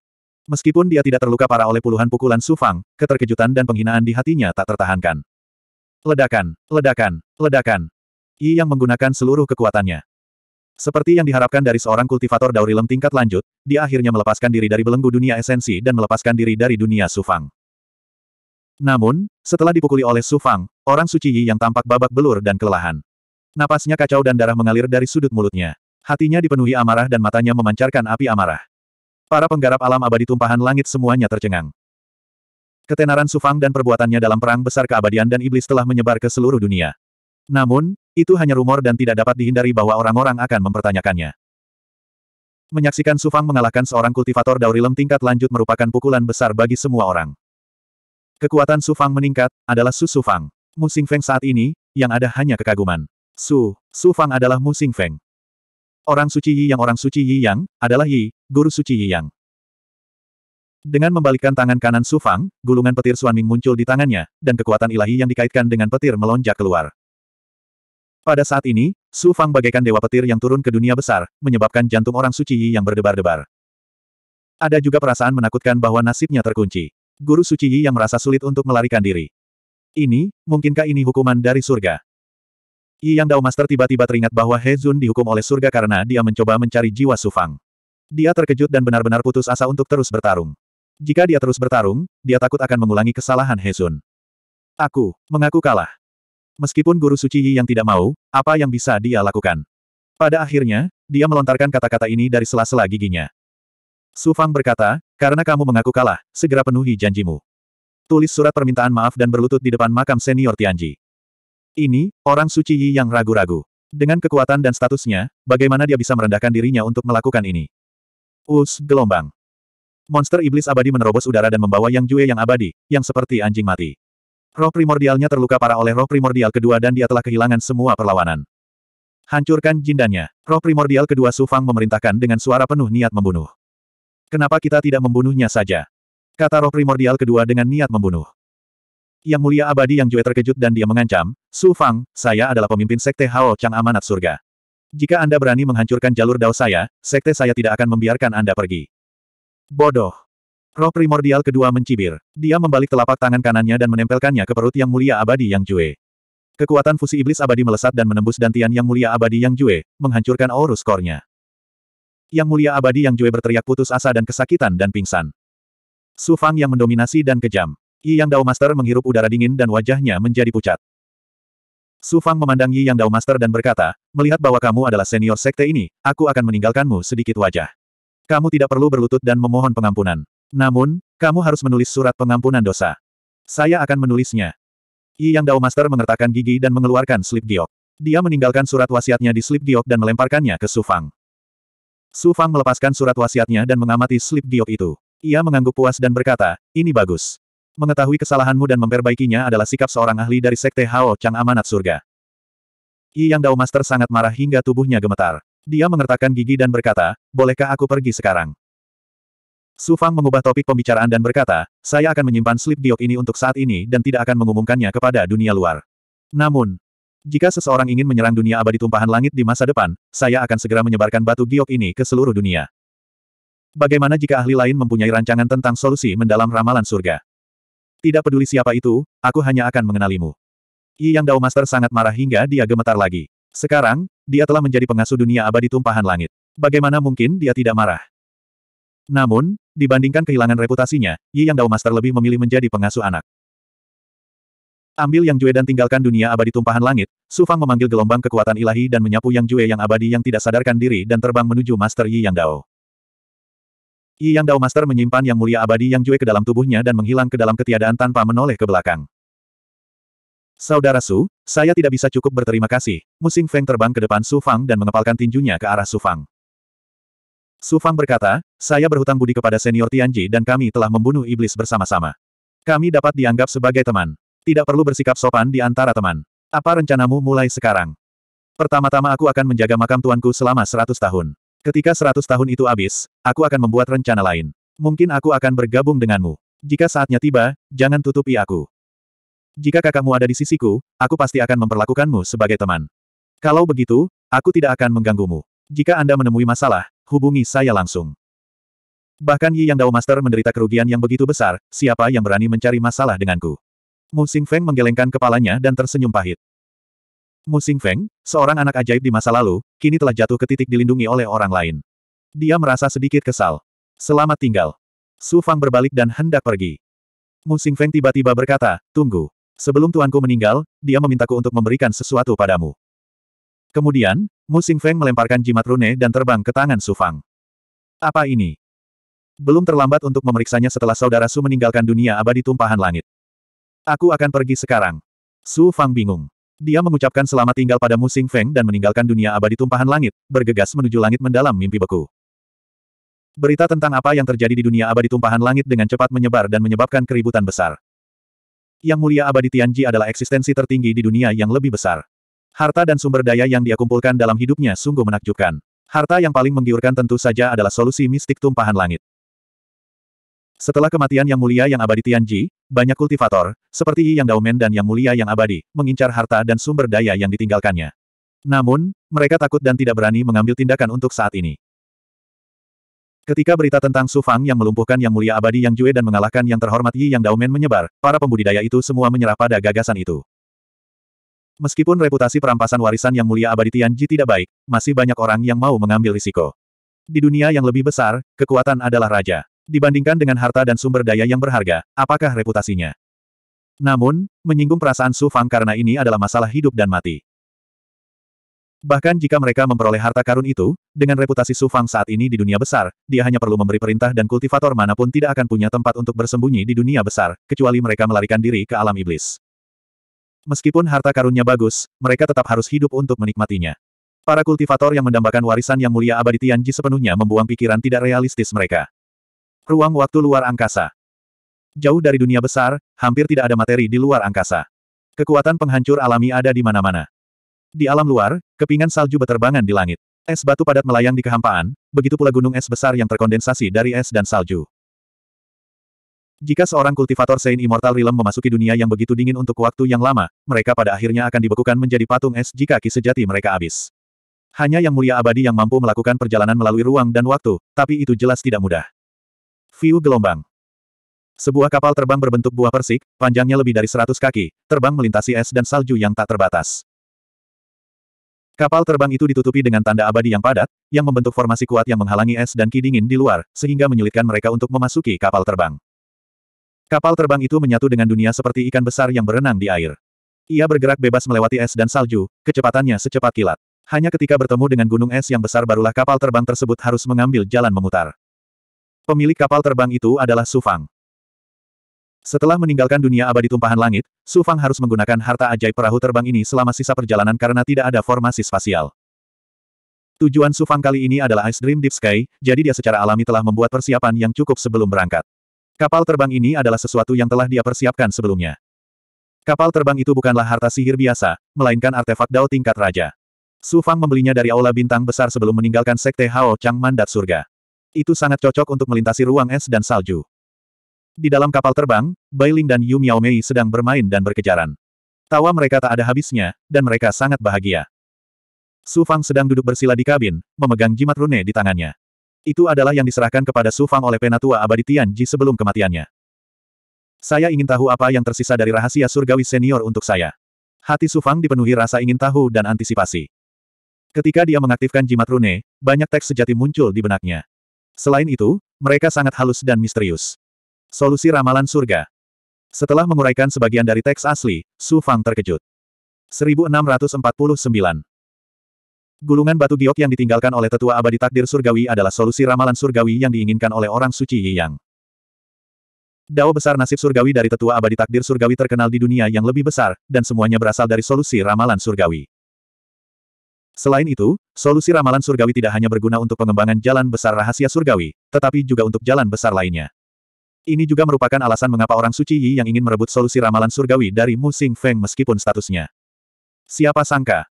Meskipun dia tidak terluka parah oleh puluhan pukulan Sufang, keterkejutan dan penghinaan di hatinya tak tertahankan. Ledakan, ledakan, ledakan. Yi yang menggunakan seluruh kekuatannya. Seperti yang diharapkan dari seorang kultivator daurilem tingkat lanjut, dia akhirnya melepaskan diri dari belenggu dunia esensi dan melepaskan diri dari dunia sufang. Namun, setelah dipukuli oleh sufang, orang suci Yi yang tampak babak belur dan kelelahan. Napasnya kacau dan darah mengalir dari sudut mulutnya. Hatinya dipenuhi amarah dan matanya memancarkan api amarah. Para penggarap alam abadi tumpahan langit semuanya tercengang. Ketenaran Sufang dan perbuatannya dalam perang besar keabadian dan iblis telah menyebar ke seluruh dunia. Namun, itu hanya rumor dan tidak dapat dihindari bahwa orang-orang akan mempertanyakannya. Menyaksikan Sufang mengalahkan seorang kultivator Daurilem tingkat lanjut merupakan pukulan besar bagi semua orang. Kekuatan Sufang meningkat, adalah Su Sufang. Musing Feng saat ini, yang ada hanya kekaguman. Su, Sufang adalah Musing Feng. Orang suci Yi yang orang suci Yi yang, adalah Yi, guru suci Yi yang. Dengan membalikkan tangan kanan Su Fang, gulungan petir Ming muncul di tangannya, dan kekuatan ilahi yang dikaitkan dengan petir melonjak keluar. Pada saat ini, Su Fang bagaikan dewa petir yang turun ke dunia besar, menyebabkan jantung orang suci Yi yang berdebar-debar. Ada juga perasaan menakutkan bahwa nasibnya terkunci. Guru suci Yi yang merasa sulit untuk melarikan diri. Ini, mungkinkah ini hukuman dari surga? Yi Yang Dao Master tiba-tiba teringat bahwa He Zun dihukum oleh surga karena dia mencoba mencari jiwa Su Fang. Dia terkejut dan benar-benar putus asa untuk terus bertarung. Jika dia terus bertarung, dia takut akan mengulangi kesalahan Hezun. Aku, mengaku kalah. Meskipun Guru Suci Yi yang tidak mau, apa yang bisa dia lakukan? Pada akhirnya, dia melontarkan kata-kata ini dari sela-sela giginya. Su Fang berkata, karena kamu mengaku kalah, segera penuhi janjimu. Tulis surat permintaan maaf dan berlutut di depan makam senior Tianji. Ini, orang suci Yi yang ragu-ragu. Dengan kekuatan dan statusnya, bagaimana dia bisa merendahkan dirinya untuk melakukan ini? Us gelombang. Monster iblis abadi menerobos udara dan membawa Yang Jue yang abadi, yang seperti anjing mati. Roh primordialnya terluka parah oleh roh primordial kedua dan dia telah kehilangan semua perlawanan. Hancurkan jindannya. Roh primordial kedua Su Fang memerintahkan dengan suara penuh niat membunuh. Kenapa kita tidak membunuhnya saja? Kata roh primordial kedua dengan niat membunuh. Yang mulia abadi yang Jue terkejut dan dia mengancam, Su Fang, saya adalah pemimpin sekte Hao Chang Amanat Surga. Jika Anda berani menghancurkan jalur dao saya, sekte saya tidak akan membiarkan Anda pergi. Bodoh. Roh primordial kedua mencibir. Dia membalik telapak tangan kanannya dan menempelkannya ke perut yang mulia abadi yang jue. Kekuatan fusi iblis abadi melesat dan menembus dantian yang mulia abadi yang jue, menghancurkan aurus kornya. Yang mulia abadi yang jue berteriak putus asa dan kesakitan dan pingsan. Su Fang yang mendominasi dan kejam. Yi Yang Dao Master menghirup udara dingin dan wajahnya menjadi pucat. Su Fang memandang Yi Yang Dao Master dan berkata, melihat bahwa kamu adalah senior sekte ini, aku akan meninggalkanmu sedikit wajah. Kamu tidak perlu berlutut dan memohon pengampunan. Namun, kamu harus menulis surat pengampunan dosa. Saya akan menulisnya. I Yang Dao Master mengertakkan gigi dan mengeluarkan slip giok. Dia meninggalkan surat wasiatnya di slip giok dan melemparkannya ke Su Fang. Su Fang melepaskan surat wasiatnya dan mengamati slip giok itu. Ia mengangguk puas dan berkata, ini bagus. Mengetahui kesalahanmu dan memperbaikinya adalah sikap seorang ahli dari Sekte Hao Chang Amanat Surga. I Yang Dao Master sangat marah hingga tubuhnya gemetar. Dia mengertakkan gigi dan berkata, bolehkah aku pergi sekarang? Su Fang mengubah topik pembicaraan dan berkata, saya akan menyimpan slip giok ini untuk saat ini dan tidak akan mengumumkannya kepada dunia luar. Namun, jika seseorang ingin menyerang dunia abadi tumpahan langit di masa depan, saya akan segera menyebarkan batu giok ini ke seluruh dunia. Bagaimana jika ahli lain mempunyai rancangan tentang solusi mendalam ramalan surga? Tidak peduli siapa itu, aku hanya akan mengenalimu. Yi Yang Dao Master sangat marah hingga dia gemetar lagi. Sekarang, dia telah menjadi pengasuh dunia abadi tumpahan langit. Bagaimana mungkin dia tidak marah? Namun, dibandingkan kehilangan reputasinya, Yi Yang Dao Master lebih memilih menjadi pengasuh anak. Ambil Yang Jue dan tinggalkan dunia abadi tumpahan langit, Su Fang memanggil gelombang kekuatan ilahi dan menyapu Yang Jue yang abadi yang tidak sadarkan diri dan terbang menuju Master Yi Yang Dao. Yi Yang Dao Master menyimpan Yang Mulia Abadi Yang Jue ke dalam tubuhnya dan menghilang ke dalam ketiadaan tanpa menoleh ke belakang. Saudara Su, saya tidak bisa cukup berterima kasih. Musim Feng terbang ke depan Su Fang dan mengepalkan tinjunya ke arah Su Fang. Su Fang berkata, saya berhutang budi kepada senior Tianji dan kami telah membunuh iblis bersama-sama. Kami dapat dianggap sebagai teman. Tidak perlu bersikap sopan di antara teman. Apa rencanamu mulai sekarang? Pertama-tama aku akan menjaga makam tuanku selama seratus tahun. Ketika seratus tahun itu habis, aku akan membuat rencana lain. Mungkin aku akan bergabung denganmu. Jika saatnya tiba, jangan tutupi aku jika kakakmu ada di sisiku, aku pasti akan memperlakukanmu sebagai teman. Kalau begitu, aku tidak akan mengganggumu. Jika Anda menemui masalah, hubungi saya langsung. Bahkan Yi Yang Dao Master menderita kerugian yang begitu besar, siapa yang berani mencari masalah denganku? Mu Xing Feng menggelengkan kepalanya dan tersenyum pahit. Mu Xing Feng, seorang anak ajaib di masa lalu, kini telah jatuh ke titik dilindungi oleh orang lain. Dia merasa sedikit kesal. Selamat tinggal. Su Fang berbalik dan hendak pergi. Mu Xing Feng tiba-tiba berkata, tunggu. Sebelum tuanku meninggal, dia memintaku untuk memberikan sesuatu padamu. Kemudian, Mu Feng melemparkan jimat rune dan terbang ke tangan Su Fang. Apa ini? Belum terlambat untuk memeriksanya setelah saudara Su meninggalkan dunia abadi tumpahan langit. Aku akan pergi sekarang. Su Fang bingung. Dia mengucapkan selamat tinggal pada Mu Feng dan meninggalkan dunia abadi tumpahan langit, bergegas menuju langit mendalam mimpi beku. Berita tentang apa yang terjadi di dunia abadi tumpahan langit dengan cepat menyebar dan menyebabkan keributan besar. Yang mulia abadi Tianji adalah eksistensi tertinggi di dunia yang lebih besar. Harta dan sumber daya yang dia kumpulkan dalam hidupnya sungguh menakjubkan. Harta yang paling menggiurkan tentu saja adalah solusi mistik tumpahan langit. Setelah kematian Yang Mulia Yang Abadi Tianji, banyak kultivator, seperti Yi Yang Daumen dan Yang Mulia Yang Abadi, mengincar harta dan sumber daya yang ditinggalkannya. Namun, mereka takut dan tidak berani mengambil tindakan untuk saat ini. Ketika berita tentang Su Fang yang melumpuhkan Yang Mulia Abadi Yang Jue dan mengalahkan Yang Terhormat Yi Yang Daumen menyebar, para pembudidaya itu semua menyerah pada gagasan itu. Meskipun reputasi perampasan warisan Yang Mulia Abadi Tian Ji tidak baik, masih banyak orang yang mau mengambil risiko. Di dunia yang lebih besar, kekuatan adalah raja. Dibandingkan dengan harta dan sumber daya yang berharga, apakah reputasinya? Namun, menyinggung perasaan Su Fang karena ini adalah masalah hidup dan mati. Bahkan jika mereka memperoleh harta karun itu, dengan reputasi Su Fang saat ini di dunia besar, dia hanya perlu memberi perintah dan kultivator manapun tidak akan punya tempat untuk bersembunyi di dunia besar, kecuali mereka melarikan diri ke alam iblis. Meskipun harta karunnya bagus, mereka tetap harus hidup untuk menikmatinya. Para kultivator yang mendambakan warisan yang mulia abadi Tianji sepenuhnya membuang pikiran tidak realistis mereka. Ruang waktu luar angkasa. Jauh dari dunia besar, hampir tidak ada materi di luar angkasa. Kekuatan penghancur alami ada di mana-mana. Di alam luar, kepingan salju beterbangan di langit. Es batu padat melayang di kehampaan, begitu pula gunung es besar yang terkondensasi dari es dan salju. Jika seorang kultivator Saint Immortal Realm memasuki dunia yang begitu dingin untuk waktu yang lama, mereka pada akhirnya akan dibekukan menjadi patung es jika ki sejati mereka habis. Hanya yang mulia abadi yang mampu melakukan perjalanan melalui ruang dan waktu, tapi itu jelas tidak mudah. View gelombang. Sebuah kapal terbang berbentuk buah persik, panjangnya lebih dari 100 kaki, terbang melintasi es dan salju yang tak terbatas. Kapal terbang itu ditutupi dengan tanda abadi yang padat, yang membentuk formasi kuat yang menghalangi es dan ki dingin di luar, sehingga menyulitkan mereka untuk memasuki kapal terbang. Kapal terbang itu menyatu dengan dunia seperti ikan besar yang berenang di air. Ia bergerak bebas melewati es dan salju, kecepatannya secepat kilat. Hanya ketika bertemu dengan gunung es yang besar barulah kapal terbang tersebut harus mengambil jalan memutar. Pemilik kapal terbang itu adalah Sufang. Setelah meninggalkan dunia abadi tumpahan langit, Su Fang harus menggunakan harta ajaib perahu terbang ini selama sisa perjalanan karena tidak ada formasi spasial. Tujuan Su Fang kali ini adalah Ice Dream Deep Sky, jadi dia secara alami telah membuat persiapan yang cukup sebelum berangkat. Kapal terbang ini adalah sesuatu yang telah dia persiapkan sebelumnya. Kapal terbang itu bukanlah harta sihir biasa, melainkan artefak Dao tingkat raja. Su Fang membelinya dari Aula Bintang Besar sebelum meninggalkan Sekte Hao Chang Mandat Surga. Itu sangat cocok untuk melintasi ruang es dan salju. Di dalam kapal terbang, Bailing dan Yu Miaomei sedang bermain dan berkejaran. Tawa mereka tak ada habisnya, dan mereka sangat bahagia. Su Fang sedang duduk bersila di kabin, memegang jimat rune di tangannya. Itu adalah yang diserahkan kepada Su Fang oleh Penatua Abadi Tianji sebelum kematiannya. Saya ingin tahu apa yang tersisa dari rahasia surgawi senior untuk saya. Hati Su Fang dipenuhi rasa ingin tahu dan antisipasi. Ketika dia mengaktifkan jimat rune, banyak teks sejati muncul di benaknya. Selain itu, mereka sangat halus dan misterius. Solusi ramalan surga. Setelah menguraikan sebagian dari teks asli, Su Fang terkejut. 1649. Gulungan batu giok yang ditinggalkan oleh tetua abadi takdir surgawi adalah solusi ramalan surgawi yang diinginkan oleh orang suci Yi Yang. Dao besar nasib surgawi dari tetua abadi takdir surgawi terkenal di dunia yang lebih besar, dan semuanya berasal dari solusi ramalan surgawi. Selain itu, solusi ramalan surgawi tidak hanya berguna untuk pengembangan jalan besar rahasia surgawi, tetapi juga untuk jalan besar lainnya. Ini juga merupakan alasan mengapa orang suci Yi yang ingin merebut solusi ramalan surgawi dari Mu Xing Feng meskipun statusnya. Siapa sangka?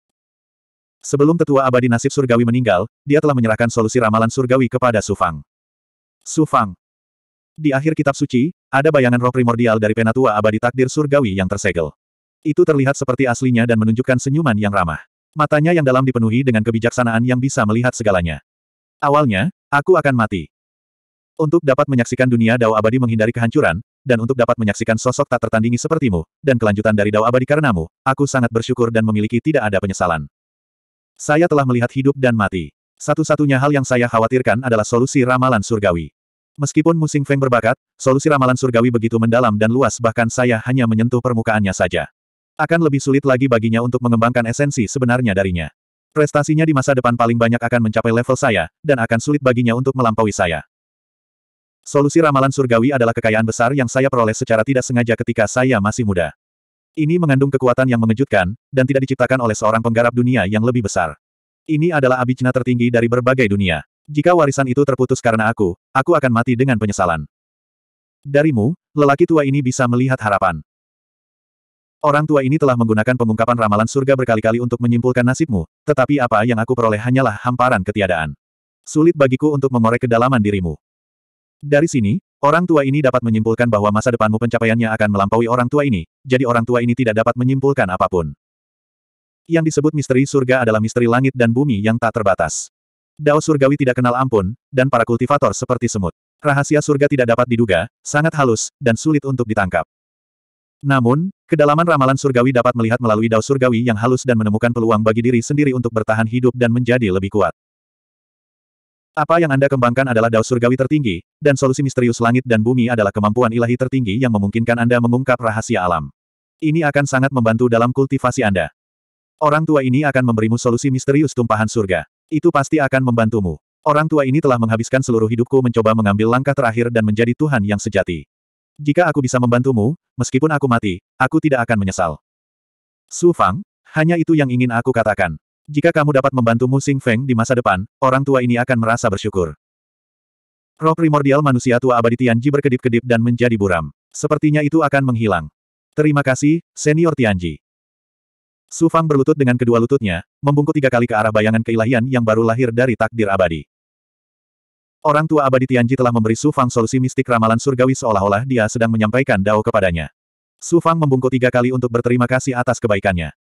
Sebelum tetua abadi nasib surgawi meninggal, dia telah menyerahkan solusi ramalan surgawi kepada Su Fang. Su Fang. Di akhir kitab suci, ada bayangan roh primordial dari penatua abadi takdir surgawi yang tersegel. Itu terlihat seperti aslinya dan menunjukkan senyuman yang ramah. Matanya yang dalam dipenuhi dengan kebijaksanaan yang bisa melihat segalanya. Awalnya, aku akan mati. Untuk dapat menyaksikan dunia Dao abadi menghindari kehancuran, dan untuk dapat menyaksikan sosok tak tertandingi sepertimu, dan kelanjutan dari Dao abadi karenamu, aku sangat bersyukur dan memiliki tidak ada penyesalan. Saya telah melihat hidup dan mati. Satu-satunya hal yang saya khawatirkan adalah solusi ramalan surgawi. Meskipun Musing Feng berbakat, solusi ramalan surgawi begitu mendalam dan luas bahkan saya hanya menyentuh permukaannya saja. Akan lebih sulit lagi baginya untuk mengembangkan esensi sebenarnya darinya. Prestasinya di masa depan paling banyak akan mencapai level saya, dan akan sulit baginya untuk melampaui saya. Solusi ramalan surgawi adalah kekayaan besar yang saya peroleh secara tidak sengaja ketika saya masih muda. Ini mengandung kekuatan yang mengejutkan, dan tidak diciptakan oleh seorang penggarap dunia yang lebih besar. Ini adalah abijna tertinggi dari berbagai dunia. Jika warisan itu terputus karena aku, aku akan mati dengan penyesalan. Darimu, lelaki tua ini bisa melihat harapan. Orang tua ini telah menggunakan pengungkapan ramalan surga berkali-kali untuk menyimpulkan nasibmu, tetapi apa yang aku peroleh hanyalah hamparan ketiadaan. Sulit bagiku untuk mengorek kedalaman dirimu. Dari sini, orang tua ini dapat menyimpulkan bahwa masa depanmu pencapaiannya akan melampaui orang tua ini, jadi orang tua ini tidak dapat menyimpulkan apapun. Yang disebut misteri surga adalah misteri langit dan bumi yang tak terbatas. Dao surgawi tidak kenal ampun, dan para kultivator seperti semut. Rahasia surga tidak dapat diduga, sangat halus, dan sulit untuk ditangkap. Namun, kedalaman ramalan surgawi dapat melihat melalui dao surgawi yang halus dan menemukan peluang bagi diri sendiri untuk bertahan hidup dan menjadi lebih kuat. Apa yang Anda kembangkan adalah dao surgawi tertinggi, dan solusi misterius langit dan bumi adalah kemampuan ilahi tertinggi yang memungkinkan Anda mengungkap rahasia alam. Ini akan sangat membantu dalam kultivasi Anda. Orang tua ini akan memberimu solusi misterius tumpahan surga. Itu pasti akan membantumu. Orang tua ini telah menghabiskan seluruh hidupku mencoba mengambil langkah terakhir dan menjadi Tuhan yang sejati. Jika aku bisa membantumu, meskipun aku mati, aku tidak akan menyesal. Su Fang, hanya itu yang ingin aku katakan. Jika kamu dapat membantu Sing Feng di masa depan, orang tua ini akan merasa bersyukur. Roh primordial manusia tua abadi Tianji berkedip-kedip dan menjadi buram. Sepertinya itu akan menghilang. Terima kasih, Senior Tianji. Su Fang berlutut dengan kedua lututnya, membungkuk tiga kali ke arah bayangan keilahian yang baru lahir dari takdir abadi. Orang tua abadi Tianji telah memberi Su Fang solusi mistik ramalan surgawi seolah-olah dia sedang menyampaikan dao kepadanya. Su Fang membungkuk tiga kali untuk berterima kasih atas kebaikannya.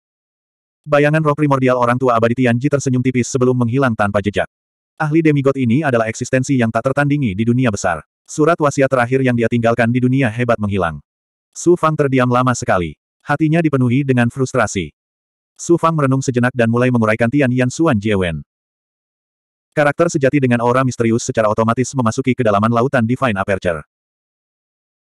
Bayangan roh primordial orang tua abadi Tianji tersenyum tipis sebelum menghilang tanpa jejak. Ahli demigod ini adalah eksistensi yang tak tertandingi di dunia besar. Surat wasiat terakhir yang dia tinggalkan di dunia hebat menghilang. Su Fang terdiam lama sekali. Hatinya dipenuhi dengan frustrasi. Su Fang merenung sejenak dan mulai menguraikan Tian Yan Xuan Jiewen. Karakter sejati dengan aura misterius secara otomatis memasuki kedalaman lautan Divine Aperture.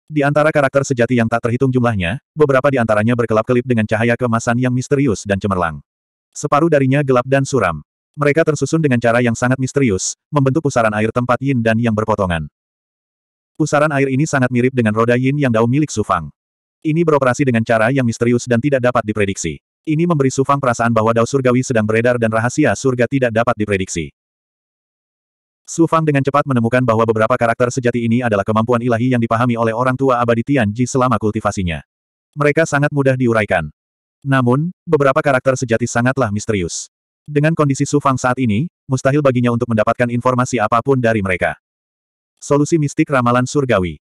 Di antara karakter sejati yang tak terhitung jumlahnya, beberapa di antaranya berkelap-kelip dengan cahaya kemasan yang misterius dan cemerlang. Separuh darinya gelap dan suram. Mereka tersusun dengan cara yang sangat misterius, membentuk pusaran air tempat yin dan yang berpotongan. Pusaran air ini sangat mirip dengan roda yin yang dao milik Sufang. Ini beroperasi dengan cara yang misterius dan tidak dapat diprediksi. Ini memberi Sufang perasaan bahwa dao surgawi sedang beredar dan rahasia surga tidak dapat diprediksi. Su Fang dengan cepat menemukan bahwa beberapa karakter sejati ini adalah kemampuan ilahi yang dipahami oleh orang tua abadi Tianji selama kultivasinya. Mereka sangat mudah diuraikan. Namun, beberapa karakter sejati sangatlah misterius. Dengan kondisi Su Fang saat ini, mustahil baginya untuk mendapatkan informasi apapun dari mereka. Solusi mistik ramalan surgawi.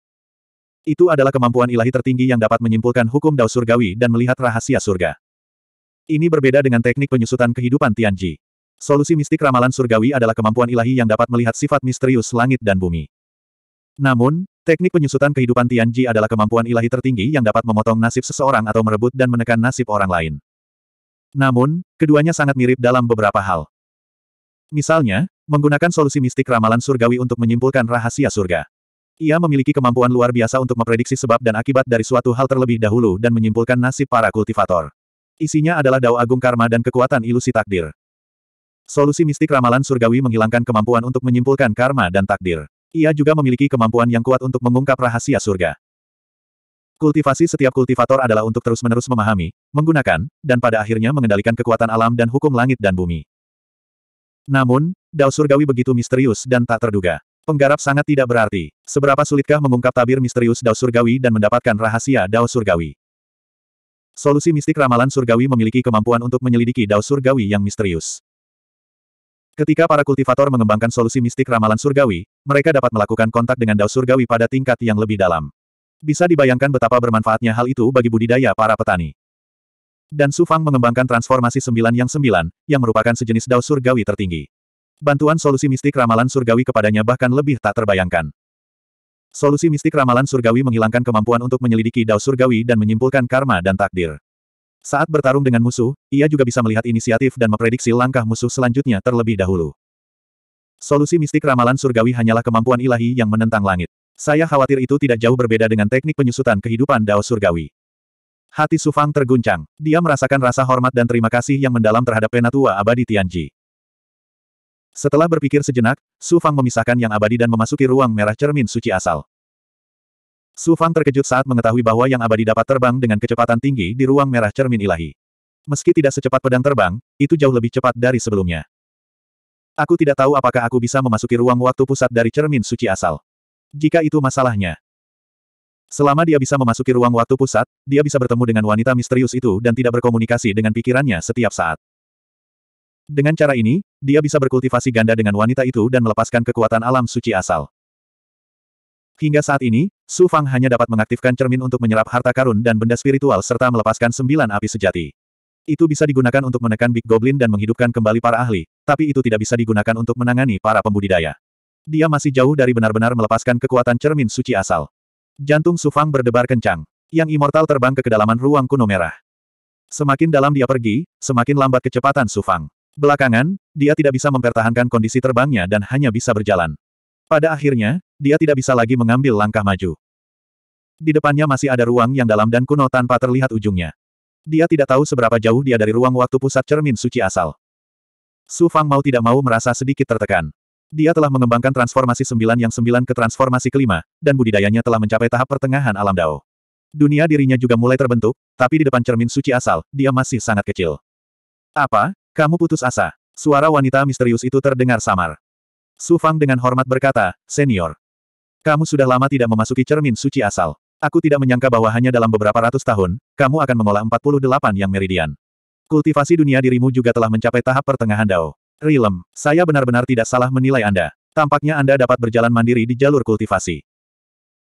Itu adalah kemampuan ilahi tertinggi yang dapat menyimpulkan hukum dao surgawi dan melihat rahasia surga. Ini berbeda dengan teknik penyusutan kehidupan Tianji. Solusi mistik ramalan surgawi adalah kemampuan ilahi yang dapat melihat sifat misterius langit dan bumi. Namun, teknik penyusutan kehidupan Tianji adalah kemampuan ilahi tertinggi yang dapat memotong nasib seseorang atau merebut dan menekan nasib orang lain. Namun, keduanya sangat mirip dalam beberapa hal. Misalnya, menggunakan solusi mistik ramalan surgawi untuk menyimpulkan rahasia surga. Ia memiliki kemampuan luar biasa untuk memprediksi sebab dan akibat dari suatu hal terlebih dahulu dan menyimpulkan nasib para kultivator. Isinya adalah dao agung karma dan kekuatan ilusi takdir. Solusi mistik ramalan surgawi menghilangkan kemampuan untuk menyimpulkan karma dan takdir. Ia juga memiliki kemampuan yang kuat untuk mengungkap rahasia surga. Kultivasi setiap kultivator adalah untuk terus-menerus memahami, menggunakan, dan pada akhirnya mengendalikan kekuatan alam dan hukum langit dan bumi. Namun, Dao surgawi begitu misterius dan tak terduga. Penggarap sangat tidak berarti. Seberapa sulitkah mengungkap tabir misterius Dao surgawi dan mendapatkan rahasia Dao surgawi? Solusi mistik ramalan surgawi memiliki kemampuan untuk menyelidiki Dao surgawi yang misterius. Ketika para kultivator mengembangkan solusi mistik ramalan surgawi, mereka dapat melakukan kontak dengan dao surgawi pada tingkat yang lebih dalam. Bisa dibayangkan betapa bermanfaatnya hal itu bagi budidaya para petani. Dan Sufang mengembangkan transformasi sembilan yang sembilan, yang merupakan sejenis dao surgawi tertinggi. Bantuan solusi mistik ramalan surgawi kepadanya bahkan lebih tak terbayangkan. Solusi mistik ramalan surgawi menghilangkan kemampuan untuk menyelidiki dao surgawi dan menyimpulkan karma dan takdir. Saat bertarung dengan musuh, ia juga bisa melihat inisiatif dan memprediksi langkah musuh selanjutnya terlebih dahulu. Solusi mistik ramalan surgawi hanyalah kemampuan ilahi yang menentang langit. Saya khawatir itu tidak jauh berbeda dengan teknik penyusutan kehidupan Dao surgawi. Hati Sufang terguncang. Dia merasakan rasa hormat dan terima kasih yang mendalam terhadap penatua abadi Tianji. Setelah berpikir sejenak, Sufang memisahkan yang abadi dan memasuki ruang merah cermin suci asal. Su Fang terkejut saat mengetahui bahwa yang abadi dapat terbang dengan kecepatan tinggi di ruang merah cermin ilahi. Meski tidak secepat pedang terbang, itu jauh lebih cepat dari sebelumnya. Aku tidak tahu apakah aku bisa memasuki ruang waktu pusat dari cermin suci asal. Jika itu masalahnya. Selama dia bisa memasuki ruang waktu pusat, dia bisa bertemu dengan wanita misterius itu dan tidak berkomunikasi dengan pikirannya setiap saat. Dengan cara ini, dia bisa berkultivasi ganda dengan wanita itu dan melepaskan kekuatan alam suci asal. Hingga saat ini, Su Fang hanya dapat mengaktifkan cermin untuk menyerap harta karun dan benda spiritual serta melepaskan sembilan api sejati. Itu bisa digunakan untuk menekan Big Goblin dan menghidupkan kembali para ahli, tapi itu tidak bisa digunakan untuk menangani para pembudidaya. Dia masih jauh dari benar-benar melepaskan kekuatan cermin suci asal. Jantung Su Fang berdebar kencang. Yang immortal terbang ke kedalaman ruang kuno merah. Semakin dalam dia pergi, semakin lambat kecepatan Su Fang. Belakangan, dia tidak bisa mempertahankan kondisi terbangnya dan hanya bisa berjalan. Pada akhirnya, dia tidak bisa lagi mengambil langkah maju. Di depannya masih ada ruang yang dalam dan kuno tanpa terlihat ujungnya. Dia tidak tahu seberapa jauh dia dari ruang waktu pusat cermin suci asal. Su Fang mau tidak mau merasa sedikit tertekan. Dia telah mengembangkan transformasi sembilan yang sembilan ke transformasi kelima, dan budidayanya telah mencapai tahap pertengahan alam dao. Dunia dirinya juga mulai terbentuk, tapi di depan cermin suci asal, dia masih sangat kecil. Apa? Kamu putus asa? Suara wanita misterius itu terdengar samar. Su Fang dengan hormat berkata, Senior, kamu sudah lama tidak memasuki cermin suci asal. Aku tidak menyangka bahwa hanya dalam beberapa ratus tahun, kamu akan mengolah 48 yang meridian. Kultivasi dunia dirimu juga telah mencapai tahap pertengahan Dao. Rilem, saya benar-benar tidak salah menilai Anda. Tampaknya Anda dapat berjalan mandiri di jalur kultivasi.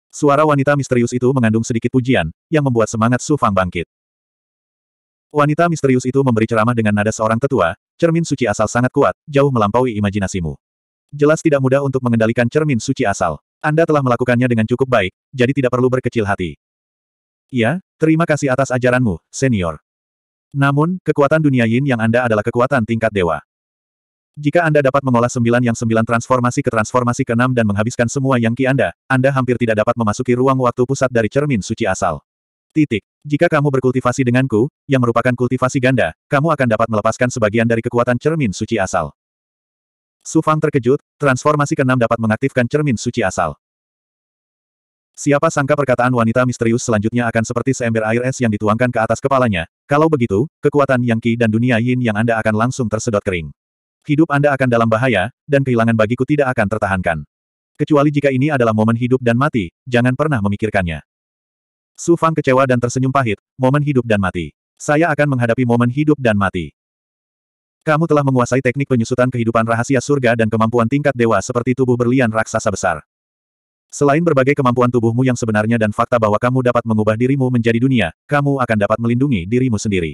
Suara wanita misterius itu mengandung sedikit pujian, yang membuat semangat Su Fang bangkit. Wanita misterius itu memberi ceramah dengan nada seorang tetua, cermin suci asal sangat kuat, jauh melampaui imajinasimu. Jelas tidak mudah untuk mengendalikan cermin suci asal. Anda telah melakukannya dengan cukup baik, jadi tidak perlu berkecil hati. Ya, terima kasih atas ajaranmu, senior. Namun, kekuatan dunia yin yang Anda adalah kekuatan tingkat dewa. Jika Anda dapat mengolah sembilan yang sembilan transformasi ke transformasi keenam dan menghabiskan semua yang ki Anda, Anda hampir tidak dapat memasuki ruang waktu pusat dari cermin suci asal. Titik. Jika kamu berkultivasi denganku, yang merupakan kultivasi ganda, kamu akan dapat melepaskan sebagian dari kekuatan cermin suci asal. Sufang terkejut, Transformasi keenam dapat mengaktifkan cermin suci asal. Siapa sangka perkataan wanita misterius selanjutnya akan seperti seember air es yang dituangkan ke atas kepalanya. Kalau begitu, kekuatan yang Qi dan dunia Yin yang Anda akan langsung tersedot kering. Hidup Anda akan dalam bahaya, dan kehilangan bagiku tidak akan tertahankan. Kecuali jika ini adalah momen hidup dan mati, jangan pernah memikirkannya. Su Fang kecewa dan tersenyum pahit, momen hidup dan mati. Saya akan menghadapi momen hidup dan mati. Kamu telah menguasai teknik penyusutan kehidupan rahasia surga dan kemampuan tingkat dewa seperti tubuh berlian raksasa besar. Selain berbagai kemampuan tubuhmu yang sebenarnya dan fakta bahwa kamu dapat mengubah dirimu menjadi dunia, kamu akan dapat melindungi dirimu sendiri.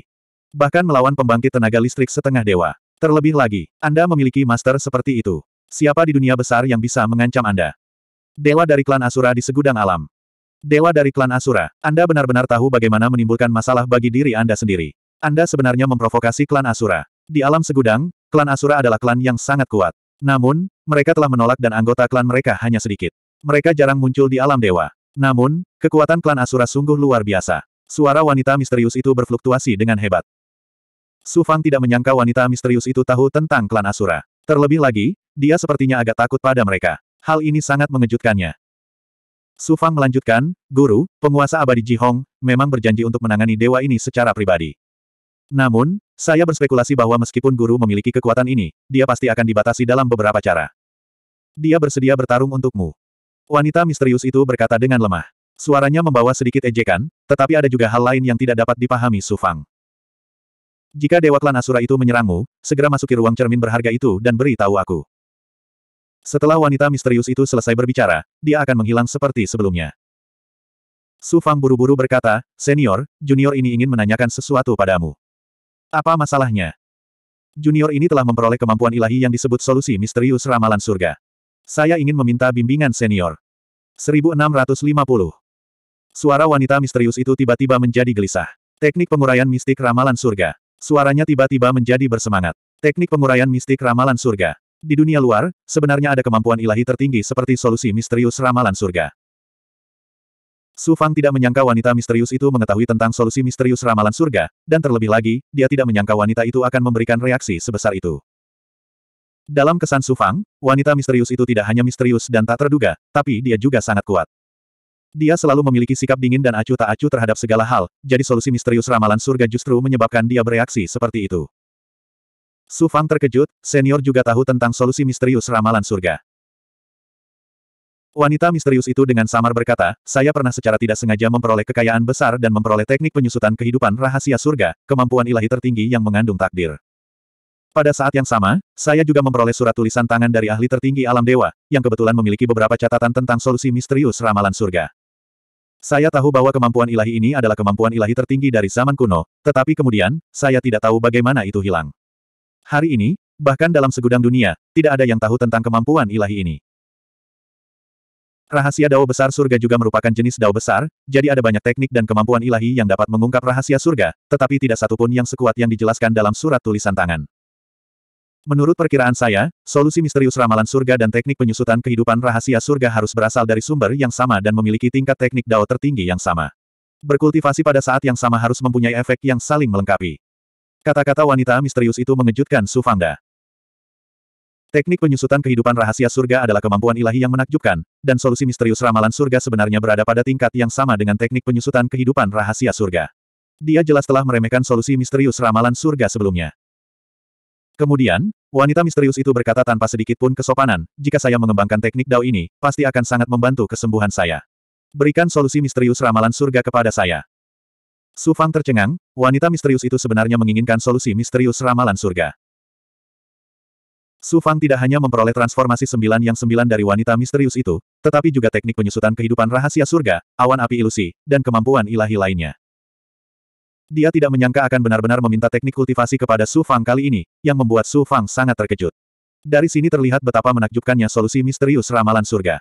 Bahkan melawan pembangkit tenaga listrik setengah dewa. Terlebih lagi, Anda memiliki master seperti itu. Siapa di dunia besar yang bisa mengancam Anda? Dewa dari klan Asura di segudang alam. Dewa dari klan Asura, Anda benar-benar tahu bagaimana menimbulkan masalah bagi diri Anda sendiri. Anda sebenarnya memprovokasi klan Asura. Di alam segudang, klan Asura adalah klan yang sangat kuat. Namun, mereka telah menolak dan anggota klan mereka hanya sedikit. Mereka jarang muncul di alam dewa. Namun, kekuatan klan Asura sungguh luar biasa. Suara wanita misterius itu berfluktuasi dengan hebat. Su Fang tidak menyangka wanita misterius itu tahu tentang klan Asura. Terlebih lagi, dia sepertinya agak takut pada mereka. Hal ini sangat mengejutkannya. Su Fang melanjutkan, Guru, penguasa abadi Ji Hong, memang berjanji untuk menangani dewa ini secara pribadi. Namun, saya berspekulasi bahwa meskipun guru memiliki kekuatan ini, dia pasti akan dibatasi dalam beberapa cara. Dia bersedia bertarung untukmu. Wanita misterius itu berkata dengan lemah. Suaranya membawa sedikit ejekan, tetapi ada juga hal lain yang tidak dapat dipahami Su Fang, Jika Dewa Klan Asura itu menyerangmu, segera masuki ruang cermin berharga itu dan beri tahu aku. Setelah wanita misterius itu selesai berbicara, dia akan menghilang seperti sebelumnya. Su Fang buru-buru berkata, Senior, junior ini ingin menanyakan sesuatu padamu. Apa masalahnya? Junior ini telah memperoleh kemampuan ilahi yang disebut solusi misterius ramalan surga. Saya ingin meminta bimbingan senior. 1650. Suara wanita misterius itu tiba-tiba menjadi gelisah. Teknik penguraian mistik ramalan surga. Suaranya tiba-tiba menjadi bersemangat. Teknik penguraian mistik ramalan surga. Di dunia luar, sebenarnya ada kemampuan ilahi tertinggi seperti solusi misterius ramalan surga. Su Fang tidak menyangka wanita misterius itu mengetahui tentang solusi misterius ramalan surga, dan terlebih lagi, dia tidak menyangka wanita itu akan memberikan reaksi sebesar itu. Dalam kesan Su Fang, wanita misterius itu tidak hanya misterius dan tak terduga, tapi dia juga sangat kuat. Dia selalu memiliki sikap dingin dan acuh tak acuh terhadap segala hal, jadi solusi misterius ramalan surga justru menyebabkan dia bereaksi seperti itu. Su Fang terkejut, senior juga tahu tentang solusi misterius ramalan surga. Wanita misterius itu dengan samar berkata, saya pernah secara tidak sengaja memperoleh kekayaan besar dan memperoleh teknik penyusutan kehidupan rahasia surga, kemampuan ilahi tertinggi yang mengandung takdir. Pada saat yang sama, saya juga memperoleh surat tulisan tangan dari ahli tertinggi alam dewa, yang kebetulan memiliki beberapa catatan tentang solusi misterius ramalan surga. Saya tahu bahwa kemampuan ilahi ini adalah kemampuan ilahi tertinggi dari zaman kuno, tetapi kemudian, saya tidak tahu bagaimana itu hilang. Hari ini, bahkan dalam segudang dunia, tidak ada yang tahu tentang kemampuan ilahi ini. Rahasia dao besar surga juga merupakan jenis dao besar, jadi ada banyak teknik dan kemampuan ilahi yang dapat mengungkap rahasia surga, tetapi tidak satupun yang sekuat yang dijelaskan dalam surat tulisan tangan. Menurut perkiraan saya, solusi misterius ramalan surga dan teknik penyusutan kehidupan rahasia surga harus berasal dari sumber yang sama dan memiliki tingkat teknik dao tertinggi yang sama. Berkultivasi pada saat yang sama harus mempunyai efek yang saling melengkapi. Kata-kata wanita misterius itu mengejutkan Sufangda. Teknik penyusutan kehidupan rahasia surga adalah kemampuan ilahi yang menakjubkan, dan solusi misterius ramalan surga sebenarnya berada pada tingkat yang sama dengan teknik penyusutan kehidupan rahasia surga. Dia jelas telah meremehkan solusi misterius ramalan surga sebelumnya. Kemudian, wanita misterius itu berkata tanpa sedikit pun kesopanan, jika saya mengembangkan teknik Dao ini, pasti akan sangat membantu kesembuhan saya. Berikan solusi misterius ramalan surga kepada saya. Sufang tercengang, wanita misterius itu sebenarnya menginginkan solusi misterius ramalan surga. Su Fang tidak hanya memperoleh transformasi sembilan yang sembilan dari wanita misterius itu, tetapi juga teknik penyusutan kehidupan rahasia surga, awan api ilusi, dan kemampuan ilahi lainnya. Dia tidak menyangka akan benar-benar meminta teknik kultivasi kepada Su Fang kali ini, yang membuat Su Fang sangat terkejut. Dari sini terlihat betapa menakjubkannya solusi misterius ramalan surga.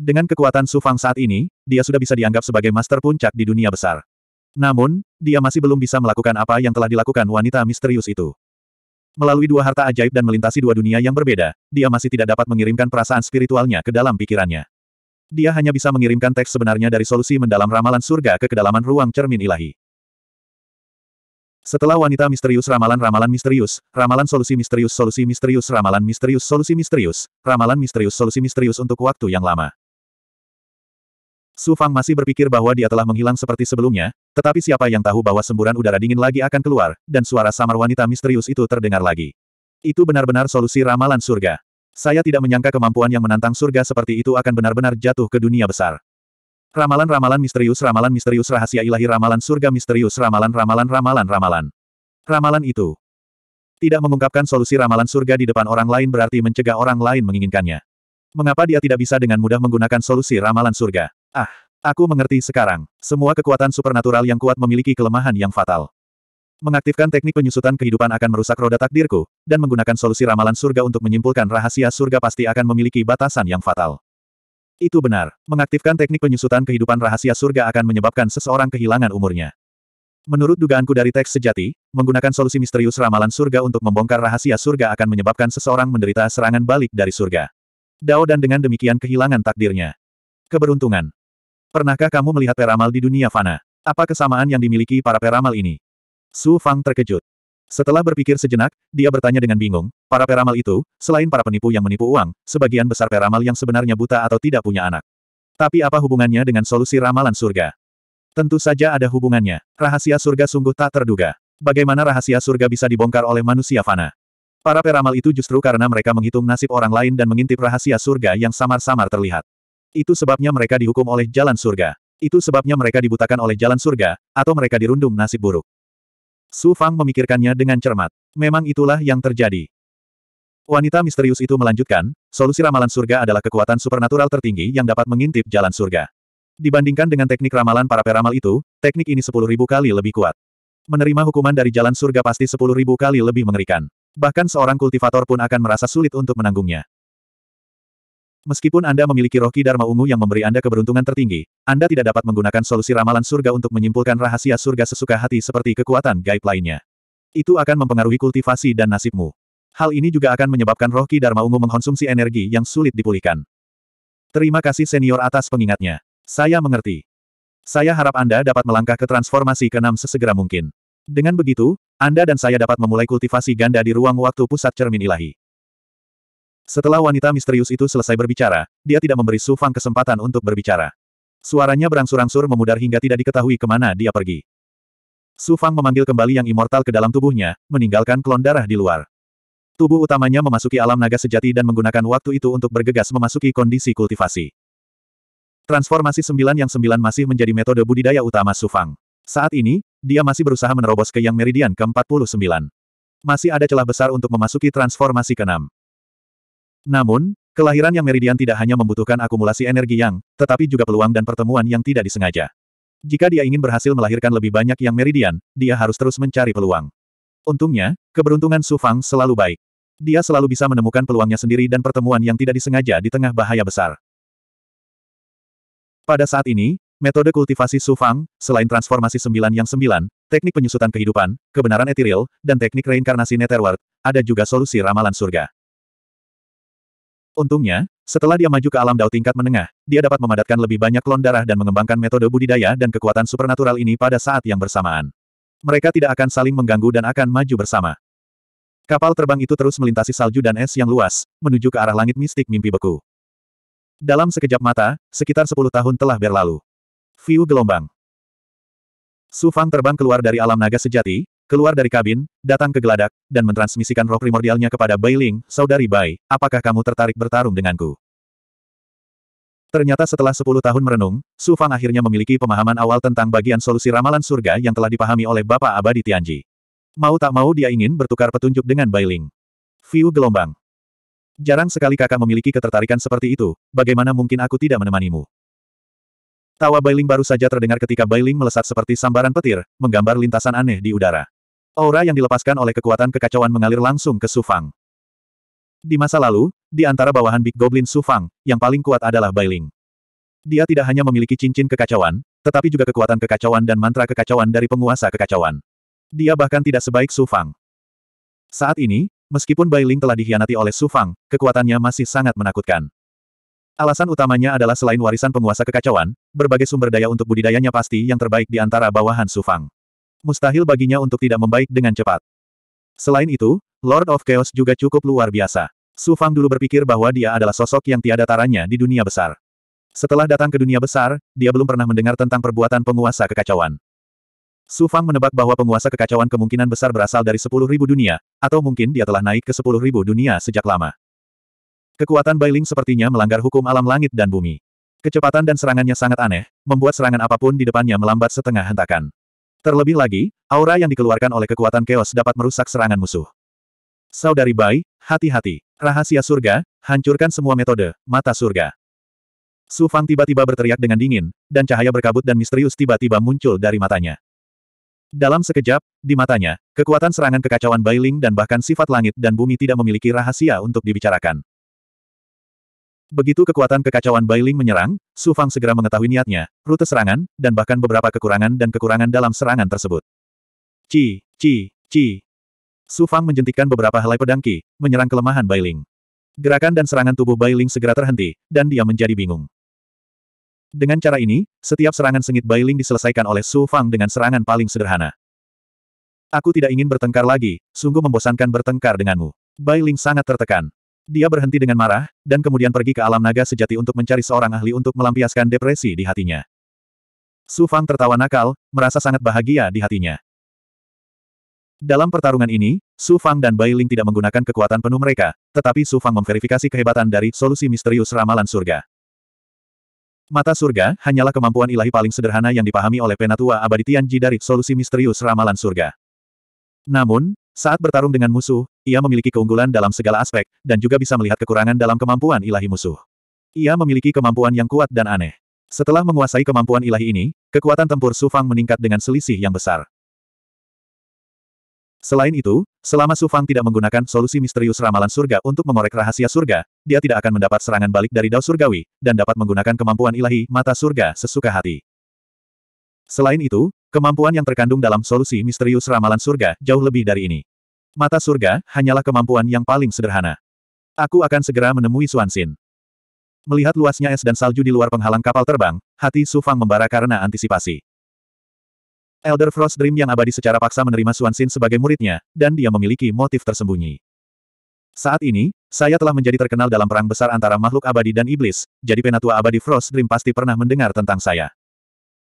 Dengan kekuatan Su Fang saat ini, dia sudah bisa dianggap sebagai master puncak di dunia besar. Namun, dia masih belum bisa melakukan apa yang telah dilakukan wanita misterius itu. Melalui dua harta ajaib dan melintasi dua dunia yang berbeda, dia masih tidak dapat mengirimkan perasaan spiritualnya ke dalam pikirannya. Dia hanya bisa mengirimkan teks sebenarnya dari solusi mendalam ramalan surga ke kedalaman ruang cermin ilahi. Setelah wanita misterius ramalan-ramalan misterius, ramalan solusi misterius solusi misterius ramalan misterius solusi misterius, ramalan misterius solusi misterius untuk waktu yang lama. Su Fang masih berpikir bahwa dia telah menghilang seperti sebelumnya, tetapi siapa yang tahu bahwa semburan udara dingin lagi akan keluar, dan suara samar wanita misterius itu terdengar lagi. Itu benar-benar solusi ramalan surga. Saya tidak menyangka kemampuan yang menantang surga seperti itu akan benar-benar jatuh ke dunia besar. Ramalan-ramalan misterius Ramalan misterius rahasia ilahi Ramalan surga misterius Ramalan-ramalan-ramalan-ramalan. Ramalan itu. Tidak mengungkapkan solusi ramalan surga di depan orang lain berarti mencegah orang lain menginginkannya. Mengapa dia tidak bisa dengan mudah menggunakan solusi ramalan surga? Ah, aku mengerti sekarang. Semua kekuatan supernatural yang kuat memiliki kelemahan yang fatal. Mengaktifkan teknik penyusutan kehidupan akan merusak roda takdirku, dan menggunakan solusi ramalan surga untuk menyimpulkan rahasia surga pasti akan memiliki batasan yang fatal. Itu benar. Mengaktifkan teknik penyusutan kehidupan rahasia surga akan menyebabkan seseorang kehilangan umurnya. Menurut dugaanku dari teks sejati, menggunakan solusi misterius ramalan surga untuk membongkar rahasia surga akan menyebabkan seseorang menderita serangan balik dari surga. Dao dan dengan demikian kehilangan takdirnya. Keberuntungan. Pernahkah kamu melihat peramal di dunia fana? Apa kesamaan yang dimiliki para peramal ini? Su Fang terkejut. Setelah berpikir sejenak, dia bertanya dengan bingung, para peramal itu, selain para penipu yang menipu uang, sebagian besar peramal yang sebenarnya buta atau tidak punya anak. Tapi apa hubungannya dengan solusi ramalan surga? Tentu saja ada hubungannya. Rahasia surga sungguh tak terduga. Bagaimana rahasia surga bisa dibongkar oleh manusia fana? Para peramal itu justru karena mereka menghitung nasib orang lain dan mengintip rahasia surga yang samar-samar terlihat. Itu sebabnya mereka dihukum oleh jalan surga. Itu sebabnya mereka dibutakan oleh jalan surga, atau mereka dirundung nasib buruk. Su Fang memikirkannya dengan cermat. Memang itulah yang terjadi. Wanita misterius itu melanjutkan, solusi ramalan surga adalah kekuatan supernatural tertinggi yang dapat mengintip jalan surga. Dibandingkan dengan teknik ramalan para peramal itu, teknik ini 10.000 kali lebih kuat. Menerima hukuman dari jalan surga pasti 10.000 kali lebih mengerikan. Bahkan seorang kultivator pun akan merasa sulit untuk menanggungnya. Meskipun Anda memiliki roh Dharma Ungu yang memberi Anda keberuntungan tertinggi, Anda tidak dapat menggunakan solusi ramalan surga untuk menyimpulkan rahasia surga sesuka hati seperti kekuatan gaib lainnya. Itu akan mempengaruhi kultivasi dan nasibmu. Hal ini juga akan menyebabkan roh Dharma Ungu mengkonsumsi energi yang sulit dipulihkan. Terima kasih senior atas pengingatnya. Saya mengerti. Saya harap Anda dapat melangkah ke transformasi keenam sesegera mungkin. Dengan begitu, Anda dan saya dapat memulai kultivasi ganda di ruang waktu pusat cermin ilahi. Setelah wanita misterius itu selesai berbicara, dia tidak memberi Su Fang kesempatan untuk berbicara. Suaranya berangsur-angsur memudar hingga tidak diketahui kemana dia pergi. Su Fang memanggil kembali yang immortal ke dalam tubuhnya, meninggalkan klon darah di luar. Tubuh utamanya memasuki alam naga sejati dan menggunakan waktu itu untuk bergegas memasuki kondisi kultivasi. Transformasi sembilan yang sembilan masih menjadi metode budidaya utama Su Fang. Saat ini, dia masih berusaha menerobos ke yang meridian ke-49. Masih ada celah besar untuk memasuki transformasi ke-6. Namun, kelahiran yang meridian tidak hanya membutuhkan akumulasi energi yang, tetapi juga peluang dan pertemuan yang tidak disengaja. Jika dia ingin berhasil melahirkan lebih banyak yang meridian, dia harus terus mencari peluang. Untungnya, keberuntungan Su Fang selalu baik. Dia selalu bisa menemukan peluangnya sendiri dan pertemuan yang tidak disengaja di tengah bahaya besar. Pada saat ini, metode kultivasi Su Fang, selain transformasi sembilan yang sembilan, teknik penyusutan kehidupan, kebenaran etiril, dan teknik reinkarnasi netherworld, ada juga solusi ramalan surga. Untungnya, setelah dia maju ke alam dao tingkat menengah, dia dapat memadatkan lebih banyak klon darah dan mengembangkan metode budidaya dan kekuatan supernatural ini pada saat yang bersamaan. Mereka tidak akan saling mengganggu dan akan maju bersama. Kapal terbang itu terus melintasi salju dan es yang luas, menuju ke arah langit mistik mimpi beku. Dalam sekejap mata, sekitar sepuluh tahun telah berlalu. View gelombang. Su Fang terbang keluar dari alam naga sejati, Keluar dari kabin, datang ke geladak, dan mentransmisikan roh primordialnya kepada Bai Ling, saudari Bai, apakah kamu tertarik bertarung denganku? Ternyata setelah 10 tahun merenung, Su Fang akhirnya memiliki pemahaman awal tentang bagian solusi ramalan surga yang telah dipahami oleh Bapak Abadi Tianji. Mau tak mau dia ingin bertukar petunjuk dengan Bai Ling. View gelombang. Jarang sekali kakak memiliki ketertarikan seperti itu, bagaimana mungkin aku tidak menemanimu? Tawa Bailing baru saja terdengar ketika Bailing melesat seperti sambaran petir, menggambar lintasan aneh di udara. Aura yang dilepaskan oleh kekuatan kekacauan mengalir langsung ke Sufang. Di masa lalu, di antara bawahan Big Goblin Sufang, yang paling kuat adalah Bailing. Dia tidak hanya memiliki cincin kekacauan, tetapi juga kekuatan kekacauan dan mantra kekacauan dari penguasa kekacauan. Dia bahkan tidak sebaik Sufang. Saat ini, meskipun Bailing telah dikhianati oleh Sufang, kekuatannya masih sangat menakutkan. Alasan utamanya adalah selain warisan penguasa kekacauan, berbagai sumber daya untuk budidayanya pasti yang terbaik di antara bawahan Sufang mustahil baginya untuk tidak membaik dengan cepat. Selain itu, Lord of Chaos juga cukup luar biasa. Su Fang dulu berpikir bahwa dia adalah sosok yang tiada taranya di dunia besar. Setelah datang ke dunia besar, dia belum pernah mendengar tentang perbuatan penguasa kekacauan. Su Fang menebak bahwa penguasa kekacauan kemungkinan besar berasal dari 10.000 dunia, atau mungkin dia telah naik ke 10.000 dunia sejak lama. Kekuatan Bailing sepertinya melanggar hukum alam langit dan bumi. Kecepatan dan serangannya sangat aneh, membuat serangan apapun di depannya melambat setengah hentakan. Terlebih lagi, aura yang dikeluarkan oleh kekuatan chaos dapat merusak serangan musuh. Saudari Bai, hati-hati. Rahasia surga, hancurkan semua metode, mata surga. Su Fang tiba-tiba berteriak dengan dingin, dan cahaya berkabut dan misterius tiba-tiba muncul dari matanya. Dalam sekejap, di matanya, kekuatan serangan kekacauan Bailing dan bahkan sifat langit dan bumi tidak memiliki rahasia untuk dibicarakan. Begitu kekuatan kekacauan Bailing menyerang, Su Fang segera mengetahui niatnya, rute serangan, dan bahkan beberapa kekurangan dan kekurangan dalam serangan tersebut. Ci, ci, ci. Su Fang menjentikkan beberapa helai pedang Qi, menyerang kelemahan Bailing. Gerakan dan serangan tubuh Bailing segera terhenti, dan dia menjadi bingung. Dengan cara ini, setiap serangan sengit Bailing diselesaikan oleh Su Fang dengan serangan paling sederhana. Aku tidak ingin bertengkar lagi, sungguh membosankan bertengkar denganmu. Bailing sangat tertekan. Dia berhenti dengan marah, dan kemudian pergi ke alam naga sejati untuk mencari seorang ahli untuk melampiaskan depresi di hatinya. Su Fang tertawa nakal, merasa sangat bahagia di hatinya. Dalam pertarungan ini, Su Fang dan Bai Ling tidak menggunakan kekuatan penuh mereka, tetapi Su Fang memverifikasi kehebatan dari solusi misterius ramalan surga. Mata surga hanyalah kemampuan ilahi paling sederhana yang dipahami oleh penatua abadi Tianji dari solusi misterius ramalan surga. Namun, saat bertarung dengan musuh, ia memiliki keunggulan dalam segala aspek, dan juga bisa melihat kekurangan dalam kemampuan ilahi musuh. Ia memiliki kemampuan yang kuat dan aneh. Setelah menguasai kemampuan ilahi ini, kekuatan tempur Sufang meningkat dengan selisih yang besar. Selain itu, selama Sufang tidak menggunakan solusi misterius ramalan surga untuk mengorek rahasia surga, dia tidak akan mendapat serangan balik dari Dao Surgawi, dan dapat menggunakan kemampuan ilahi mata surga sesuka hati. Selain itu, Kemampuan yang terkandung dalam solusi misterius ramalan surga jauh lebih dari ini. Mata surga hanyalah kemampuan yang paling sederhana. Aku akan segera menemui Suansin. Melihat luasnya es dan salju di luar penghalang kapal terbang, hati Sufang membara karena antisipasi. Elder Frost Dream yang abadi secara paksa menerima Suansin sebagai muridnya, dan dia memiliki motif tersembunyi. Saat ini, saya telah menjadi terkenal dalam perang besar antara makhluk abadi dan iblis, jadi penatua abadi Frost Dream pasti pernah mendengar tentang saya.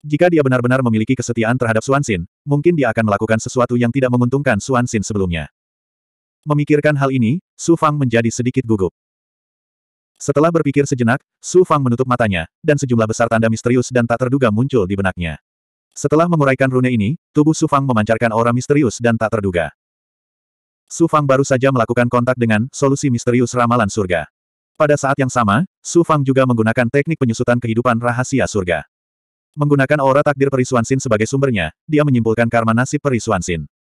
Jika dia benar-benar memiliki kesetiaan terhadap Suansin, mungkin dia akan melakukan sesuatu yang tidak menguntungkan Suansin sebelumnya. Memikirkan hal ini, Su Fang menjadi sedikit gugup. Setelah berpikir sejenak, Su Fang menutup matanya, dan sejumlah besar tanda misterius dan tak terduga muncul di benaknya. Setelah menguraikan rune ini, tubuh Su Fang memancarkan aura misterius dan tak terduga. Su Fang baru saja melakukan kontak dengan solusi misterius ramalan surga. Pada saat yang sama, Su Fang juga menggunakan teknik penyusutan kehidupan rahasia surga. Menggunakan aura takdir Perisuan Sin sebagai sumbernya, dia menyimpulkan karma nasib Perisuan Sin.